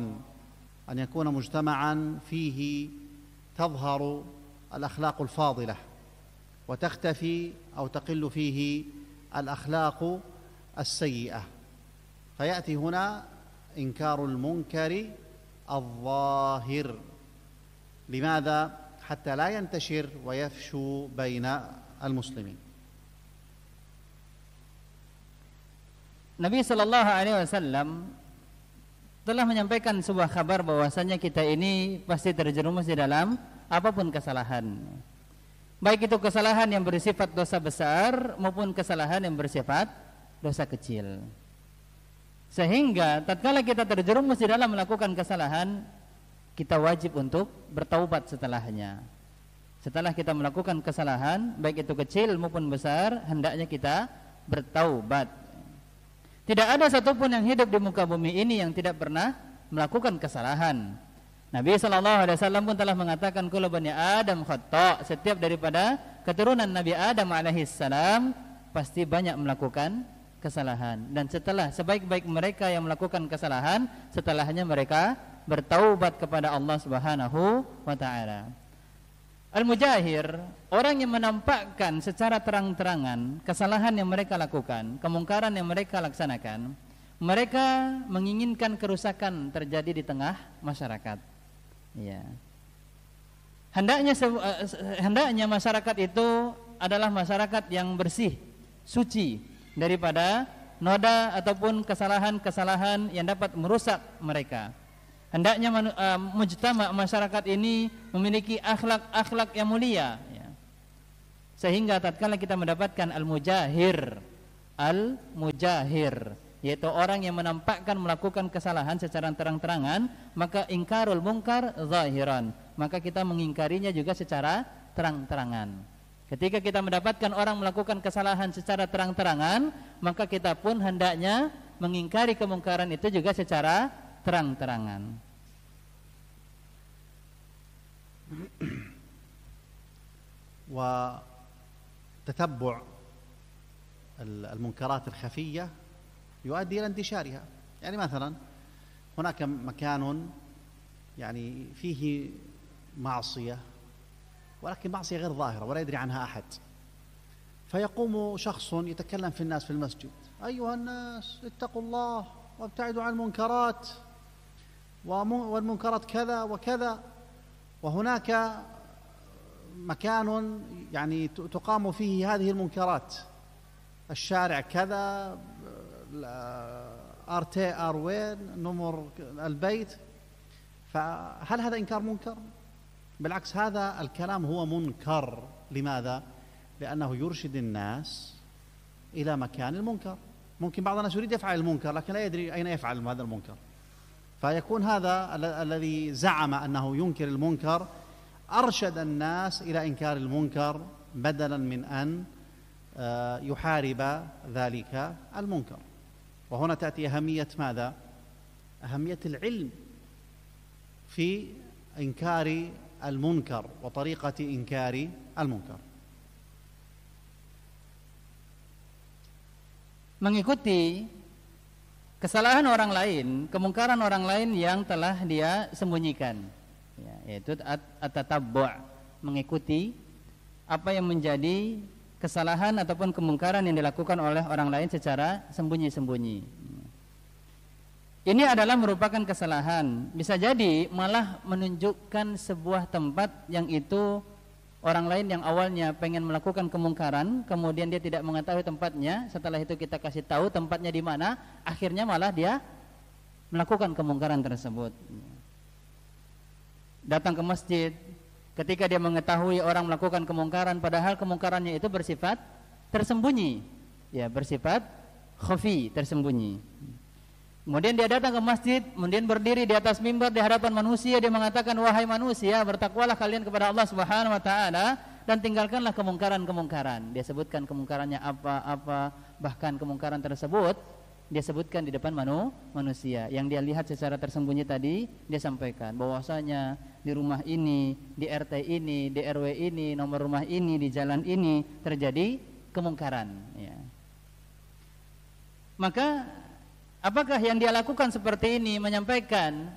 أن يكون مجتمعا فيه تظهر الأخلاق الفاضلة وتختفي او تقل فيه الاخلاق السيئه فياتي هنا انكار المنكر الظاهر لماذا حتى لا ينتشر ويفشو بين المسلمين Nabi Shallallahu Alaihi Wasallam telah menyampaikan sebuah kabar bahwasanya kita ini pasti terjerumus di dalam apapun kesalahan. Baik itu kesalahan yang bersifat dosa besar maupun kesalahan yang bersifat dosa kecil. Sehingga tatkala kita terjerumus di dalam melakukan kesalahan, kita wajib untuk bertaubat setelahnya. Setelah kita melakukan kesalahan, baik itu kecil maupun besar, hendaknya kita bertaubat. Tidak ada satupun yang hidup di muka bumi ini yang tidak pernah melakukan kesalahan. Nabi Shallallahu Alaihi Wasallam pun telah mengatakan kulubani Adam khotok. Setiap daripada keturunan Nabi Adam salam pasti banyak melakukan kesalahan. Dan setelah sebaik-baik mereka yang melakukan kesalahan, setelahnya mereka bertaubat kepada Allah Subhanahu wa taala. Al-mujahir, orang yang menampakkan secara terang-terangan kesalahan yang mereka lakukan, kemungkaran yang mereka laksanakan, mereka menginginkan kerusakan terjadi di tengah masyarakat Ya. Hendaknya eh, hendaknya masyarakat itu adalah masyarakat yang bersih, suci daripada noda ataupun kesalahan-kesalahan yang dapat merusak mereka. Hendaknya uh, mujtama masyarakat ini memiliki akhlak-akhlak yang mulia ya. Sehingga tatkala kita mendapatkan al-mujahir, al-mujahir yaitu orang yang menampakkan melakukan kesalahan secara terang-terangan maka ingkarul mungkar zahiran maka kita mengingkarinya juga secara terang-terangan ketika kita mendapatkan orang melakukan kesalahan secara terang-terangan maka kita pun hendaknya mengingkari kemungkaran itu juga secara terang-terangan Wa al munkarat al khafiyyah يؤدي إلى انتشارها يعني مثلا هناك مكان يعني فيه معصية ولكن معصية غير ظاهرة ولا يدري عنها أحد فيقوم شخص يتكلم في الناس في المسجد أيها الناس اتقوا الله وابتعدوا عن المنكرات والمنكرات كذا وكذا وهناك مكان يعني تقام فيه هذه المنكرات الشارع كذا ار تي ار وين نمر البيت فهل هذا انكار منكر؟ بالعكس هذا الكلام هو منكر لماذا؟ لانه يرشد الناس الى مكان المنكر ممكن بعض الناس يريد يفعل المنكر لكن لا يدري اين يفعل هذا المنكر فيكون هذا الذي زعم انه ينكر المنكر ارشد الناس الى انكار المنكر بدلا من ان آه، يحارب ذلك المنكر وهنا تأتي أهمية ماذا؟ أهمية العلم في إنكار المنكر وطريقة إنكار المنكر mengikuti kesalahan orang lain, kemungkaran orang lain yang telah dia sembunyikan, ya, yaitu at-tatabbu' mengikuti apa yang menjadi kesalahan ataupun kemungkaran yang dilakukan oleh orang lain secara sembunyi-sembunyi. Ini adalah merupakan kesalahan. Bisa jadi malah menunjukkan sebuah tempat yang itu orang lain yang awalnya pengen melakukan kemungkaran, kemudian dia tidak mengetahui tempatnya, setelah itu kita kasih tahu tempatnya di mana, akhirnya malah dia melakukan kemungkaran tersebut. Datang ke masjid, ketika dia mengetahui orang melakukan kemungkaran padahal kemungkarannya itu bersifat tersembunyi ya bersifat khafi tersembunyi kemudian dia datang ke masjid kemudian berdiri di atas mimbar di hadapan manusia dia mengatakan wahai manusia bertakwalah kalian kepada Allah Subhanahu wa taala dan tinggalkanlah kemungkaran-kemungkaran dia sebutkan kemungkarannya apa-apa bahkan kemungkaran tersebut dia sebutkan di depan manu, manusia yang dia lihat secara tersembunyi tadi dia sampaikan bahwasanya di rumah ini di RT ini di RW ini nomor rumah ini di jalan ini terjadi kemungkaran ya. maka apakah yang dia lakukan seperti ini menyampaikan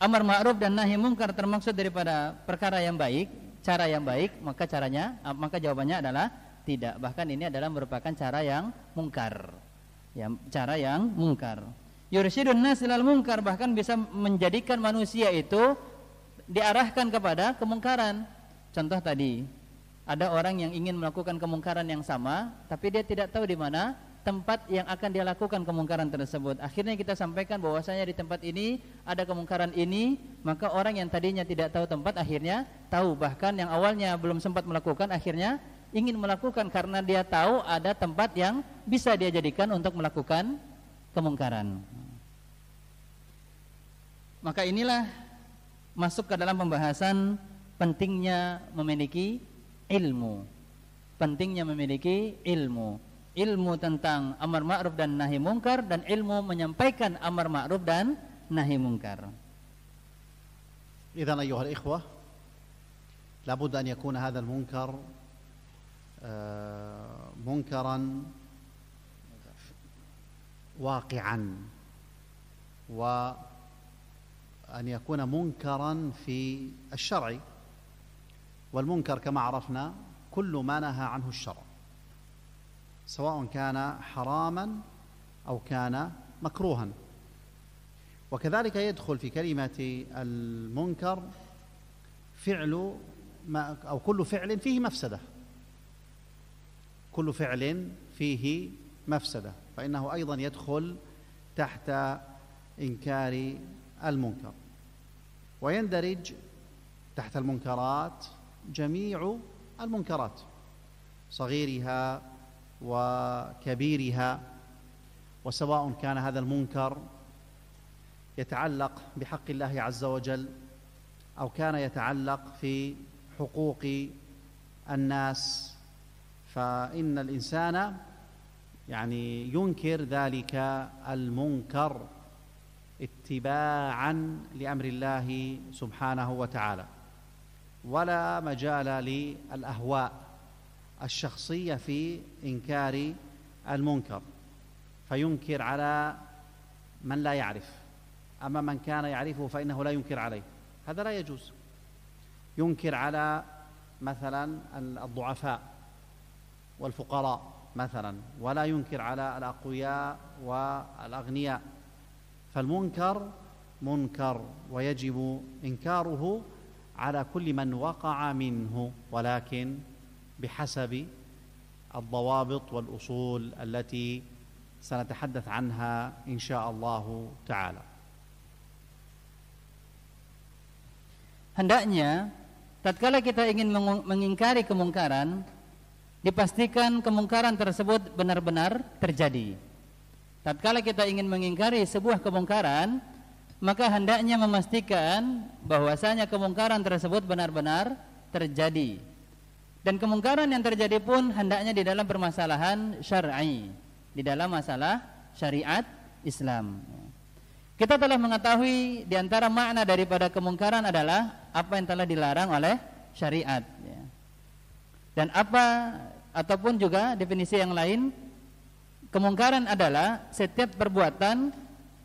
amar ma'ruf dan nahi mungkar termaksud daripada perkara yang baik cara yang baik maka caranya maka jawabannya adalah tidak bahkan ini adalah merupakan cara yang mungkar ya cara yang mungkar yursyidun nas ilal mungkar bahkan bisa menjadikan manusia itu diarahkan kepada kemungkaran contoh tadi ada orang yang ingin melakukan kemungkaran yang sama tapi dia tidak tahu di mana tempat yang akan dia lakukan kemungkaran tersebut. Akhirnya kita sampaikan bahwasanya di tempat ini ada kemungkaran ini, maka orang yang tadinya tidak tahu tempat akhirnya tahu bahkan yang awalnya belum sempat melakukan akhirnya ingin melakukan karena dia tahu ada tempat yang bisa dia jadikan untuk melakukan kemungkaran. Maka inilah masuk ke dalam pembahasan pentingnya memiliki ilmu. Pentingnya memiliki ilmu. Ilmu tentang amar ma'ruf dan nahi mungkar dan ilmu menyampaikan amar ma'ruf dan nahi mungkar. Idzan ayyuhal ikhwah, labudda an yakuna hadzal munkar آه، منكرا واقعا وأن يكون منكرا في الشرع والمنكر كما عرفنا كل ما نهى عنه الشرع سواء كان حراما أو كان مكروها وكذلك يدخل في كلمة المنكر فعل ما أو كل فعل فيه مفسده كل فعل فيه مفسدة فإنه أيضا يدخل تحت إنكار المنكر ويندرج تحت المنكرات جميع المنكرات صغيرها وكبيرها وسواء كان هذا المنكر يتعلق بحق الله عز وجل أو كان يتعلق في حقوق الناس فإن الإنسان يعني ينكر ذلك المنكر اتباعا لأمر الله سبحانه وتعالى ولا مجال للأهواء الشخصية في إنكار المنكر فينكر على من لا يعرف أما من كان يعرفه فإنه لا ينكر عليه هذا لا يجوز ينكر على مثلا الضعفاء والفقراء مثلا ولا ينكر على الأقوياء والأغنياء فالمنكر منكر ويجب إنكاره على كل من وقع منه ولكن بحسب الضوابط والأصول التي سنتحدث عنها إن شاء الله تعالى Hendaknya tatkala kita ingin mengingkari kemungkaran dipastikan kemungkaran tersebut benar-benar terjadi. Tatkala kita ingin mengingkari sebuah kemungkaran, maka hendaknya memastikan bahwasanya kemungkaran tersebut benar-benar terjadi. Dan kemungkaran yang terjadi pun hendaknya di dalam permasalahan syar'i, di dalam masalah syariat Islam. Kita telah mengetahui di antara makna daripada kemungkaran adalah apa yang telah dilarang oleh syariat. Ya dan apa ataupun juga definisi yang lain kemungkaran adalah setiap perbuatan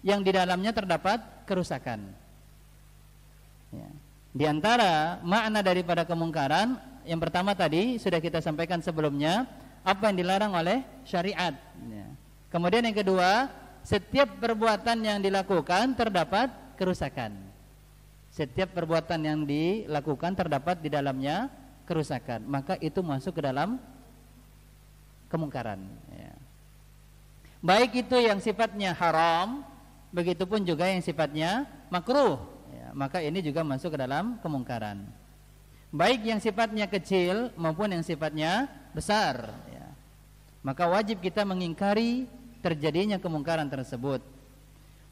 yang di dalamnya terdapat kerusakan. Ya. Di antara makna daripada kemungkaran yang pertama tadi sudah kita sampaikan sebelumnya apa yang dilarang oleh syariat. Ya. Kemudian yang kedua setiap perbuatan yang dilakukan terdapat kerusakan. Setiap perbuatan yang dilakukan terdapat di dalamnya kerusakan maka itu masuk ke dalam kemungkaran ya. baik itu yang sifatnya haram begitupun juga yang sifatnya makruh ya, maka ini juga masuk ke dalam kemungkaran baik yang sifatnya kecil maupun yang sifatnya besar ya. maka wajib kita mengingkari terjadinya kemungkaran tersebut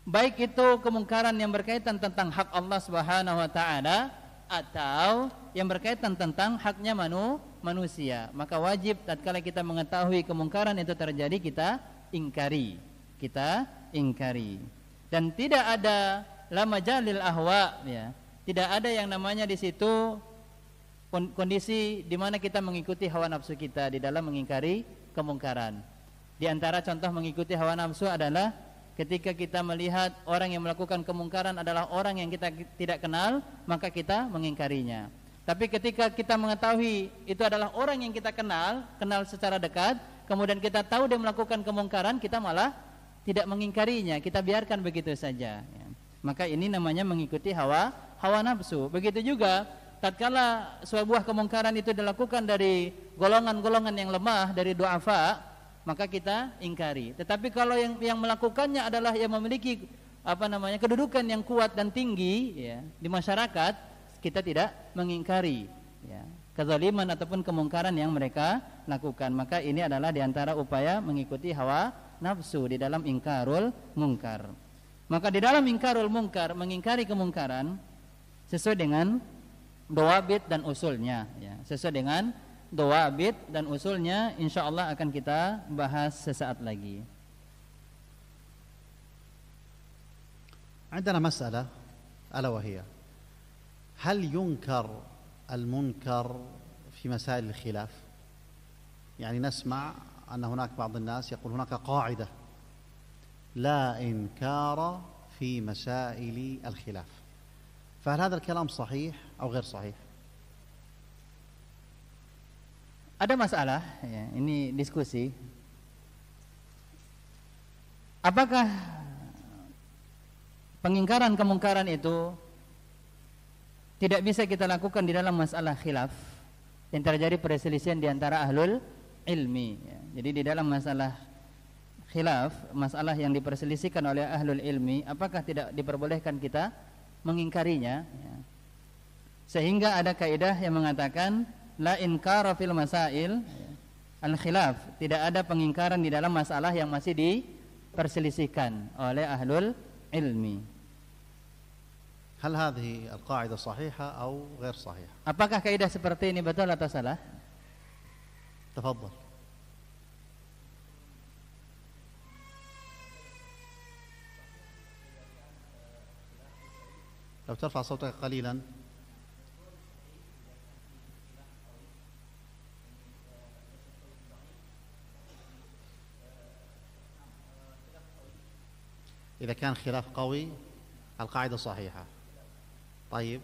baik itu kemungkaran yang berkaitan tentang hak Allah Subhanahu wa taala atau yang berkaitan tentang haknya manu, manusia. Maka wajib tatkala kita mengetahui kemungkaran itu terjadi kita ingkari. Kita ingkari. Dan tidak ada lama jalil ahwa ya. Tidak ada yang namanya di situ kondisi di mana kita mengikuti hawa nafsu kita di dalam mengingkari kemungkaran. Di antara contoh mengikuti hawa nafsu adalah ketika kita melihat orang yang melakukan kemungkaran adalah orang yang kita tidak kenal, maka kita mengingkarinya. Tapi ketika kita mengetahui itu adalah orang yang kita kenal, kenal secara dekat, kemudian kita tahu dia melakukan kemungkaran, kita malah tidak mengingkarinya, kita biarkan begitu saja. Ya. Maka ini namanya mengikuti hawa hawa nafsu. Begitu juga tatkala sebuah kemungkaran itu dilakukan dari golongan-golongan yang lemah, dari duafa, maka kita ingkari. Tetapi kalau yang yang melakukannya adalah yang memiliki apa namanya kedudukan yang kuat dan tinggi ya, di masyarakat, kita tidak mengingkari ya, kezaliman ataupun kemungkaran yang mereka lakukan. Maka ini adalah diantara upaya mengikuti hawa nafsu di dalam ingkarul mungkar. Maka di dalam ingkarul mungkar, mengingkari kemungkaran sesuai dengan doa bid dan usulnya. Ya. Sesuai dengan doa bid dan usulnya, insya Allah akan kita bahas sesaat lagi. عندنا مسألة ألا وهي هل ينكر المنكر في مسائل الخلاف يعني نسمع أن هناك بعض الناس يقول هناك قاعدة لا إنكار في مسائل الخلاف فهل هذا الكلام صحيح أو غير صحيح Ada masalah, ya, ini diskusi. Apakah pengingkaran kemungkaran itu tidak bisa kita lakukan di dalam masalah khilaf yang terjadi perselisihan di antara ahlul ilmi. Ya, jadi di dalam masalah khilaf, masalah yang diperselisihkan oleh ahlul ilmi, apakah tidak diperbolehkan kita mengingkarinya? Ya. Sehingga ada kaidah yang mengatakan la inkara fil masail ya. al khilaf, tidak ada pengingkaran di dalam masalah yang masih diperselisihkan oleh ahlul ilmi. هل هذه القاعدة صحيحة أو غير صحيحة؟ Apakah kaidah seperti ini betul atau salah? تفضل. لو ترفع صوتك قليلا. إذا كان خلاف قوي القاعدة صحيحة طيب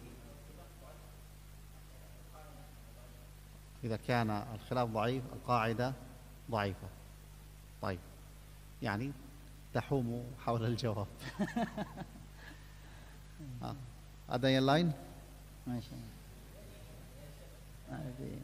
إذا كان الخلاف ضعيف القاعدة ضعيفة طيب يعني تحوم حول الجواب هذا (laughs) اللاين آه. ماشي هذه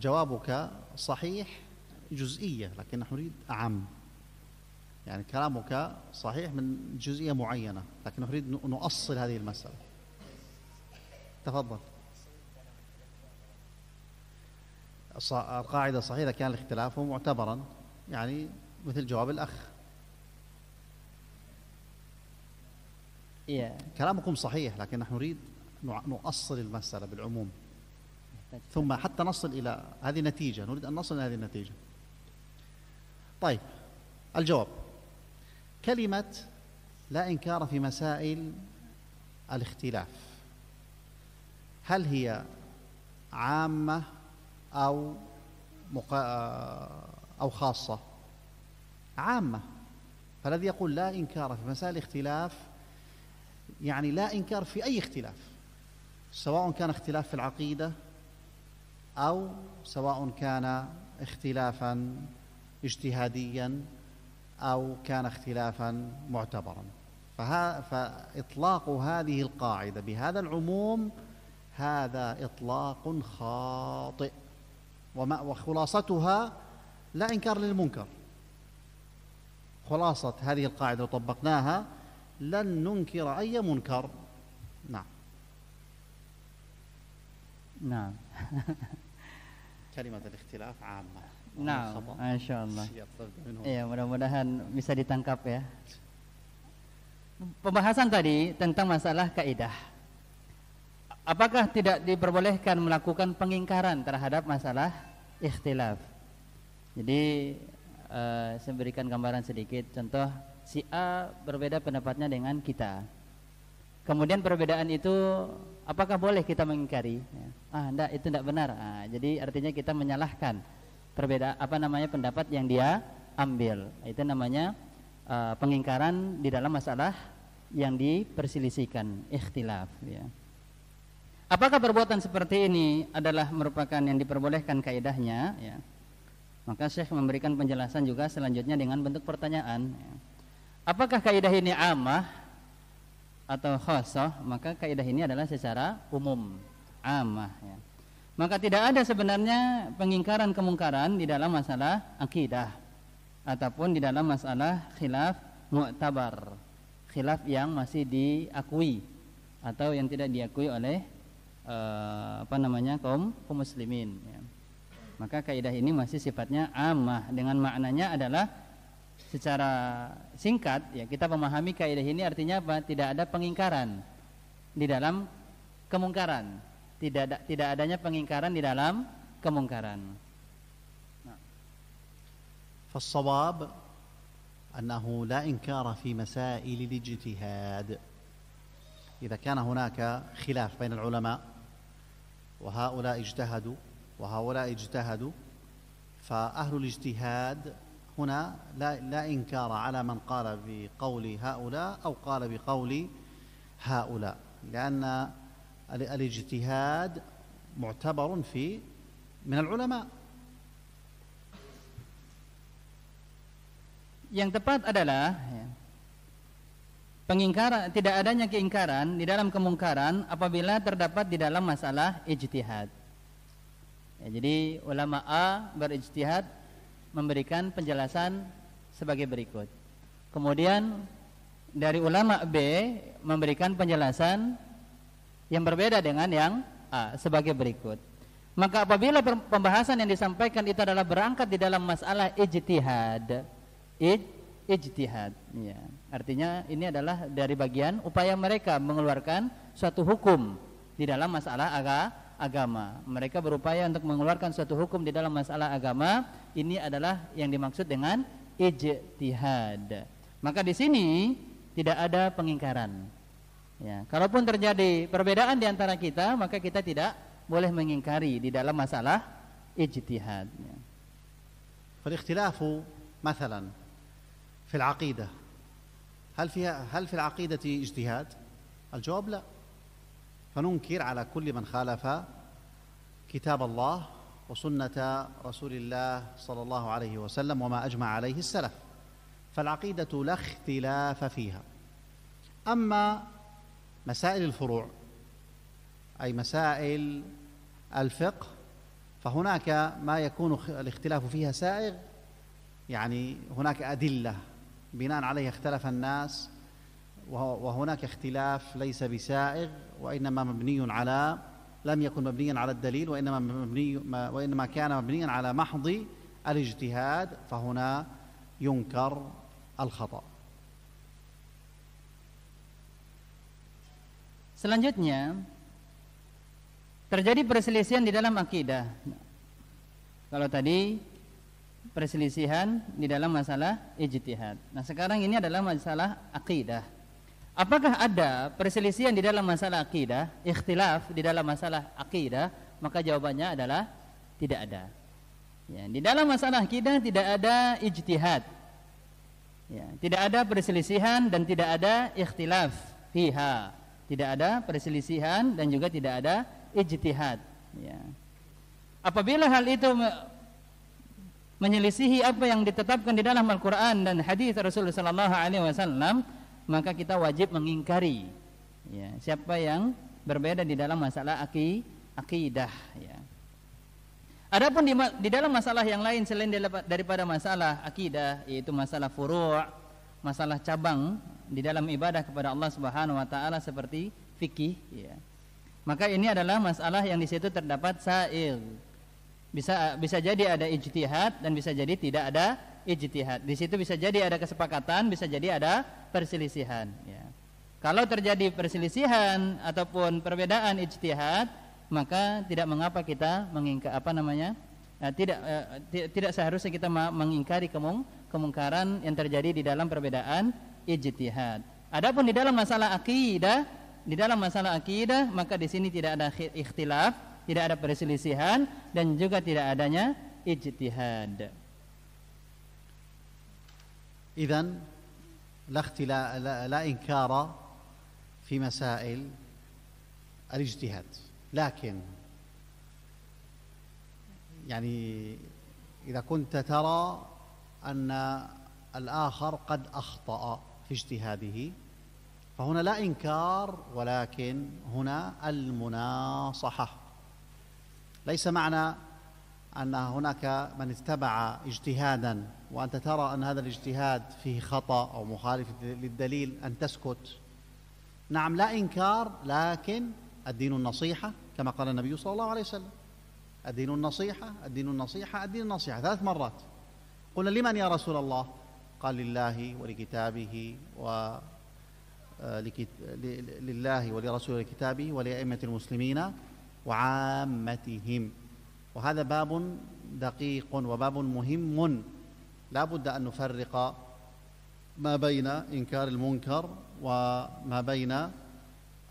جوابك صحيح جزئية لكن نحن نريد أعم يعني كلامك صحيح من جزئية معينة لكن نريد نؤصل هذه المسألة تفضل القاعدة صحيحة كان الاختلاف معتبرا يعني مثل جواب الأخ yeah. كلامكم صحيح لكن نحن نريد نؤصل المسألة بالعموم ثم حتى نصل إلى هذه نتيجة نريد أن نصل إلى هذه النتيجة طيب الجواب كلمة لا إنكار في مسائل الاختلاف هل هي عامة أو مقا... أو خاصة عامة فالذي يقول لا إنكار في مسائل الاختلاف يعني لا إنكار في أي اختلاف سواء كان اختلاف في العقيدة أو سواء كان اختلافا اجتهاديا أو كان اختلافا معتبرا فإطلاق هذه القاعدة بهذا العموم هذا إطلاق خاطئ وخلاصتها لا إنكار للمنكر خلاصة هذه القاعدة لو طبقناها لن ننكر أي منكر نعم نعم (laughs) kalimat al-ikhtilaf amma. Nah, insyaallah. Iya, mudah-mudahan bisa ditangkap ya. Pembahasan tadi tentang masalah kaidah. Apakah tidak diperbolehkan melakukan pengingkaran terhadap masalah ikhtilaf? Jadi uh, saya berikan gambaran sedikit. Contoh si A berbeda pendapatnya dengan kita. Kemudian perbedaan itu Apakah boleh kita mengingkari? Ya. Ah, enggak, itu tidak benar. Ah, jadi artinya kita menyalahkan perbeda apa namanya pendapat yang dia ambil. Itu namanya uh, pengingkaran di dalam masalah yang diperselisihkan, ikhtilaf ya. Apakah perbuatan seperti ini adalah merupakan yang diperbolehkan kaidahnya ya. Maka Syekh memberikan penjelasan juga selanjutnya dengan bentuk pertanyaan ya. Apakah kaidah ini amah atau khosoh maka kaidah ini adalah secara umum amah ya. maka tidak ada sebenarnya pengingkaran kemungkaran di dalam masalah akidah ataupun di dalam masalah khilaf mu'tabar khilaf yang masih diakui atau yang tidak diakui oleh uh, apa namanya kaum kaum muslimin ya. maka kaidah ini masih sifatnya amah dengan maknanya adalah secara singkat ya kita memahami kaidah ini artinya apa? Tidak ada pengingkaran di dalam kemungkaran. Tidak ada, tidak adanya pengingkaran di dalam kemungkaran. Nah. فالصواب أنه لا إنكار في مسائل الاجتهاد إذا كان هناك خلاف بين العلماء وهؤلاء اجتهدوا وهؤلاء اجتهدوا فأهل الاجتهاد هنا لا, لا إنكار على من قال بقول هؤلاء أو قال بقول هؤلاء لأن الاجتهاد معتبر في من العلماء yang tepat adalah pengingkaran tidak adanya keingkaran di dalam kemungkaran apabila terdapat di dalam masalah ijtihad. Ya, jadi ulama A berijtihad memberikan penjelasan sebagai berikut. Kemudian dari ulama B memberikan penjelasan yang berbeda dengan yang A sebagai berikut. Maka apabila pembahasan yang disampaikan itu adalah berangkat di dalam masalah ijtihad. Ij, ijtihad. Ya. Artinya ini adalah dari bagian upaya mereka mengeluarkan suatu hukum di dalam masalah agama agama. Mereka berupaya untuk mengeluarkan suatu hukum di dalam masalah agama. Ini adalah yang dimaksud dengan ijtihad. Maka di sini tidak ada pengingkaran. Ya, kalaupun terjadi perbedaan di antara kita, maka kita tidak boleh mengingkari di dalam masalah ijtihad. فالاختلاف مثلا في العقيدة هل فيها هل في العقيدة اجتهاد؟ الجواب لا فننكر على كل من خالف كتاب الله وسنة رسول الله صلى الله عليه وسلم وما أجمع عليه السلف فالعقيدة لا اختلاف فيها أما مسائل الفروع أي مسائل الفقه فهناك ما يكون الاختلاف فيها سائغ يعني هناك أدلة بناء عليها اختلف الناس وهناك اختلاف ليس بسائغ وإنما مبني على لم يكن مبنيا على الدليل وإنما مبني وإنما كان مبنيا على محض الاجتهاد فهنا ينكر الخطأ Selanjutnya terjadi perselisihan di dalam akidah. Kalau tadi perselisihan di dalam masalah ijtihad. Nah, sekarang ini adalah masalah akidah. Apakah ada perselisihan di dalam masalah akidah, ikhtilaf di dalam masalah akidah? Maka jawabannya adalah tidak ada. Ya, di dalam masalah akidah tidak ada ijtihad. Ya, tidak ada perselisihan dan tidak ada ikhtilaf fiha. Tidak ada perselisihan dan juga tidak ada ijtihad. Ya. Apabila hal itu menyelisihi apa yang ditetapkan di dalam Al-Qur'an dan hadis Rasulullah sallallahu alaihi wasallam, maka kita wajib mengingkari ya, siapa yang berbeda di dalam masalah aki, akidah ya. Adapun di, di dalam masalah yang lain selain daripada masalah akidah yaitu masalah furu', masalah cabang di dalam ibadah kepada Allah Subhanahu wa taala seperti fikih ya. Maka ini adalah masalah yang di situ terdapat sa'il. Bisa bisa jadi ada ijtihad dan bisa jadi tidak ada ijtihad. Di situ bisa jadi ada kesepakatan, bisa jadi ada perselisihan. Ya. Kalau terjadi perselisihan ataupun perbedaan ijtihad, maka tidak mengapa kita mengingkar apa namanya? Eh, tidak eh, tidak seharusnya kita mengingkari kemung kemungkaran yang terjadi di dalam perbedaan ijtihad. Adapun di dalam masalah akidah, di dalam masalah akidah maka di sini tidak ada ikhtilaf, tidak ada perselisihan dan juga tidak adanya ijtihad. إذا لا, اختلا لا, لا إنكار في مسائل الاجتهاد لكن يعني إذا كنت ترى أن الآخر قد أخطأ في اجتهاده فهنا لا إنكار ولكن هنا المناصحة ليس معنى أن هناك من اتبع اجتهادا وأنت ترى أن هذا الاجتهاد فيه خطأ أو مخالف للدليل أن تسكت نعم لا إنكار لكن الدين النصيحة كما قال النبي صلى الله عليه وسلم الدين النصيحة الدين النصيحة الدين النصيحة ثلاث مرات قلنا لمن يا رسول الله قال لله ولكتابه و آه، لله ولرسوله ولكتابه ولأئمة المسلمين وعامتهم وهذا باب دقيق وباب مهم لا بد أن نفرق ما بين إنكار المنكر وما بين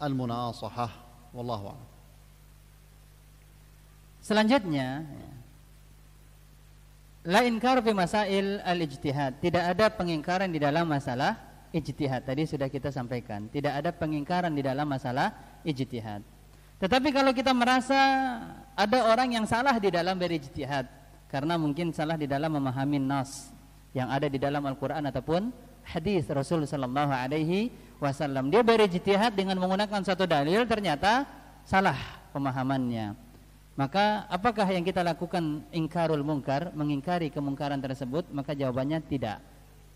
المناصحة والله أعلم Selanjutnya La inkar fi masail al-ijtihad Tidak ada pengingkaran di dalam masalah ijtihad Tadi sudah kita sampaikan Tidak ada pengingkaran di dalam masalah ijtihad tetapi kalau kita merasa ada orang yang salah di dalam berijtihad karena mungkin salah di dalam memahami nas yang ada di dalam Al-Qur'an ataupun hadis Rasul sallallahu alaihi wasallam. Dia berijtihad dengan menggunakan satu dalil ternyata salah pemahamannya. Maka apakah yang kita lakukan ingkarul mungkar, mengingkari kemungkaran tersebut? Maka jawabannya tidak.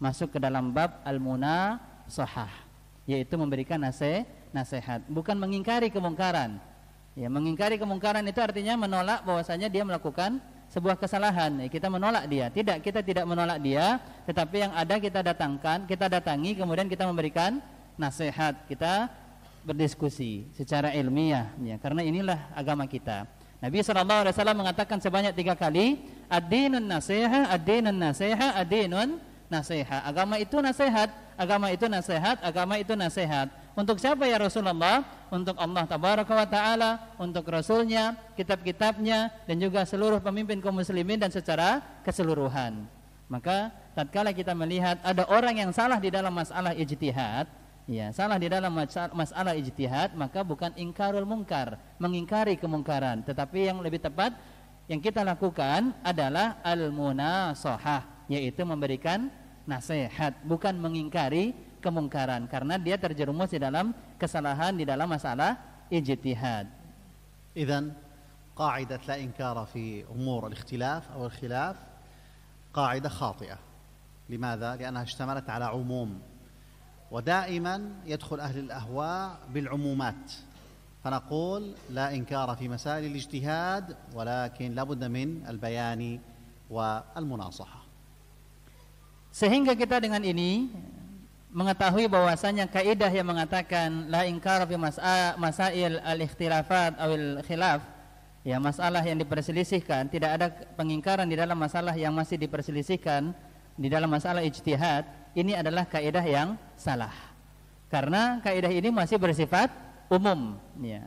Masuk ke dalam bab al-munasahah, muna yaitu memberikan nasih nasihat, bukan mengingkari kemungkaran Ya, mengingkari kemungkaran itu artinya menolak bahwasanya dia melakukan sebuah kesalahan. Ya, kita menolak dia. Tidak, kita tidak menolak dia, tetapi yang ada kita datangkan, kita datangi kemudian kita memberikan nasihat. Kita berdiskusi secara ilmiah ya, karena inilah agama kita. Nabi sallallahu alaihi wasallam mengatakan sebanyak tiga kali ad-dinun nasiha ad-dinun nasiha ad nasiha. Agama itu nasihat, agama itu nasihat, agama itu nasihat. Untuk siapa ya Rasulullah? Untuk Allah Tabaraka wa Ta'ala, untuk Rasulnya, kitab-kitabnya, dan juga seluruh pemimpin kaum muslimin dan secara keseluruhan. Maka tatkala kita melihat ada orang yang salah di dalam masalah ijtihad, ya, salah di dalam masalah ijtihad, maka bukan ingkarul mungkar, mengingkari kemungkaran, tetapi yang lebih tepat yang kita lakukan adalah al munasohah yaitu memberikan nasihat, bukan mengingkari kemungkaran karena dia terjerumus di dalam kesalahan di dalam masalah ijtihad. Idan qa'idat Idzan قاعدة لا إنكار al أمور الاختلاف أو الخلاف قاعدة خاطئة لماذا؟ لأنها اشتملت على عموم ودائما يدخل أهل الأهواء بالعمومات فنقول لا إنكار في مسائل الاجتهاد ولكن لابد من البيان والمناصحة sehingga kita dengan ini mengetahui bahwasanya kaidah yang mengatakan la inkar fi masail al-ikhtilafat awil khilaf ya masalah yang diperselisihkan tidak ada pengingkaran di dalam masalah yang masih diperselisihkan di dalam masalah ijtihad ini adalah kaidah yang salah karena kaidah ini masih bersifat umum ya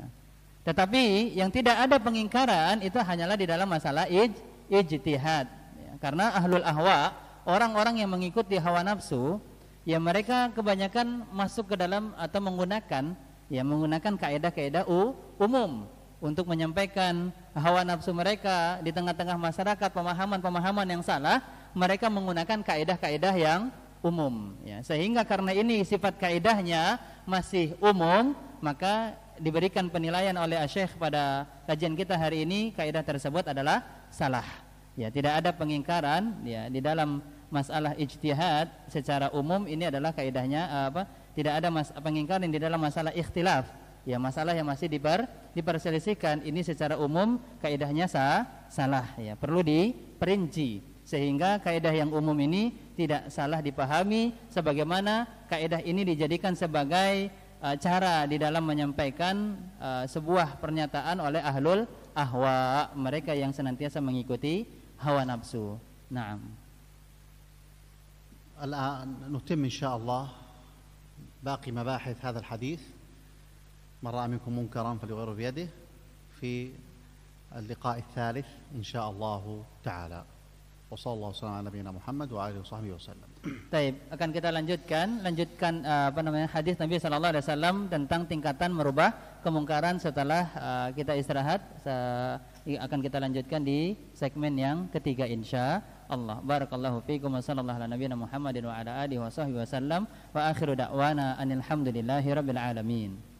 tetapi yang tidak ada pengingkaran itu hanyalah di dalam masalah ij, ijtihad ya. karena ahlul ahwa orang-orang yang mengikuti hawa nafsu ya mereka kebanyakan masuk ke dalam atau menggunakan ya menggunakan kaidah-kaidah umum untuk menyampaikan hawa nafsu mereka di tengah-tengah masyarakat pemahaman-pemahaman yang salah mereka menggunakan kaidah-kaidah yang umum ya sehingga karena ini sifat kaidahnya masih umum maka diberikan penilaian oleh Syekh pada kajian kita hari ini kaidah tersebut adalah salah ya tidak ada pengingkaran ya di dalam masalah ijtihad secara umum ini adalah kaidahnya eh, apa? Tidak ada mas, pengingkaran di dalam masalah ikhtilaf. Ya, masalah yang masih diper, diperselisihkan ini secara umum kaidahnya sah, salah ya. Perlu diperinci sehingga kaidah yang umum ini tidak salah dipahami sebagaimana kaidah ini dijadikan sebagai uh, cara di dalam menyampaikan uh, sebuah pernyataan oleh ahlul ahwa mereka yang senantiasa mengikuti hawa nafsu. Naam. الآن نتم إن شاء الله باقي مباحث هذا الحديث من رأى منكم منكرا فليغيره بيده في اللقاء الثالث إن شاء الله تعالى وصلى الله وسلم على نبينا محمد وعلى alihi wasahbihi wasallam. Baik, akan kita lanjutkan lanjutkan apa namanya hadis Nabi sallallahu alaihi wasallam tentang tingkatan merubah kemungkaran setelah kita istirahat akan kita lanjutkan di segmen yang ketiga insyaallah Allah barakallahu fiikum wa sallallahu ala nabiyyina Muhammadin wa ala alihi wa sahbihi wasallam wa akhiru da'wana anil hamdulillahi rabbil alamin